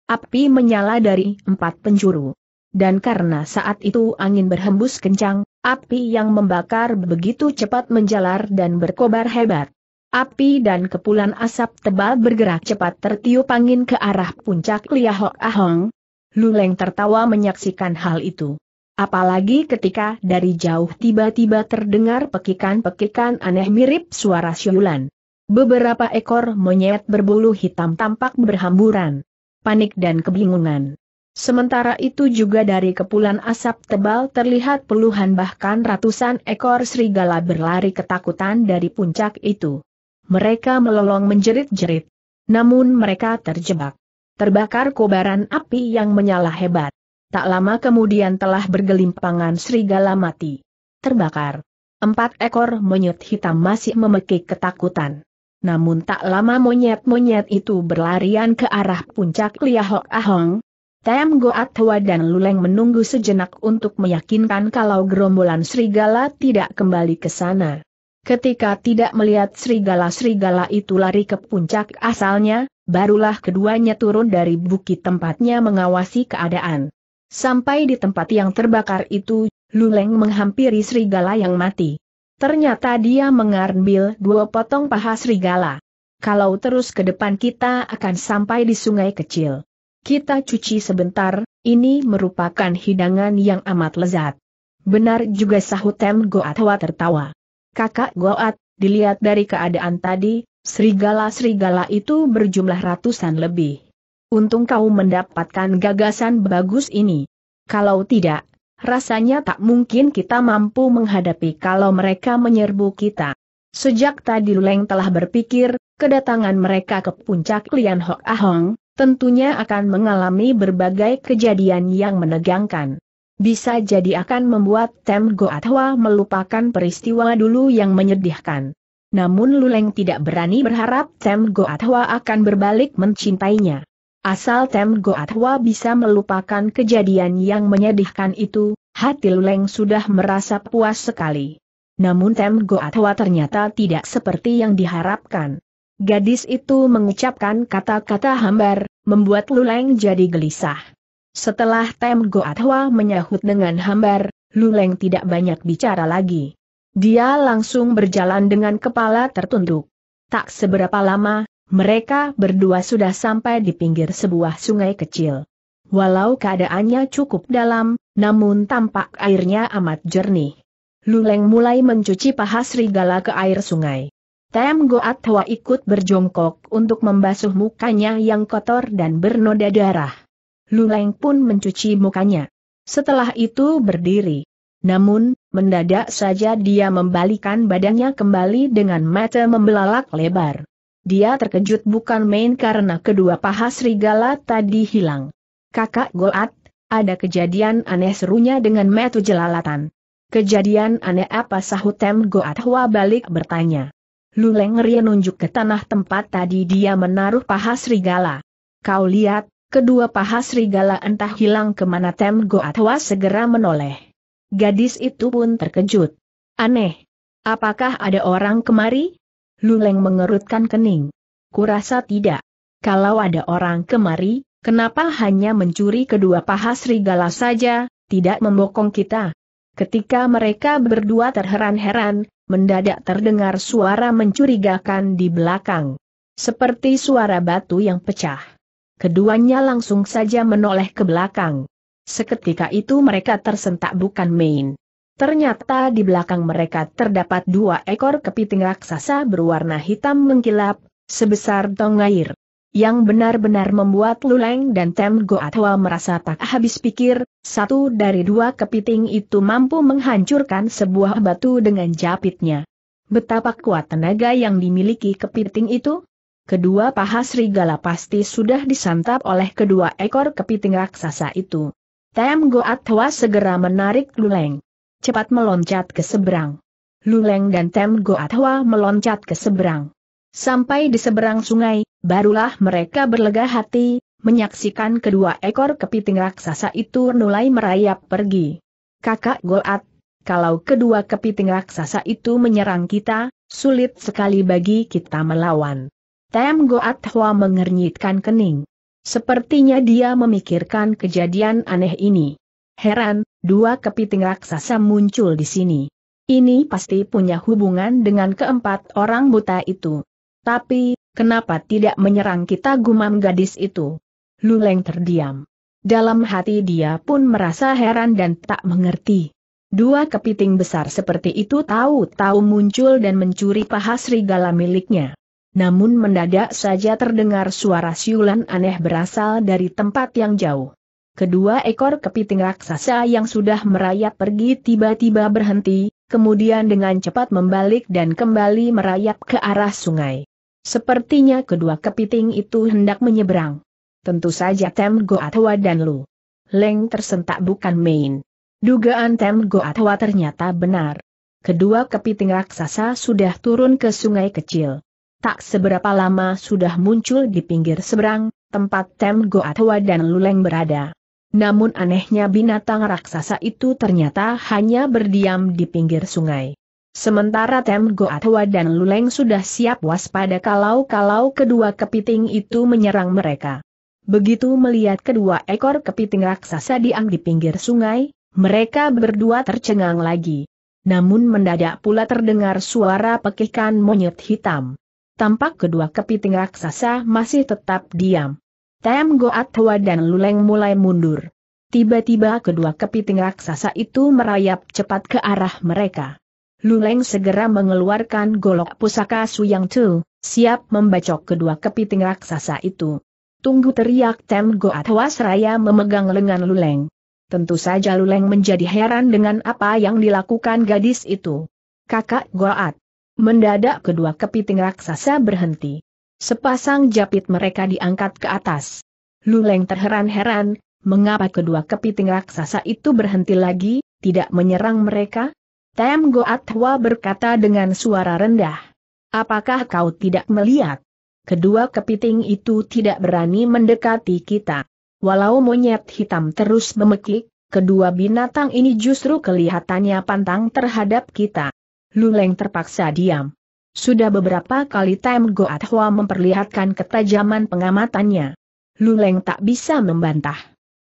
A: Api menyala dari empat penjuru. Dan karena saat itu angin berhembus kencang, api yang membakar begitu cepat menjalar dan berkobar hebat. Api dan kepulan asap tebal bergerak cepat tertiup angin ke arah puncak Liahok Ahong. Luleng tertawa menyaksikan hal itu. Apalagi ketika dari jauh tiba-tiba terdengar pekikan-pekikan aneh mirip suara siulan. Beberapa ekor monyet berbulu hitam tampak berhamburan. Panik dan kebingungan. Sementara itu juga dari kepulan asap tebal terlihat puluhan bahkan ratusan ekor serigala berlari ketakutan dari puncak itu. Mereka melolong menjerit-jerit. Namun mereka terjebak. Terbakar kobaran api yang menyala hebat. Tak lama kemudian telah bergelimpangan serigala mati. Terbakar. Empat ekor monyet hitam masih memekik ketakutan. Namun tak lama monyet-monyet itu berlarian ke arah puncak Liahok Ahong. Tem Goat Hwa dan Luleng menunggu sejenak untuk meyakinkan kalau gerombolan serigala tidak kembali ke sana. Ketika tidak melihat serigala-serigala itu lari ke puncak asalnya, barulah keduanya turun dari bukit tempatnya mengawasi keadaan. Sampai di tempat yang terbakar itu, Luleng menghampiri serigala yang mati. Ternyata dia mengambil dua potong paha serigala. Kalau terus ke depan kita akan sampai di sungai kecil. Kita cuci sebentar, ini merupakan hidangan yang amat lezat. Benar juga sahut Tem Goatwa tertawa. Kakak Goat, dilihat dari keadaan tadi, serigala-serigala itu berjumlah ratusan lebih. Untung kau mendapatkan gagasan bagus ini. Kalau tidak, rasanya tak mungkin kita mampu menghadapi kalau mereka menyerbu kita. Sejak tadi Leng telah berpikir, kedatangan mereka ke puncak Lian Hok Ahong, tentunya akan mengalami berbagai kejadian yang menegangkan. Bisa jadi akan membuat Tem Goatwa melupakan peristiwa dulu yang menyedihkan. Namun Luleng tidak berani berharap Tem Goatwa akan berbalik mencintainya. Asal Tem Goatwa bisa melupakan kejadian yang menyedihkan itu, hati Luleng sudah merasa puas sekali. Namun Tem Goatwa ternyata tidak seperti yang diharapkan. Gadis itu mengucapkan kata-kata hambar, membuat Luleng jadi gelisah. Setelah Tem Goat Hwa menyahut dengan hambar, Luleng tidak banyak bicara lagi. Dia langsung berjalan dengan kepala tertunduk. Tak seberapa lama, mereka berdua sudah sampai di pinggir sebuah sungai kecil. Walau keadaannya cukup dalam, namun tampak airnya amat jernih. Luleng mulai mencuci paha serigala ke air sungai. Tem Goat Hwa ikut berjongkok untuk membasuh mukanya yang kotor dan bernoda darah. Luleng pun mencuci mukanya. Setelah itu berdiri. Namun, mendadak saja dia membalikan badannya kembali dengan mata membelalak lebar. Dia terkejut bukan main karena kedua paha serigala tadi hilang. Kakak Golat, ada kejadian aneh serunya dengan metu jelalatan. Kejadian aneh apa sahut Tem Goat Hwa balik bertanya. Luleng Rie nunjuk ke tanah tempat tadi dia menaruh paha serigala. Kau lihat, Kedua paha serigala entah hilang kemana Tem Goatwa segera menoleh. Gadis itu pun terkejut. Aneh. Apakah ada orang kemari? Luleng mengerutkan kening. Kurasa tidak. Kalau ada orang kemari, kenapa hanya mencuri kedua paha serigala saja, tidak membokong kita? Ketika mereka berdua terheran-heran, mendadak terdengar suara mencurigakan di belakang. Seperti suara batu yang pecah keduanya langsung saja menoleh ke belakang. Seketika itu mereka tersentak bukan main. Ternyata di belakang mereka terdapat dua ekor kepiting raksasa berwarna hitam mengkilap, sebesar tong air. Yang benar-benar membuat Luleng dan Tem Goatwa merasa tak habis pikir, satu dari dua kepiting itu mampu menghancurkan sebuah batu dengan japitnya. Betapa kuat tenaga yang dimiliki kepiting itu, kedua paha serigala pasti sudah disantap oleh kedua ekor kepiting raksasa itu. Tem Goat Hwa segera menarik Luleng. Cepat meloncat ke seberang. Luleng dan Tem Goat Hwa meloncat ke seberang. Sampai di seberang sungai, barulah mereka berlega hati, menyaksikan kedua ekor kepiting raksasa itu mulai merayap pergi. Kakak Goat, kalau kedua kepiting raksasa itu menyerang kita, sulit sekali bagi kita melawan. Tem Goat Hua mengernyitkan kening. Sepertinya dia memikirkan kejadian aneh ini. Heran, dua kepiting raksasa muncul di sini. Ini pasti punya hubungan dengan keempat orang buta itu. Tapi, kenapa tidak menyerang kita gumam gadis itu? Luleng terdiam. Dalam hati dia pun merasa heran dan tak mengerti. Dua kepiting besar seperti itu tahu-tahu muncul dan mencuri paha serigala miliknya namun mendadak saja terdengar suara siulan aneh berasal dari tempat yang jauh. Kedua ekor kepiting raksasa yang sudah merayap pergi tiba-tiba berhenti, kemudian dengan cepat membalik dan kembali merayap ke arah sungai. Sepertinya kedua kepiting itu hendak menyeberang. Tentu saja Tem Goatwa dan Lu. Leng tersentak bukan main. Dugaan Tem Goatwa ternyata benar. Kedua kepiting raksasa sudah turun ke sungai kecil. Tak seberapa lama sudah muncul di pinggir seberang, tempat Tem Goatwa dan Luleng berada. Namun anehnya binatang raksasa itu ternyata hanya berdiam di pinggir sungai. Sementara Tem Goatwa dan Luleng sudah siap waspada kalau-kalau kedua kepiting itu menyerang mereka. Begitu melihat kedua ekor kepiting raksasa diam di pinggir sungai, mereka berdua tercengang lagi. Namun mendadak pula terdengar suara pekikan monyet hitam tampak kedua kepiting raksasa masih tetap diam. Tem Goat Hua dan Luleng mulai mundur. Tiba-tiba kedua kepiting raksasa itu merayap cepat ke arah mereka. Luleng segera mengeluarkan golok pusaka Suyang Tu, siap membacok kedua kepiting raksasa itu. Tunggu teriak Tem Goat Hua seraya memegang lengan Luleng. Tentu saja Luleng menjadi heran dengan apa yang dilakukan gadis itu. Kakak Goat, Mendadak kedua kepiting raksasa berhenti. Sepasang japit mereka diangkat ke atas. Luleng terheran-heran, mengapa kedua kepiting raksasa itu berhenti lagi, tidak menyerang mereka? Tem Goatwa berkata dengan suara rendah. Apakah kau tidak melihat? Kedua kepiting itu tidak berani mendekati kita. Walau monyet hitam terus memekik, kedua binatang ini justru kelihatannya pantang terhadap kita. Luleng terpaksa diam. Sudah beberapa kali Tem Go Hua memperlihatkan ketajaman pengamatannya. Luleng tak bisa membantah.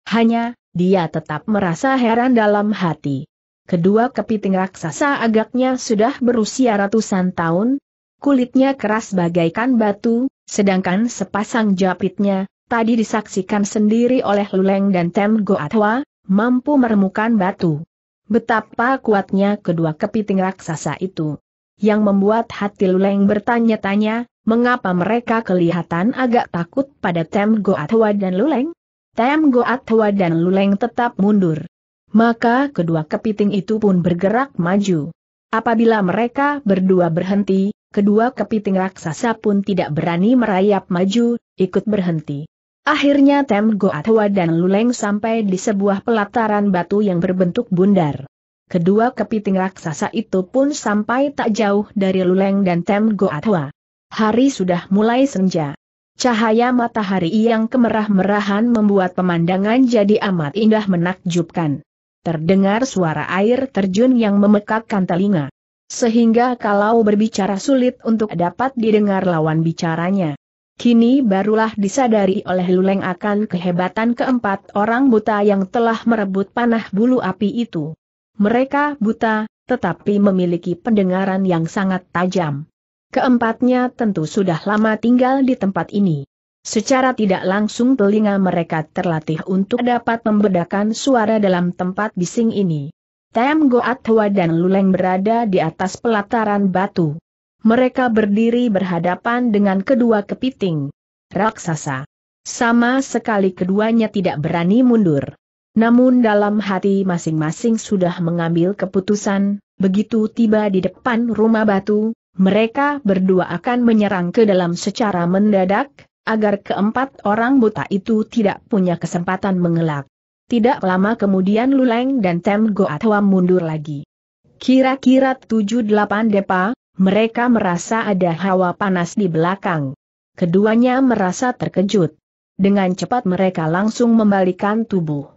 A: Hanya, dia tetap merasa heran dalam hati. Kedua kepiting raksasa agaknya sudah berusia ratusan tahun, kulitnya keras bagaikan batu, sedangkan sepasang japitnya, tadi disaksikan sendiri oleh Luleng dan Tem Hua, mampu meremukan batu. Betapa kuatnya kedua kepiting raksasa itu. Yang membuat hati Luleng bertanya-tanya, mengapa mereka kelihatan agak takut pada Tem Goatwa dan Luleng? Tem Goatwa dan Luleng tetap mundur. Maka kedua kepiting itu pun bergerak maju. Apabila mereka berdua berhenti, kedua kepiting raksasa pun tidak berani merayap maju, ikut berhenti. Akhirnya Tem Goatwa dan Luleng sampai di sebuah pelataran batu yang berbentuk bundar. Kedua kepiting raksasa itu pun sampai tak jauh dari Luleng dan Tem Goatwa. Hari sudah mulai senja. Cahaya matahari yang kemerah-merahan membuat pemandangan jadi amat indah menakjubkan. Terdengar suara air terjun yang memekakkan telinga. Sehingga kalau berbicara sulit untuk dapat didengar lawan bicaranya. Kini barulah disadari oleh Luleng akan kehebatan keempat orang buta yang telah merebut panah bulu api itu. Mereka buta, tetapi memiliki pendengaran yang sangat tajam. Keempatnya tentu sudah lama tinggal di tempat ini. Secara tidak langsung telinga mereka terlatih untuk dapat membedakan suara dalam tempat bising ini. Tem Goat Hua dan Luleng berada di atas pelataran batu. Mereka berdiri berhadapan dengan kedua kepiting. Raksasa. Sama sekali keduanya tidak berani mundur. Namun dalam hati masing-masing sudah mengambil keputusan, begitu tiba di depan rumah batu, mereka berdua akan menyerang ke dalam secara mendadak, agar keempat orang buta itu tidak punya kesempatan mengelak. Tidak lama kemudian Luleng dan Temgo Goatwa mundur lagi. Kira-kira 7-8 depa, mereka merasa ada hawa panas di belakang. Keduanya merasa terkejut. Dengan cepat mereka langsung membalikan tubuh.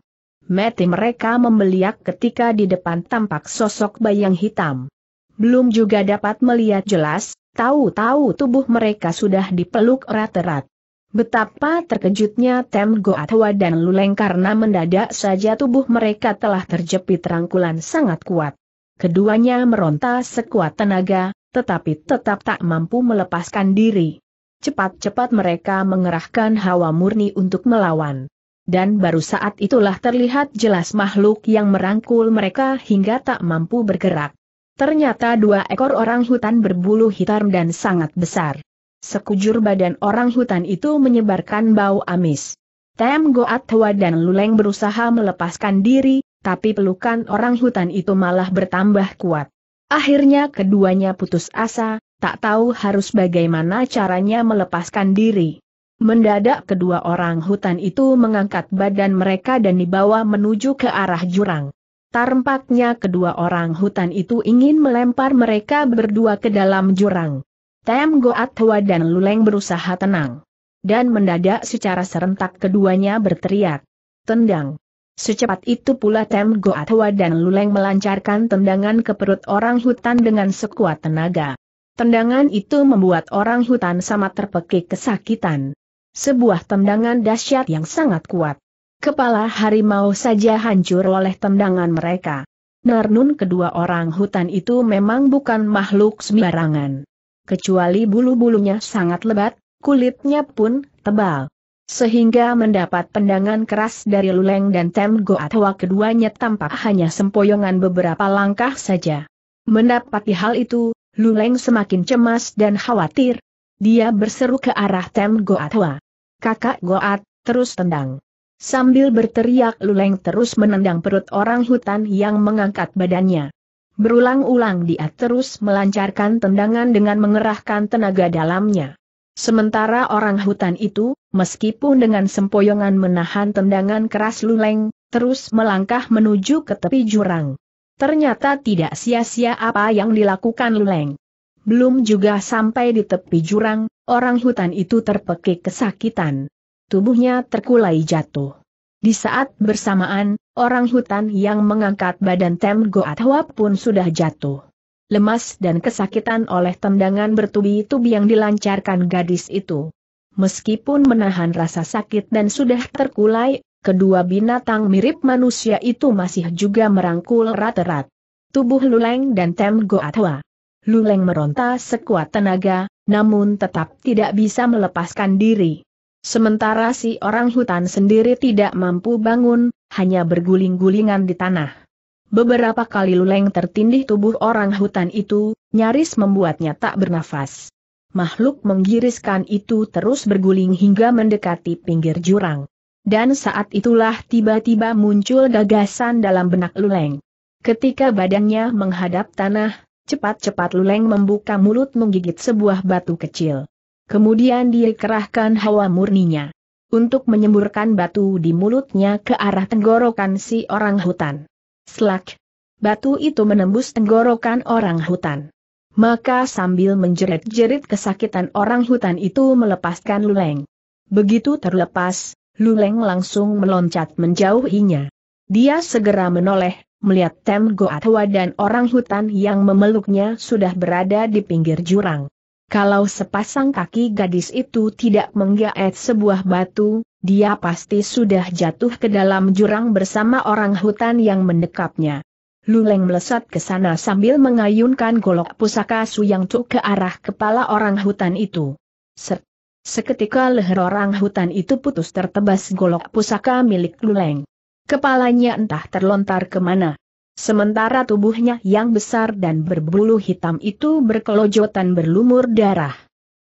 A: Mati mereka membeliak ketika di depan tampak sosok bayang hitam. Belum juga dapat melihat jelas, tahu-tahu tubuh mereka sudah dipeluk erat-erat. Betapa terkejutnya Tem Goatwa dan Luleng karena mendadak saja tubuh mereka telah terjepit rangkulan sangat kuat. Keduanya meronta sekuat tenaga, tetapi tetap tak mampu melepaskan diri. Cepat-cepat mereka mengerahkan hawa murni untuk melawan. Dan baru saat itulah terlihat jelas makhluk yang merangkul mereka hingga tak mampu bergerak. Ternyata dua ekor orang hutan berbulu hitam dan sangat besar. Sekujur badan orang hutan itu menyebarkan bau amis. Tem Goat Hwa dan Luleng berusaha melepaskan diri, tapi pelukan orang hutan itu malah bertambah kuat. Akhirnya keduanya putus asa, tak tahu harus bagaimana caranya melepaskan diri. Mendadak kedua orang hutan itu mengangkat badan mereka dan dibawa menuju ke arah jurang. Tampaknya kedua orang hutan itu ingin melempar mereka berdua ke dalam jurang. Tem Goat dan Luleng berusaha tenang. Dan mendadak secara serentak keduanya berteriak. Tendang. Secepat itu pula Tem Goatwa dan Luleng melancarkan tendangan ke perut orang hutan dengan sekuat tenaga. Tendangan itu membuat orang hutan sama terpekik kesakitan. Sebuah tendangan dahsyat yang sangat kuat. Kepala harimau saja hancur oleh tendangan mereka. Nernun kedua orang hutan itu memang bukan makhluk sembarangan. Kecuali bulu-bulunya sangat lebat, kulitnya pun tebal sehingga mendapat tendangan keras dari Luleng dan Tem Goatwa keduanya tampak hanya sempoyongan beberapa langkah saja. Mendapati hal itu, Luleng semakin cemas dan khawatir. Dia berseru ke arah Tem Goatwa. Kakak Goat, terus tendang. Sambil berteriak Luleng terus menendang perut orang hutan yang mengangkat badannya. Berulang-ulang dia terus melancarkan tendangan dengan mengerahkan tenaga dalamnya. Sementara orang hutan itu, meskipun dengan sempoyongan menahan tendangan keras Luleng, terus melangkah menuju ke tepi jurang. Ternyata tidak sia-sia apa yang dilakukan Luleng. Belum juga sampai di tepi jurang, orang hutan itu terpekik kesakitan. Tubuhnya terkulai jatuh. Di saat bersamaan, orang hutan yang mengangkat badan Tem Goatwa pun sudah jatuh. Lemas dan kesakitan oleh tendangan bertubi-tubi yang dilancarkan gadis itu meskipun menahan rasa sakit dan sudah terkulai, kedua binatang mirip manusia itu masih juga merangkul rat-rat. Tubuh Luleng dan Tem Goatwa. Luleng meronta sekuat tenaga, namun tetap tidak bisa melepaskan diri. Sementara si orang hutan sendiri tidak mampu bangun, hanya berguling-gulingan di tanah. Beberapa kali luleng tertindih tubuh orang hutan itu, nyaris membuatnya tak bernafas makhluk menggiriskan itu terus berguling hingga mendekati pinggir jurang. Dan saat itulah tiba-tiba muncul gagasan dalam benak Luleng. Ketika badannya menghadap tanah, cepat-cepat Luleng membuka mulut menggigit sebuah batu kecil. Kemudian dikerahkan hawa murninya untuk menyemburkan batu di mulutnya ke arah tenggorokan si orang hutan. Slak! Batu itu menembus tenggorokan orang hutan. Maka sambil menjerit-jerit kesakitan orang hutan itu melepaskan Luleng. Begitu terlepas, Luleng langsung meloncat menjauhinya. Dia segera menoleh, melihat Tem Goatwa dan orang hutan yang memeluknya sudah berada di pinggir jurang. Kalau sepasang kaki gadis itu tidak menggaet sebuah batu, dia pasti sudah jatuh ke dalam jurang bersama orang hutan yang mendekapnya. Luleng melesat ke sana sambil mengayunkan golok pusaka su yang tu ke arah kepala orang hutan itu. Set. Seketika leher orang hutan itu putus tertebas golok pusaka milik Luleng. Kepalanya entah terlontar kemana. Sementara tubuhnya yang besar dan berbulu hitam itu berkelojotan berlumur darah.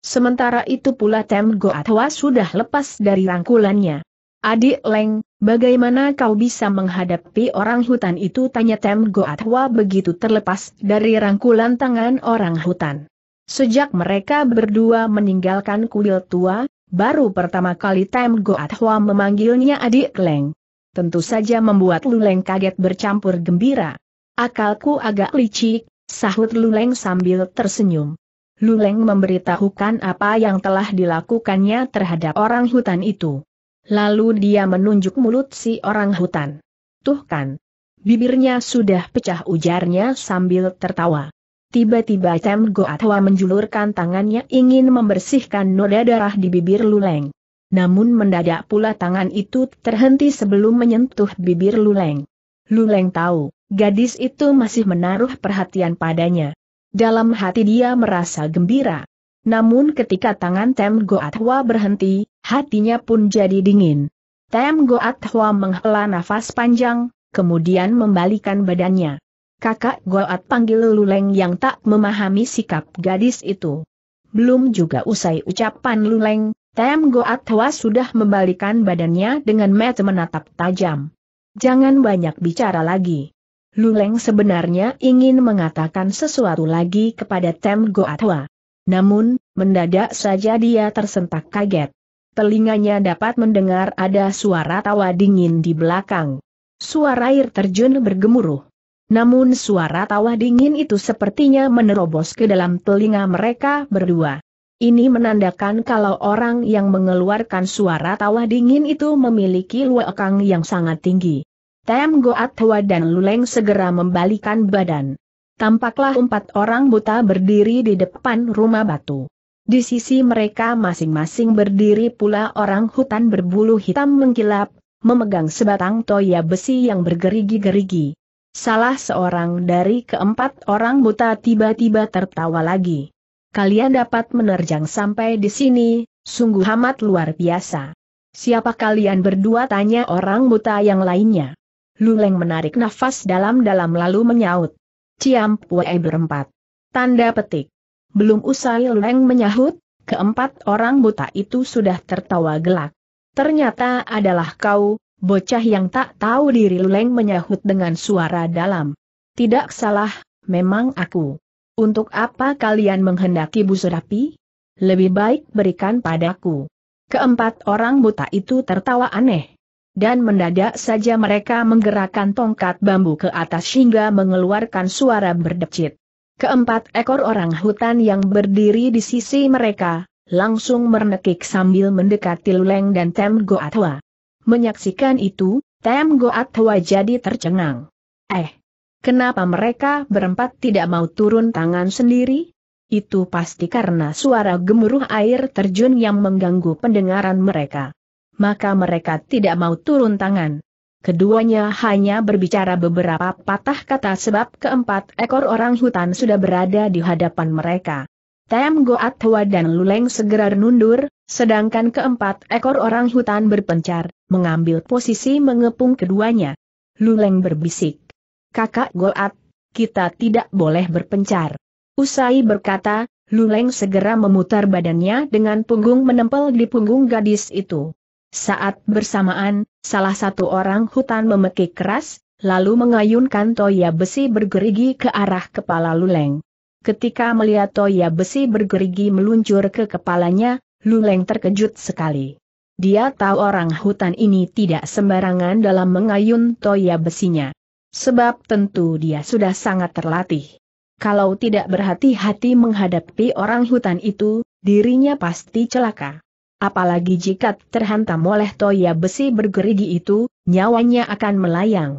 A: Sementara itu pula Tem Goatwa sudah lepas dari rangkulannya. Adik Leng, Bagaimana kau bisa menghadapi orang hutan itu? Tanya Tem Goatwa begitu terlepas dari rangkulan tangan orang hutan. Sejak mereka berdua meninggalkan kuil tua, baru pertama kali Tem Goatwa memanggilnya adik Leng. Tentu saja membuat Luleng kaget bercampur gembira. Akalku agak licik, sahut Luleng sambil tersenyum. Luleng memberitahukan apa yang telah dilakukannya terhadap orang hutan itu. Lalu dia menunjuk mulut si orang hutan. Tuh kan. Bibirnya sudah pecah ujarnya sambil tertawa. Tiba-tiba Tem Goatwa menjulurkan tangannya ingin membersihkan noda darah di bibir Luleng. Namun mendadak pula tangan itu terhenti sebelum menyentuh bibir Luleng. Luleng tahu, gadis itu masih menaruh perhatian padanya. Dalam hati dia merasa gembira. Namun ketika tangan Tem Goatwa berhenti, Hatinya pun jadi dingin. Tem Goat Hua menghela nafas panjang, kemudian membalikan badannya. Kakak Goat panggil Luleng yang tak memahami sikap gadis itu. Belum juga usai ucapan Luleng, Tem Goat Hua sudah membalikan badannya dengan mata menatap tajam. Jangan banyak bicara lagi. Luleng sebenarnya ingin mengatakan sesuatu lagi kepada Tem Hua. Namun, mendadak saja dia tersentak kaget telinganya dapat mendengar ada suara tawa dingin di belakang. Suara air terjun bergemuruh. Namun suara tawa dingin itu sepertinya menerobos ke dalam telinga mereka berdua. Ini menandakan kalau orang yang mengeluarkan suara tawa dingin itu memiliki luakang yang sangat tinggi. Tem Goat Hwa dan Luleng segera membalikan badan. Tampaklah empat orang buta berdiri di depan rumah batu. Di sisi mereka masing-masing berdiri pula orang hutan berbulu hitam mengkilap, memegang sebatang toya besi yang bergerigi-gerigi. Salah seorang dari keempat orang buta tiba-tiba tertawa lagi. Kalian dapat menerjang sampai di sini, sungguh amat luar biasa. Siapa kalian berdua tanya orang buta yang lainnya. Luleng menarik nafas dalam-dalam lalu menyaut. Ciam, wae berempat. Tanda petik. Belum usai Leng menyahut, keempat orang buta itu sudah tertawa gelak. Ternyata adalah kau, bocah yang tak tahu diri Leng menyahut dengan suara dalam. Tidak salah, memang aku. Untuk apa kalian menghendaki busurapi? Lebih baik berikan padaku. Keempat orang buta itu tertawa aneh. Dan mendadak saja mereka menggerakkan tongkat bambu ke atas hingga mengeluarkan suara berdecit. Keempat ekor orang hutan yang berdiri di sisi mereka, langsung mernekik sambil mendekati Luleng dan Tem Goatwa. Menyaksikan itu, Tem Goatwa jadi tercengang. Eh, kenapa mereka berempat tidak mau turun tangan sendiri? Itu pasti karena suara gemuruh air terjun yang mengganggu pendengaran mereka. Maka mereka tidak mau turun tangan. Keduanya hanya berbicara beberapa patah kata sebab keempat ekor orang hutan sudah berada di hadapan mereka. Tem Goat Hwa dan Luleng segera nundur, sedangkan keempat ekor orang hutan berpencar, mengambil posisi mengepung keduanya. Luleng berbisik. Kakak Goat, kita tidak boleh berpencar. Usai berkata, Luleng segera memutar badannya dengan punggung menempel di punggung gadis itu. Saat bersamaan, salah satu orang hutan memekik keras, lalu mengayunkan toya besi bergerigi ke arah kepala Luleng. Ketika melihat toya besi bergerigi meluncur ke kepalanya, Luleng terkejut sekali. Dia tahu orang hutan ini tidak sembarangan dalam mengayun toya besinya. Sebab tentu dia sudah sangat terlatih. Kalau tidak berhati-hati menghadapi orang hutan itu, dirinya pasti celaka apalagi jika terhantam oleh toya besi bergerigi itu, nyawanya akan melayang.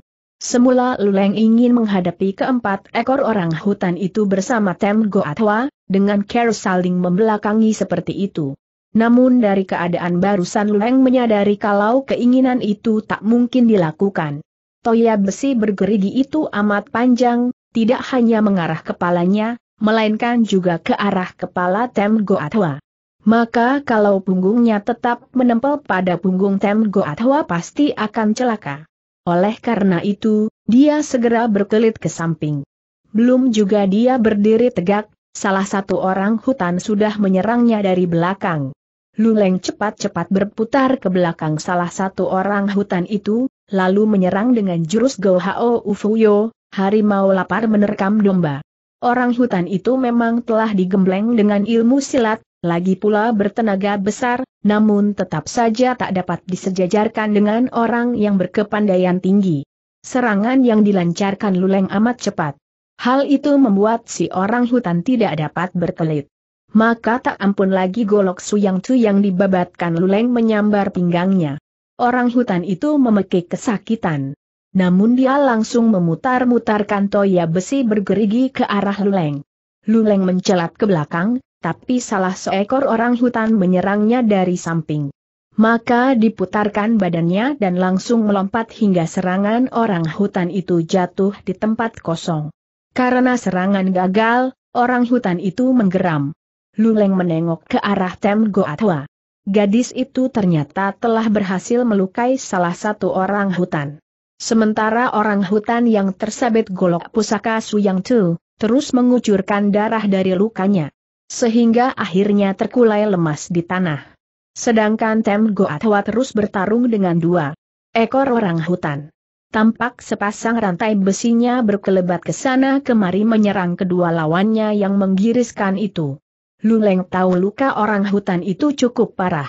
A: Semula Luleng ingin menghadapi keempat ekor orang hutan itu bersama Tem Goatwa, dengan care saling membelakangi seperti itu. Namun dari keadaan barusan Luleng menyadari kalau keinginan itu tak mungkin dilakukan. Toya besi bergerigi itu amat panjang, tidak hanya mengarah kepalanya, melainkan juga ke arah kepala Tem Goatwa. Maka kalau punggungnya tetap menempel pada punggung Tem Goatwa pasti akan celaka. Oleh karena itu, dia segera berkelit ke samping. Belum juga dia berdiri tegak, salah satu orang hutan sudah menyerangnya dari belakang. Luleng cepat-cepat berputar ke belakang salah satu orang hutan itu, lalu menyerang dengan jurus Gohao Ufuyo, harimau lapar menerkam domba. Orang hutan itu memang telah digembleng dengan ilmu silat, lagi pula bertenaga besar, namun tetap saja tak dapat disejajarkan dengan orang yang berkepandaian tinggi. Serangan yang dilancarkan Luleng amat cepat. Hal itu membuat si orang hutan tidak dapat berkelit. Maka tak ampun lagi golok suyang yang dibabatkan Luleng menyambar pinggangnya. Orang hutan itu memekik kesakitan. Namun dia langsung memutar-mutarkan toya besi bergerigi ke arah Luleng. Luleng mencelat ke belakang, tapi salah seekor orang hutan menyerangnya dari samping. Maka diputarkan badannya dan langsung melompat hingga serangan orang hutan itu jatuh di tempat kosong. Karena serangan gagal, orang hutan itu menggeram. Luleng menengok ke arah Tem Goatwa. Gadis itu ternyata telah berhasil melukai salah satu orang hutan. Sementara orang hutan yang tersabet golok pusaka Suyang Tu, terus mengucurkan darah dari lukanya sehingga akhirnya terkulai lemas di tanah. Sedangkan Tem Goatwa terus bertarung dengan dua ekor orang hutan. Tampak sepasang rantai besinya berkelebat ke sana kemari menyerang kedua lawannya yang menggiriskan itu. Luleng tahu luka orang hutan itu cukup parah.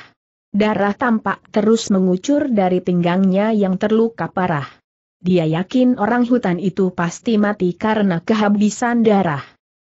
A: Darah tampak terus mengucur dari pinggangnya yang terluka parah. Dia yakin orang hutan itu pasti mati karena kehabisan darah.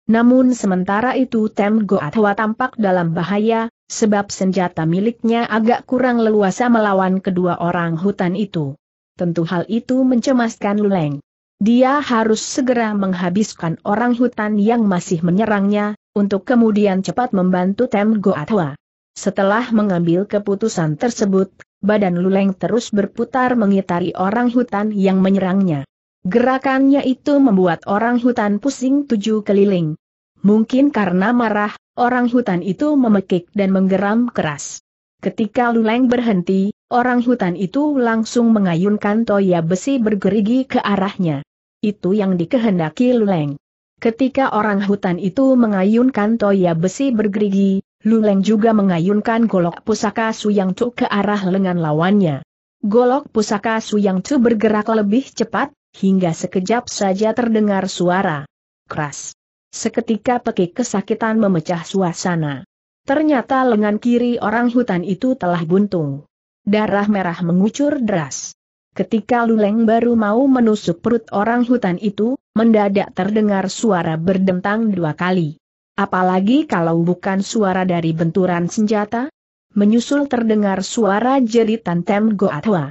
A: Namun sementara itu Tem Goatwa tampak dalam bahaya, sebab senjata miliknya agak kurang leluasa melawan kedua orang hutan itu. Tentu hal itu mencemaskan Luleng. Dia harus segera menghabiskan orang hutan yang masih menyerangnya, untuk kemudian cepat membantu Tem Goatwa. Setelah mengambil keputusan tersebut, badan Luleng terus berputar mengitari orang hutan yang menyerangnya. Gerakannya itu membuat orang hutan pusing tujuh keliling. Mungkin karena marah, orang hutan itu memekik dan menggeram keras. Ketika Luleng berhenti, orang hutan itu langsung mengayunkan toya besi bergerigi ke arahnya. Itu yang dikehendaki Luleng. Ketika orang hutan itu mengayunkan toya besi bergerigi, Luleng juga mengayunkan golok pusaka suyangcu ke arah lengan lawannya. Golok pusaka suyangcu bergerak lebih cepat, hingga sekejap saja terdengar suara keras. Seketika pekik kesakitan memecah suasana. Ternyata lengan kiri orang hutan itu telah buntung. Darah merah mengucur deras. Ketika Luleng baru mau menusuk perut orang hutan itu, mendadak terdengar suara berdentang dua kali. Apalagi kalau bukan suara dari benturan senjata? Menyusul terdengar suara jeritan Tem Goatwa.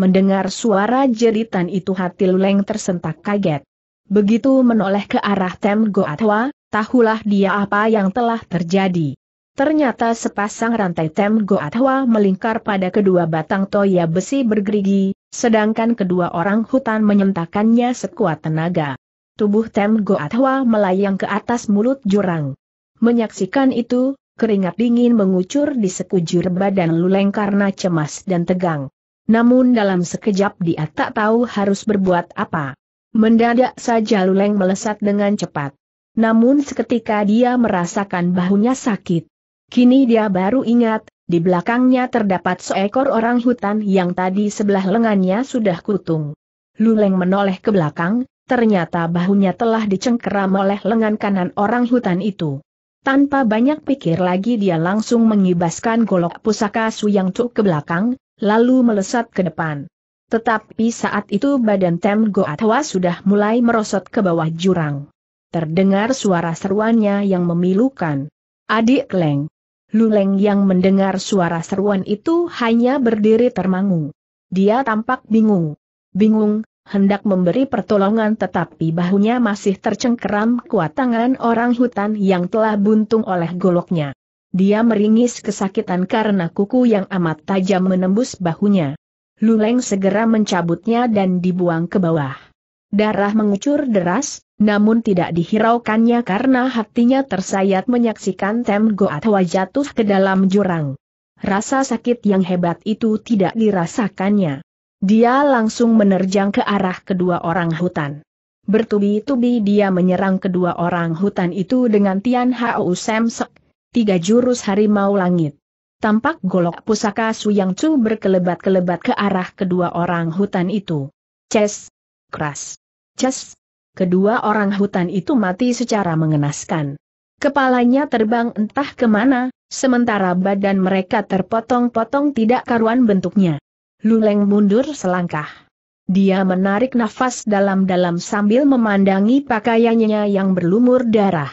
A: Mendengar suara jeritan itu hati Luleng tersentak kaget. Begitu menoleh ke arah Tem Goatwa, tahulah dia apa yang telah terjadi. Ternyata sepasang rantai Tem Goatwa melingkar pada kedua batang toya besi bergerigi, sedangkan kedua orang hutan menyentakannya sekuat tenaga. Tubuh Tem Goatwa melayang ke atas mulut jurang. Menyaksikan itu, keringat dingin mengucur di sekujur badan Luleng karena cemas dan tegang. Namun dalam sekejap dia tak tahu harus berbuat apa. Mendadak saja Luleng melesat dengan cepat. Namun seketika dia merasakan bahunya sakit. Kini dia baru ingat, di belakangnya terdapat seekor orang hutan yang tadi sebelah lengannya sudah kutung. Luleng menoleh ke belakang, ternyata bahunya telah dicengkeram oleh lengan kanan orang hutan itu. Tanpa banyak pikir lagi dia langsung mengibaskan golok pusaka Suyang Cuk ke belakang, lalu melesat ke depan. Tetapi saat itu badan Tem Goatwa sudah mulai merosot ke bawah jurang. Terdengar suara seruannya yang memilukan. Adik Leng. Luleng yang mendengar suara seruan itu hanya berdiri termangu. Dia tampak bingung. Bingung, hendak memberi pertolongan tetapi bahunya masih tercengkeram kuat tangan orang hutan yang telah buntung oleh goloknya. Dia meringis kesakitan karena kuku yang amat tajam menembus bahunya. Luleng segera mencabutnya dan dibuang ke bawah. Darah mengucur deras, namun tidak dihiraukannya karena hatinya tersayat menyaksikan Tem Goatwa jatuh ke dalam jurang. Rasa sakit yang hebat itu tidak dirasakannya. Dia langsung menerjang ke arah kedua orang hutan. Bertubi-tubi dia menyerang kedua orang hutan itu dengan Tian Hao Semsek, tiga jurus harimau langit. Tampak golok pusaka Su yang Chu berkelebat-kelebat ke arah kedua orang hutan itu. Ces! Keras! Ces! Kedua orang hutan itu mati secara mengenaskan. Kepalanya terbang entah kemana, sementara badan mereka terpotong-potong tidak karuan bentuknya. Luleng mundur selangkah. Dia menarik nafas dalam-dalam sambil memandangi pakaiannya yang berlumur darah.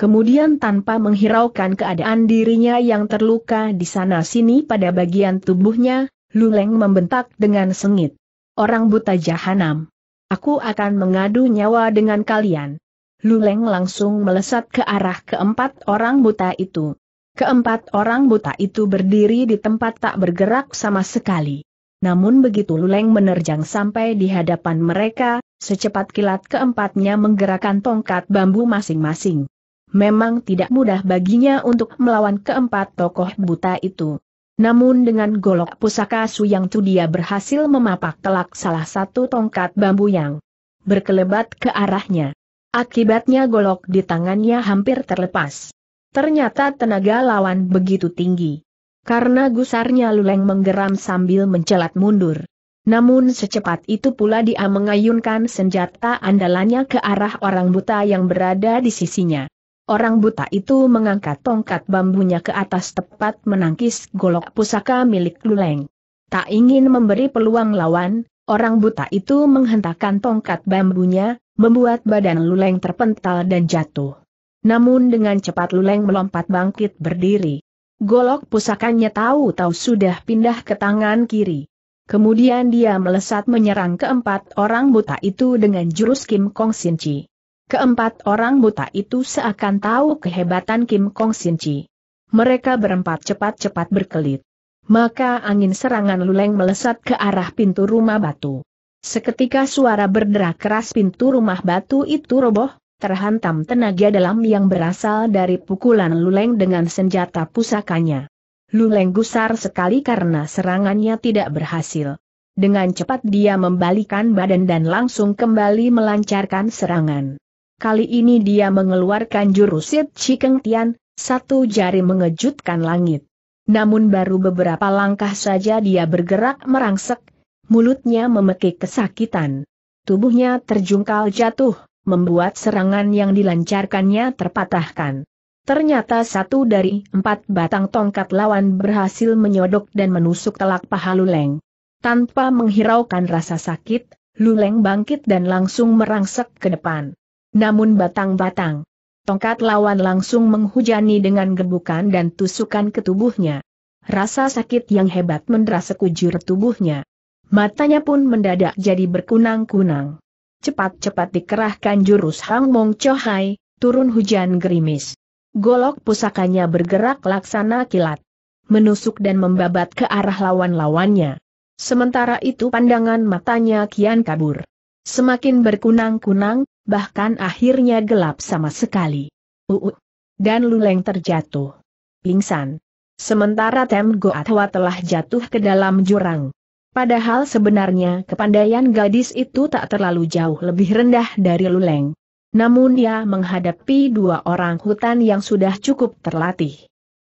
A: Kemudian tanpa menghiraukan keadaan dirinya yang terluka di sana-sini pada bagian tubuhnya, Luleng membentak dengan sengit. Orang buta jahanam. Aku akan mengadu nyawa dengan kalian. Luleng langsung melesat ke arah keempat orang buta itu. Keempat orang buta itu berdiri di tempat tak bergerak sama sekali. Namun begitu Luleng menerjang sampai di hadapan mereka, secepat kilat keempatnya menggerakkan tongkat bambu masing-masing memang tidak mudah baginya untuk melawan keempat tokoh buta itu. Namun dengan golok pusaka su yang tu dia berhasil memapak telak salah satu tongkat bambu yang berkelebat ke arahnya. Akibatnya golok di tangannya hampir terlepas. Ternyata tenaga lawan begitu tinggi. Karena gusarnya Luleng menggeram sambil mencelat mundur. Namun secepat itu pula dia mengayunkan senjata andalannya ke arah orang buta yang berada di sisinya. Orang buta itu mengangkat tongkat bambunya ke atas tepat menangkis golok pusaka milik Luleng. Tak ingin memberi peluang lawan, orang buta itu menghentakkan tongkat bambunya, membuat badan Luleng terpental dan jatuh. Namun dengan cepat Luleng melompat bangkit berdiri. Golok pusakanya tahu-tahu sudah pindah ke tangan kiri. Kemudian dia melesat menyerang keempat orang buta itu dengan jurus Kim Kong Sin Chi. Keempat orang buta itu seakan tahu kehebatan Kim Kong Sin Chi. Mereka berempat cepat-cepat berkelit. Maka angin serangan luleng melesat ke arah pintu rumah batu. Seketika suara berderak keras pintu rumah batu itu roboh, terhantam tenaga dalam yang berasal dari pukulan Luleng dengan senjata pusakanya. Luleng gusar sekali karena serangannya tidak berhasil. Dengan cepat dia membalikan badan dan langsung kembali melancarkan serangan. Kali ini dia mengeluarkan jurusit Cikeng Tian, satu jari mengejutkan langit. Namun baru beberapa langkah saja dia bergerak merangsek, mulutnya memekik kesakitan. Tubuhnya terjungkal jatuh, membuat serangan yang dilancarkannya terpatahkan. Ternyata satu dari empat batang tongkat lawan berhasil menyodok dan menusuk telak paha Luleng. Tanpa menghiraukan rasa sakit, Luleng bangkit dan langsung merangsek ke depan. Namun batang-batang, tongkat lawan langsung menghujani dengan gebukan dan tusukan ke tubuhnya. Rasa sakit yang hebat mendera sekujur tubuhnya. Matanya pun mendadak jadi berkunang-kunang. Cepat-cepat dikerahkan jurus Hang Mong Hai, turun hujan gerimis. Golok pusakanya bergerak laksana kilat. Menusuk dan membabat ke arah lawan-lawannya. Sementara itu pandangan matanya kian kabur. Semakin berkunang-kunang, bahkan akhirnya gelap sama sekali. Uu. Dan Luleng terjatuh. Pingsan. Sementara Tem Goatwa telah jatuh ke dalam jurang. Padahal sebenarnya kepandaian gadis itu tak terlalu jauh lebih rendah dari Luleng. Namun ia menghadapi dua orang hutan yang sudah cukup terlatih.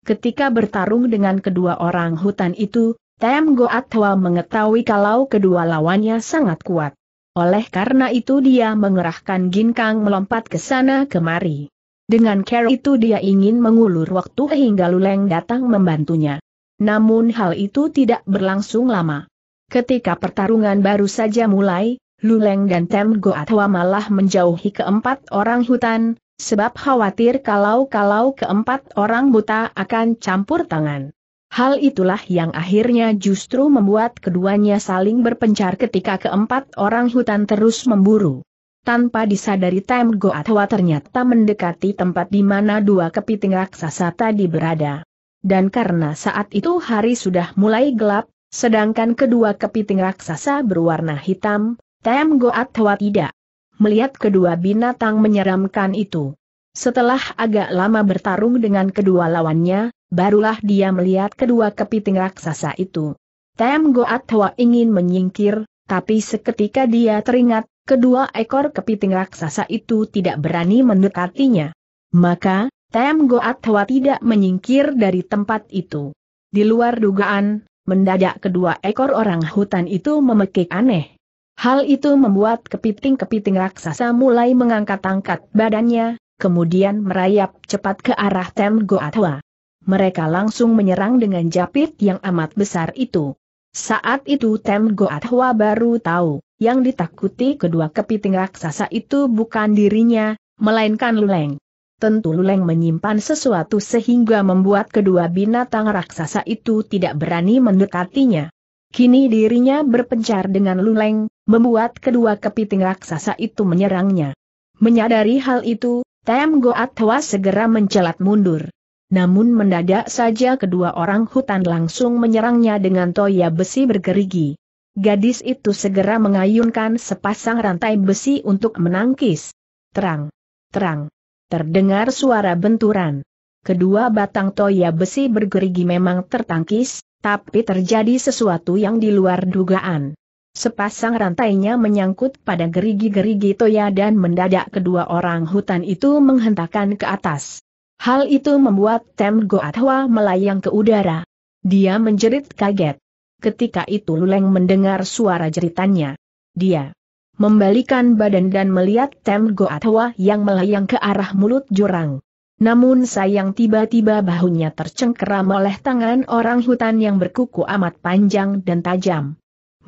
A: Ketika bertarung dengan kedua orang hutan itu, Tem Goatwa mengetahui kalau kedua lawannya sangat kuat. Oleh karena itu dia mengerahkan ginkang melompat ke sana kemari. Dengan care itu dia ingin mengulur waktu hingga Luleng datang membantunya. Namun hal itu tidak berlangsung lama. Ketika pertarungan baru saja mulai, Luleng dan Tem Goatwa malah menjauhi keempat orang hutan, sebab khawatir kalau-kalau keempat orang buta akan campur tangan. Hal itulah yang akhirnya justru membuat keduanya saling berpencar ketika keempat orang hutan terus memburu. Tanpa disadari Time Goatwa ternyata mendekati tempat di mana dua kepiting raksasa tadi berada. Dan karena saat itu hari sudah mulai gelap, sedangkan kedua kepiting raksasa berwarna hitam, Time Goatwa tidak melihat kedua binatang menyeramkan itu. Setelah agak lama bertarung dengan kedua lawannya, Barulah dia melihat kedua kepiting raksasa itu. Tem Goat Hwa ingin menyingkir, tapi seketika dia teringat, kedua ekor kepiting raksasa itu tidak berani mendekatinya. Maka, Tem Goat Hwa tidak menyingkir dari tempat itu. Di luar dugaan, mendadak kedua ekor orang hutan itu memekik aneh. Hal itu membuat kepiting-kepiting raksasa mulai mengangkat-angkat badannya, kemudian merayap cepat ke arah Tem Goatwa mereka langsung menyerang dengan japit yang amat besar itu. Saat itu Tem Goathwa baru tahu, yang ditakuti kedua kepiting raksasa itu bukan dirinya, melainkan Luleng. Tentu Luleng menyimpan sesuatu sehingga membuat kedua binatang raksasa itu tidak berani mendekatinya. Kini dirinya berpencar dengan Luleng, membuat kedua kepiting raksasa itu menyerangnya. Menyadari hal itu, Tem Goat Hwa segera mencelat mundur namun mendadak saja kedua orang hutan langsung menyerangnya dengan toya besi bergerigi. Gadis itu segera mengayunkan sepasang rantai besi untuk menangkis. Terang, terang, terdengar suara benturan. Kedua batang toya besi bergerigi memang tertangkis, tapi terjadi sesuatu yang di luar dugaan. Sepasang rantainya menyangkut pada gerigi-gerigi toya dan mendadak kedua orang hutan itu menghentakkan ke atas. Hal itu membuat Tem Goatwa melayang ke udara. Dia menjerit kaget. Ketika itu Luleng mendengar suara jeritannya. Dia membalikan badan dan melihat Tem Goatwa yang melayang ke arah mulut jurang. Namun sayang tiba-tiba bahunya tercengkeram oleh tangan orang hutan yang berkuku amat panjang dan tajam.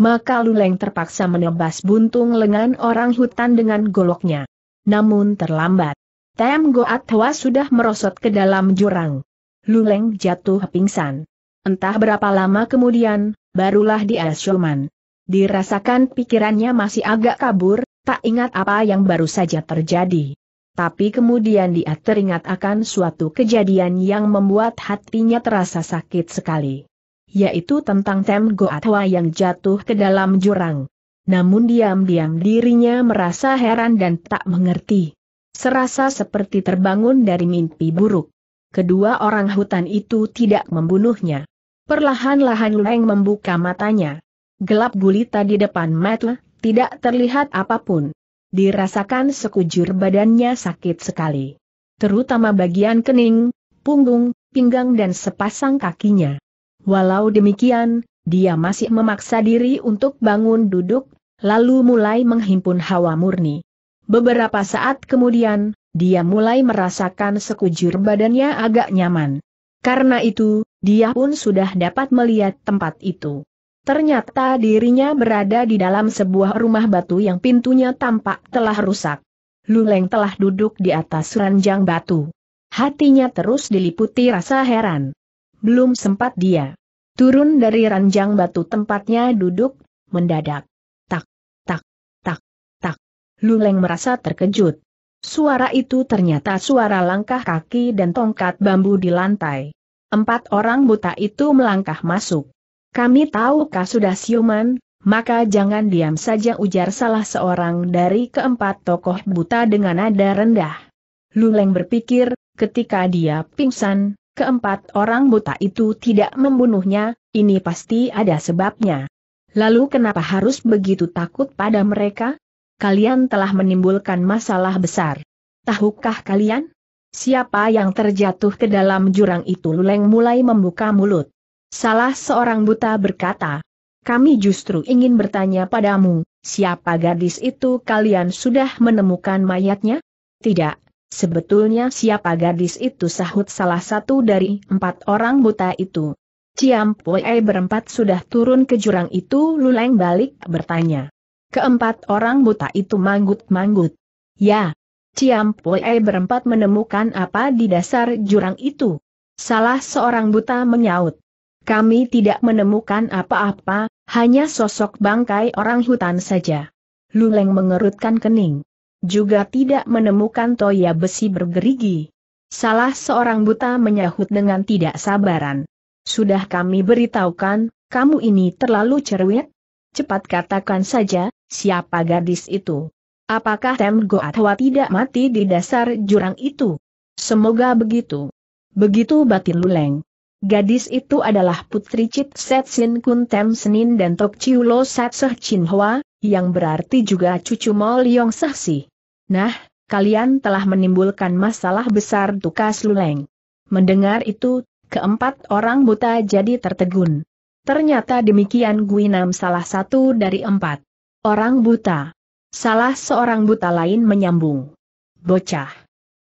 A: Maka Luleng terpaksa menebas buntung lengan orang hutan dengan goloknya. Namun terlambat. Tem Goat Hwa sudah merosot ke dalam jurang. Luleng jatuh pingsan. Entah berapa lama kemudian, barulah dia siuman. Dirasakan pikirannya masih agak kabur, tak ingat apa yang baru saja terjadi. Tapi kemudian dia teringat akan suatu kejadian yang membuat hatinya terasa sakit sekali. Yaitu tentang Tem Goatwa yang jatuh ke dalam jurang. Namun diam-diam dirinya merasa heran dan tak mengerti. Serasa seperti terbangun dari mimpi buruk. Kedua orang hutan itu tidak membunuhnya. Perlahan-lahan Leng membuka matanya. Gelap gulita di depan mata, tidak terlihat apapun. Dirasakan sekujur badannya sakit sekali. Terutama bagian kening, punggung, pinggang dan sepasang kakinya. Walau demikian, dia masih memaksa diri untuk bangun duduk, lalu mulai menghimpun hawa murni. Beberapa saat kemudian, dia mulai merasakan sekujur badannya agak nyaman. Karena itu, dia pun sudah dapat melihat tempat itu. Ternyata dirinya berada di dalam sebuah rumah batu yang pintunya tampak telah rusak. Luleng telah duduk di atas ranjang batu. Hatinya terus diliputi rasa heran. Belum sempat dia turun dari ranjang batu tempatnya duduk, mendadak. Luleng merasa terkejut. Suara itu ternyata suara langkah kaki dan tongkat bambu di lantai. Empat orang buta itu melangkah masuk. Kami tahu tahukah sudah siuman, maka jangan diam saja ujar salah seorang dari keempat tokoh buta dengan nada rendah. Luleng berpikir, ketika dia pingsan, keempat orang buta itu tidak membunuhnya, ini pasti ada sebabnya. Lalu kenapa harus begitu takut pada mereka? kalian telah menimbulkan masalah besar. Tahukah kalian? Siapa yang terjatuh ke dalam jurang itu Luleng mulai membuka mulut. Salah seorang buta berkata, kami justru ingin bertanya padamu, siapa gadis itu kalian sudah menemukan mayatnya? Tidak, sebetulnya siapa gadis itu sahut salah satu dari empat orang buta itu. Ciam berempat sudah turun ke jurang itu Luleng balik bertanya. Keempat orang buta itu manggut-manggut. Ya, Ciampue berempat menemukan apa di dasar jurang itu. Salah seorang buta menyaut. Kami tidak menemukan apa-apa, hanya sosok bangkai orang hutan saja. Luleng mengerutkan kening. Juga tidak menemukan toya besi bergerigi. Salah seorang buta menyahut dengan tidak sabaran. Sudah kami beritahukan, kamu ini terlalu cerewet? Cepat katakan saja, Siapa gadis itu? Apakah Tem Goatwa tidak mati di dasar jurang itu? Semoga begitu. Begitu batin Luleng. Gadis itu adalah putri Cit Set Sin Kun Tem Senin dan Tok Chiu Lo Sat Seh Chin Hwa, yang berarti juga cucu Mol Yong Seh Si. Nah, kalian telah menimbulkan masalah besar tukas Luleng. Mendengar itu, keempat orang buta jadi tertegun. Ternyata demikian Guinam salah satu dari empat. Orang buta. Salah seorang buta lain menyambung. Bocah.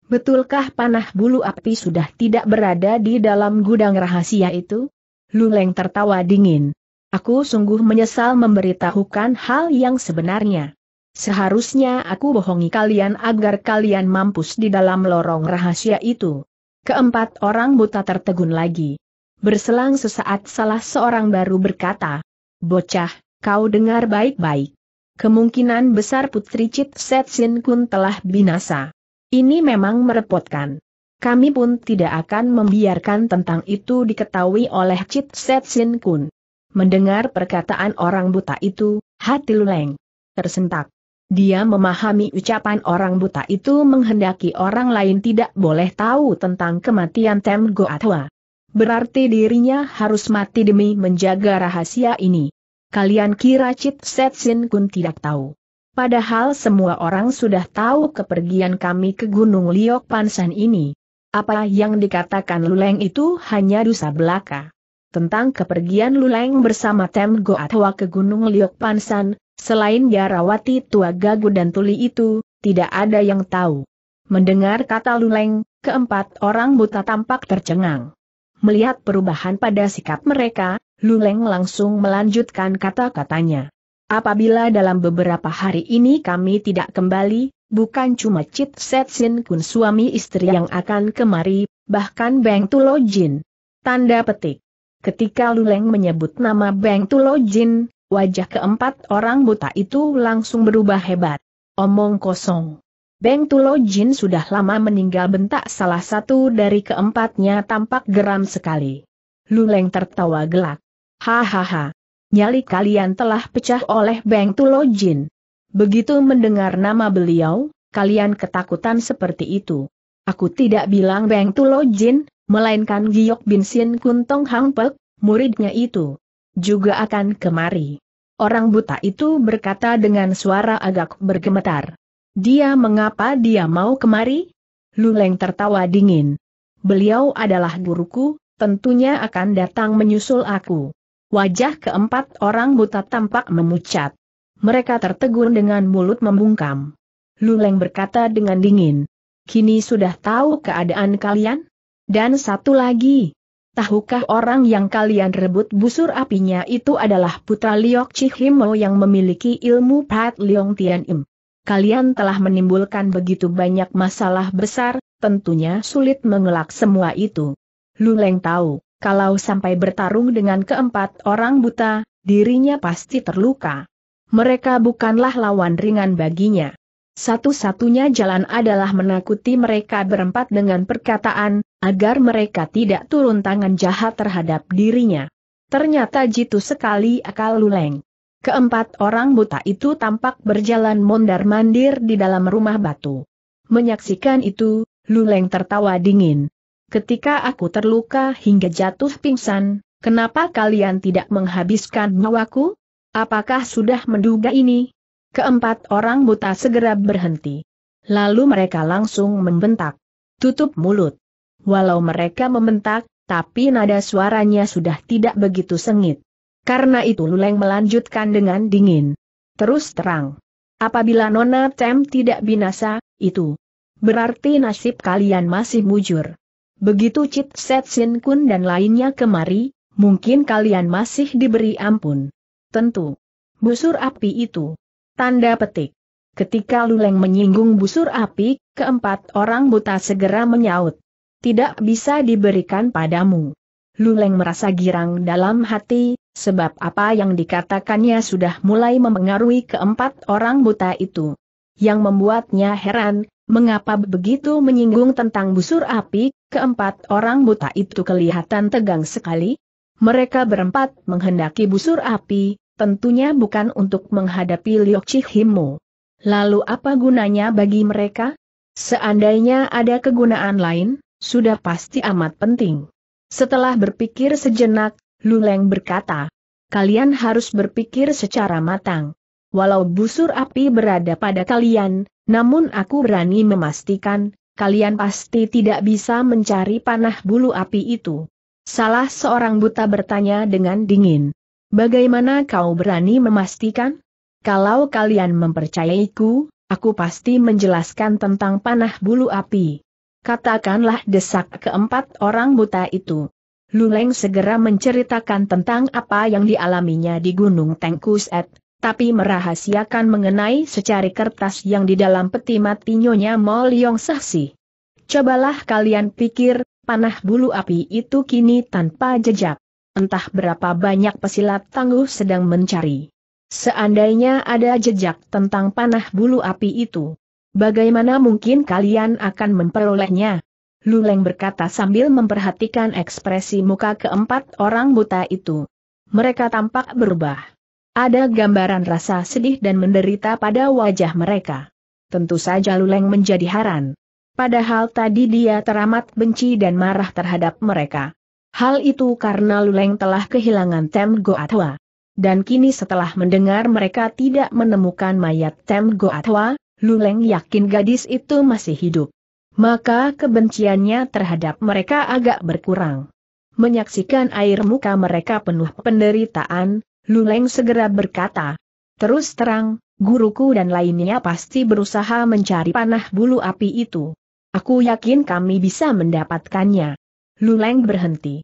A: Betulkah panah bulu api sudah tidak berada di dalam gudang rahasia itu? Luleng tertawa dingin. Aku sungguh menyesal memberitahukan hal yang sebenarnya. Seharusnya aku bohongi kalian agar kalian mampus di dalam lorong rahasia itu. Keempat orang buta tertegun lagi. Berselang sesaat salah seorang baru berkata, Bocah, kau dengar baik-baik kemungkinan besar Putri Chit Set Sin Kun telah binasa. Ini memang merepotkan. Kami pun tidak akan membiarkan tentang itu diketahui oleh Chit Set Sin Kun. Mendengar perkataan orang buta itu, hati Luleng tersentak. Dia memahami ucapan orang buta itu menghendaki orang lain tidak boleh tahu tentang kematian Tem Goatwa. Berarti dirinya harus mati demi menjaga rahasia ini. Kalian kira Chit Set Sin Kun tidak tahu. Padahal semua orang sudah tahu kepergian kami ke Gunung Liok Pansan ini. Apa yang dikatakan Luleng itu hanya dosa belaka. Tentang kepergian Luleng bersama Tem Goatwa ke Gunung Liok Pansan, selain Yarawati Tua Gagu dan Tuli itu, tidak ada yang tahu. Mendengar kata Luleng, keempat orang buta tampak tercengang. Melihat perubahan pada sikap mereka, Luleng langsung melanjutkan kata-katanya. Apabila dalam beberapa hari ini kami tidak kembali, bukan cuma Cit Setsin Kun suami istri yang akan kemari, bahkan Beng Tulojin. Tanda petik. Ketika Luleng menyebut nama Beng Tulojin, wajah keempat orang buta itu langsung berubah hebat. Omong kosong. Beng Tulojin sudah lama meninggal bentak salah satu dari keempatnya tampak geram sekali. Luleng tertawa gelak. Hahaha. Nyali kalian telah pecah oleh Beng Jin. Begitu mendengar nama beliau, kalian ketakutan seperti itu. Aku tidak bilang Beng Jin, melainkan Giok Bin Sin Kuntong Hang Pek, muridnya itu. Juga akan kemari. Orang buta itu berkata dengan suara agak bergemetar. Dia mengapa dia mau kemari? Luleng tertawa dingin. Beliau adalah guruku, tentunya akan datang menyusul aku. Wajah keempat orang buta tampak memucat. Mereka tertegun dengan mulut membungkam. Luleng berkata dengan dingin. Kini sudah tahu keadaan kalian? Dan satu lagi. Tahukah orang yang kalian rebut busur apinya itu adalah putra Liok Chihimo yang memiliki ilmu Pat Liong Tian Im? Kalian telah menimbulkan begitu banyak masalah besar, tentunya sulit mengelak semua itu. Luleng tahu kalau sampai bertarung dengan keempat orang buta, dirinya pasti terluka. Mereka bukanlah lawan ringan baginya. Satu-satunya jalan adalah menakuti mereka berempat dengan perkataan, agar mereka tidak turun tangan jahat terhadap dirinya. Ternyata jitu sekali akal luleng. Keempat orang buta itu tampak berjalan mondar-mandir di dalam rumah batu. Menyaksikan itu, Luleng tertawa dingin. Ketika aku terluka hingga jatuh pingsan, kenapa kalian tidak menghabiskan nyawaku? Apakah sudah menduga ini? Keempat orang buta segera berhenti. Lalu mereka langsung membentak. Tutup mulut. Walau mereka membentak, tapi nada suaranya sudah tidak begitu sengit. Karena itu Luleng melanjutkan dengan dingin. Terus terang. Apabila Nona Tem tidak binasa, itu berarti nasib kalian masih mujur. Begitu Cit Set Sin Kun dan lainnya kemari, mungkin kalian masih diberi ampun. Tentu. Busur api itu. Tanda petik. Ketika Luleng menyinggung busur api, keempat orang buta segera menyaut. Tidak bisa diberikan padamu. Luleng merasa girang dalam hati, sebab apa yang dikatakannya sudah mulai memengaruhi keempat orang buta itu. Yang membuatnya heran, Mengapa begitu menyinggung tentang busur api, keempat orang buta itu kelihatan tegang sekali? Mereka berempat menghendaki busur api, tentunya bukan untuk menghadapi Liok Chihimo. Lalu apa gunanya bagi mereka? Seandainya ada kegunaan lain, sudah pasti amat penting. Setelah berpikir sejenak, Luleng berkata, kalian harus berpikir secara matang. Walau busur api berada pada kalian, namun aku berani memastikan, kalian pasti tidak bisa mencari panah bulu api itu. Salah seorang buta bertanya dengan dingin. Bagaimana kau berani memastikan? Kalau kalian mempercayaiku, aku pasti menjelaskan tentang panah bulu api. Katakanlah desak keempat orang buta itu. Luleng segera menceritakan tentang apa yang dialaminya di Gunung Tengkuset, tapi merahasiakan mengenai secari kertas yang di dalam peti mati Nyonya Mol Yong Sahsi. Cobalah kalian pikir, panah bulu api itu kini tanpa jejak. Entah berapa banyak pesilat tangguh sedang mencari. Seandainya ada jejak tentang panah bulu api itu, bagaimana mungkin kalian akan memperolehnya? Luleng berkata sambil memperhatikan ekspresi muka keempat orang buta itu. Mereka tampak berubah. Ada gambaran rasa sedih dan menderita pada wajah mereka. Tentu saja Luleng menjadi haran. Padahal tadi dia teramat benci dan marah terhadap mereka. Hal itu karena Luleng telah kehilangan Tem Goatwa. Dan kini setelah mendengar mereka tidak menemukan mayat Tem Goatwa, Luleng yakin gadis itu masih hidup. Maka kebenciannya terhadap mereka agak berkurang. Menyaksikan air muka mereka penuh penderitaan, Luleng segera berkata. Terus terang, guruku dan lainnya pasti berusaha mencari panah bulu api itu. Aku yakin kami bisa mendapatkannya. Luleng berhenti.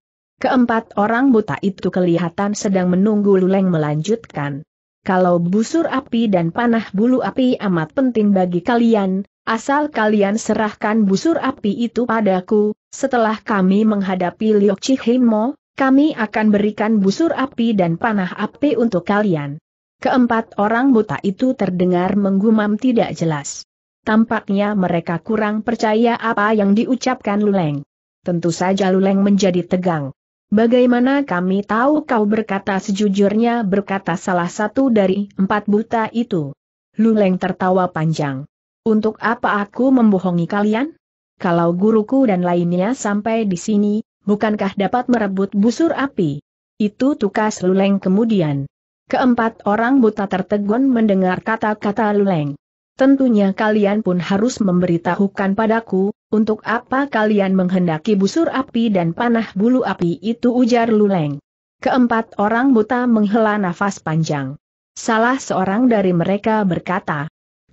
A: Keempat orang buta itu kelihatan sedang menunggu Luleng melanjutkan. Kalau busur api dan panah bulu api amat penting bagi kalian, asal kalian serahkan busur api itu padaku, setelah kami menghadapi Liok Chihimo, kami akan berikan busur api dan panah api untuk kalian. Keempat orang buta itu terdengar menggumam tidak jelas. Tampaknya mereka kurang percaya apa yang diucapkan Luleng. Tentu saja Luleng menjadi tegang. Bagaimana kami tahu kau berkata sejujurnya berkata salah satu dari empat buta itu? Luleng tertawa panjang. Untuk apa aku membohongi kalian? Kalau guruku dan lainnya sampai di sini, bukankah dapat merebut busur api? Itu tukas Luleng kemudian. Keempat orang buta tertegun mendengar kata-kata Luleng. Tentunya kalian pun harus memberitahukan padaku, untuk apa kalian menghendaki busur api dan panah bulu api itu ujar Luleng. Keempat orang buta menghela nafas panjang. Salah seorang dari mereka berkata,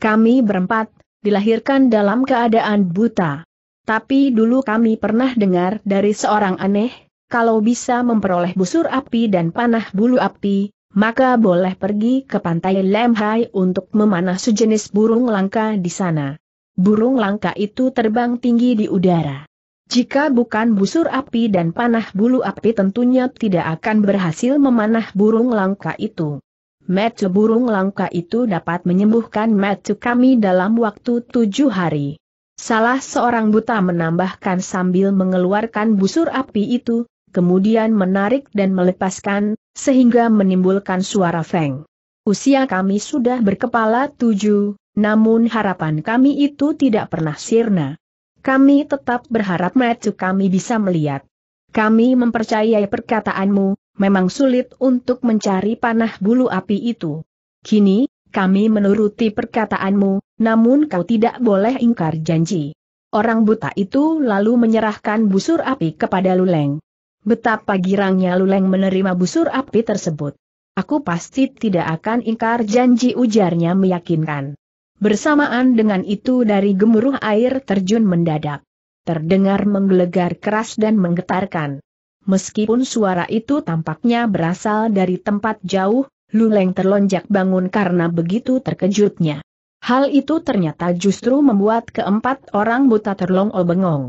A: kami berempat, dilahirkan dalam keadaan buta. Tapi dulu kami pernah dengar dari seorang aneh, kalau bisa memperoleh busur api dan panah bulu api, maka boleh pergi ke pantai Lemhai untuk memanah sejenis burung langka di sana. Burung langka itu terbang tinggi di udara. Jika bukan busur api dan panah bulu api tentunya tidak akan berhasil memanah burung langka itu. Metu burung langka itu dapat menyembuhkan metu kami dalam waktu tujuh hari. Salah seorang buta menambahkan sambil mengeluarkan busur api itu, kemudian menarik dan melepaskan, sehingga menimbulkan suara feng. Usia kami sudah berkepala tujuh, namun harapan kami itu tidak pernah sirna. Kami tetap berharap mata kami bisa melihat. Kami mempercayai perkataanmu, memang sulit untuk mencari panah bulu api itu. Kini, kami menuruti perkataanmu, namun kau tidak boleh ingkar janji. Orang buta itu lalu menyerahkan busur api kepada Luleng. Betapa girangnya Luleng menerima busur api tersebut. Aku pasti tidak akan ingkar janji ujarnya meyakinkan. Bersamaan dengan itu dari gemuruh air terjun mendadak. Terdengar menggelegar keras dan menggetarkan. Meskipun suara itu tampaknya berasal dari tempat jauh, Luleng terlonjak bangun karena begitu terkejutnya. Hal itu ternyata justru membuat keempat orang buta terlongol bengong.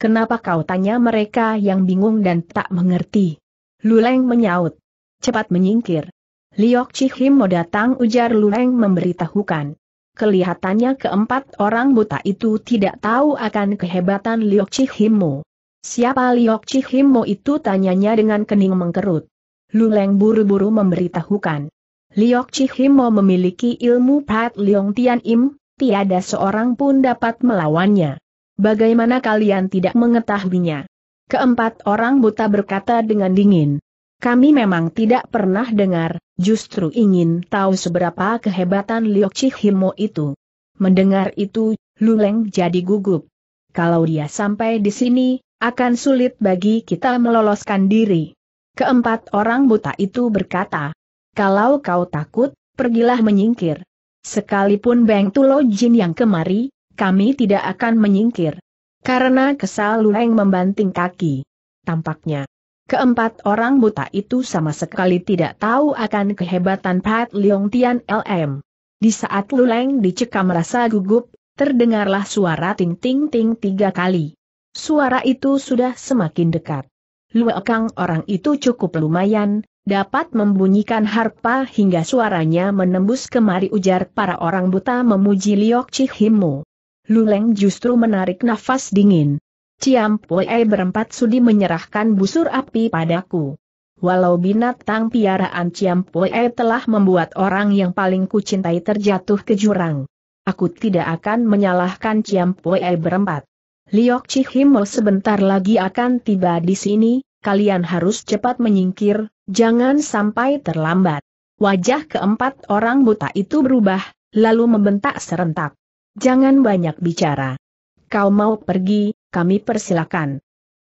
A: Kenapa kau tanya mereka yang bingung dan tak mengerti? Luleng menyaut. Cepat menyingkir. Liok mau datang ujar Luleng memberitahukan. Kelihatannya keempat orang buta itu tidak tahu akan kehebatan Liok Chihimo. Siapa Liok Chihimo itu tanyanya dengan kening mengkerut. Luleng buru-buru memberitahukan. Liok Chihimo memiliki ilmu Pat Liong Tian Im, tiada seorang pun dapat melawannya. Bagaimana kalian tidak mengetahuinya? Keempat orang buta berkata dengan dingin. Kami memang tidak pernah dengar, justru ingin tahu seberapa kehebatan Liok Chihimo itu. Mendengar itu, Luleng jadi gugup. Kalau dia sampai di sini, akan sulit bagi kita meloloskan diri. Keempat orang buta itu berkata, kalau kau takut, pergilah menyingkir. Sekalipun Beng Tulo Jin yang kemari, kami tidak akan menyingkir. Karena kesal Lueng membanting kaki. Tampaknya, keempat orang buta itu sama sekali tidak tahu akan kehebatan Pat Leong Tian LM. Di saat Luleng dicekam rasa gugup, terdengarlah suara ting-ting-ting tiga kali. Suara itu sudah semakin dekat. Luekang orang itu cukup lumayan, dapat membunyikan harpa hingga suaranya menembus kemari ujar para orang buta memuji Liok Chihimu. Luleng justru menarik nafas dingin. Ciam Pue berempat sudi menyerahkan busur api padaku. Walau binatang piaraan Ciam Pue telah membuat orang yang paling kucintai terjatuh ke jurang. Aku tidak akan menyalahkan Ciam Pue berempat. Liok Chihimo sebentar lagi akan tiba di sini, kalian harus cepat menyingkir, Jangan sampai terlambat. Wajah keempat orang buta itu berubah, lalu membentak serentak. Jangan banyak bicara. Kau mau pergi, kami persilakan.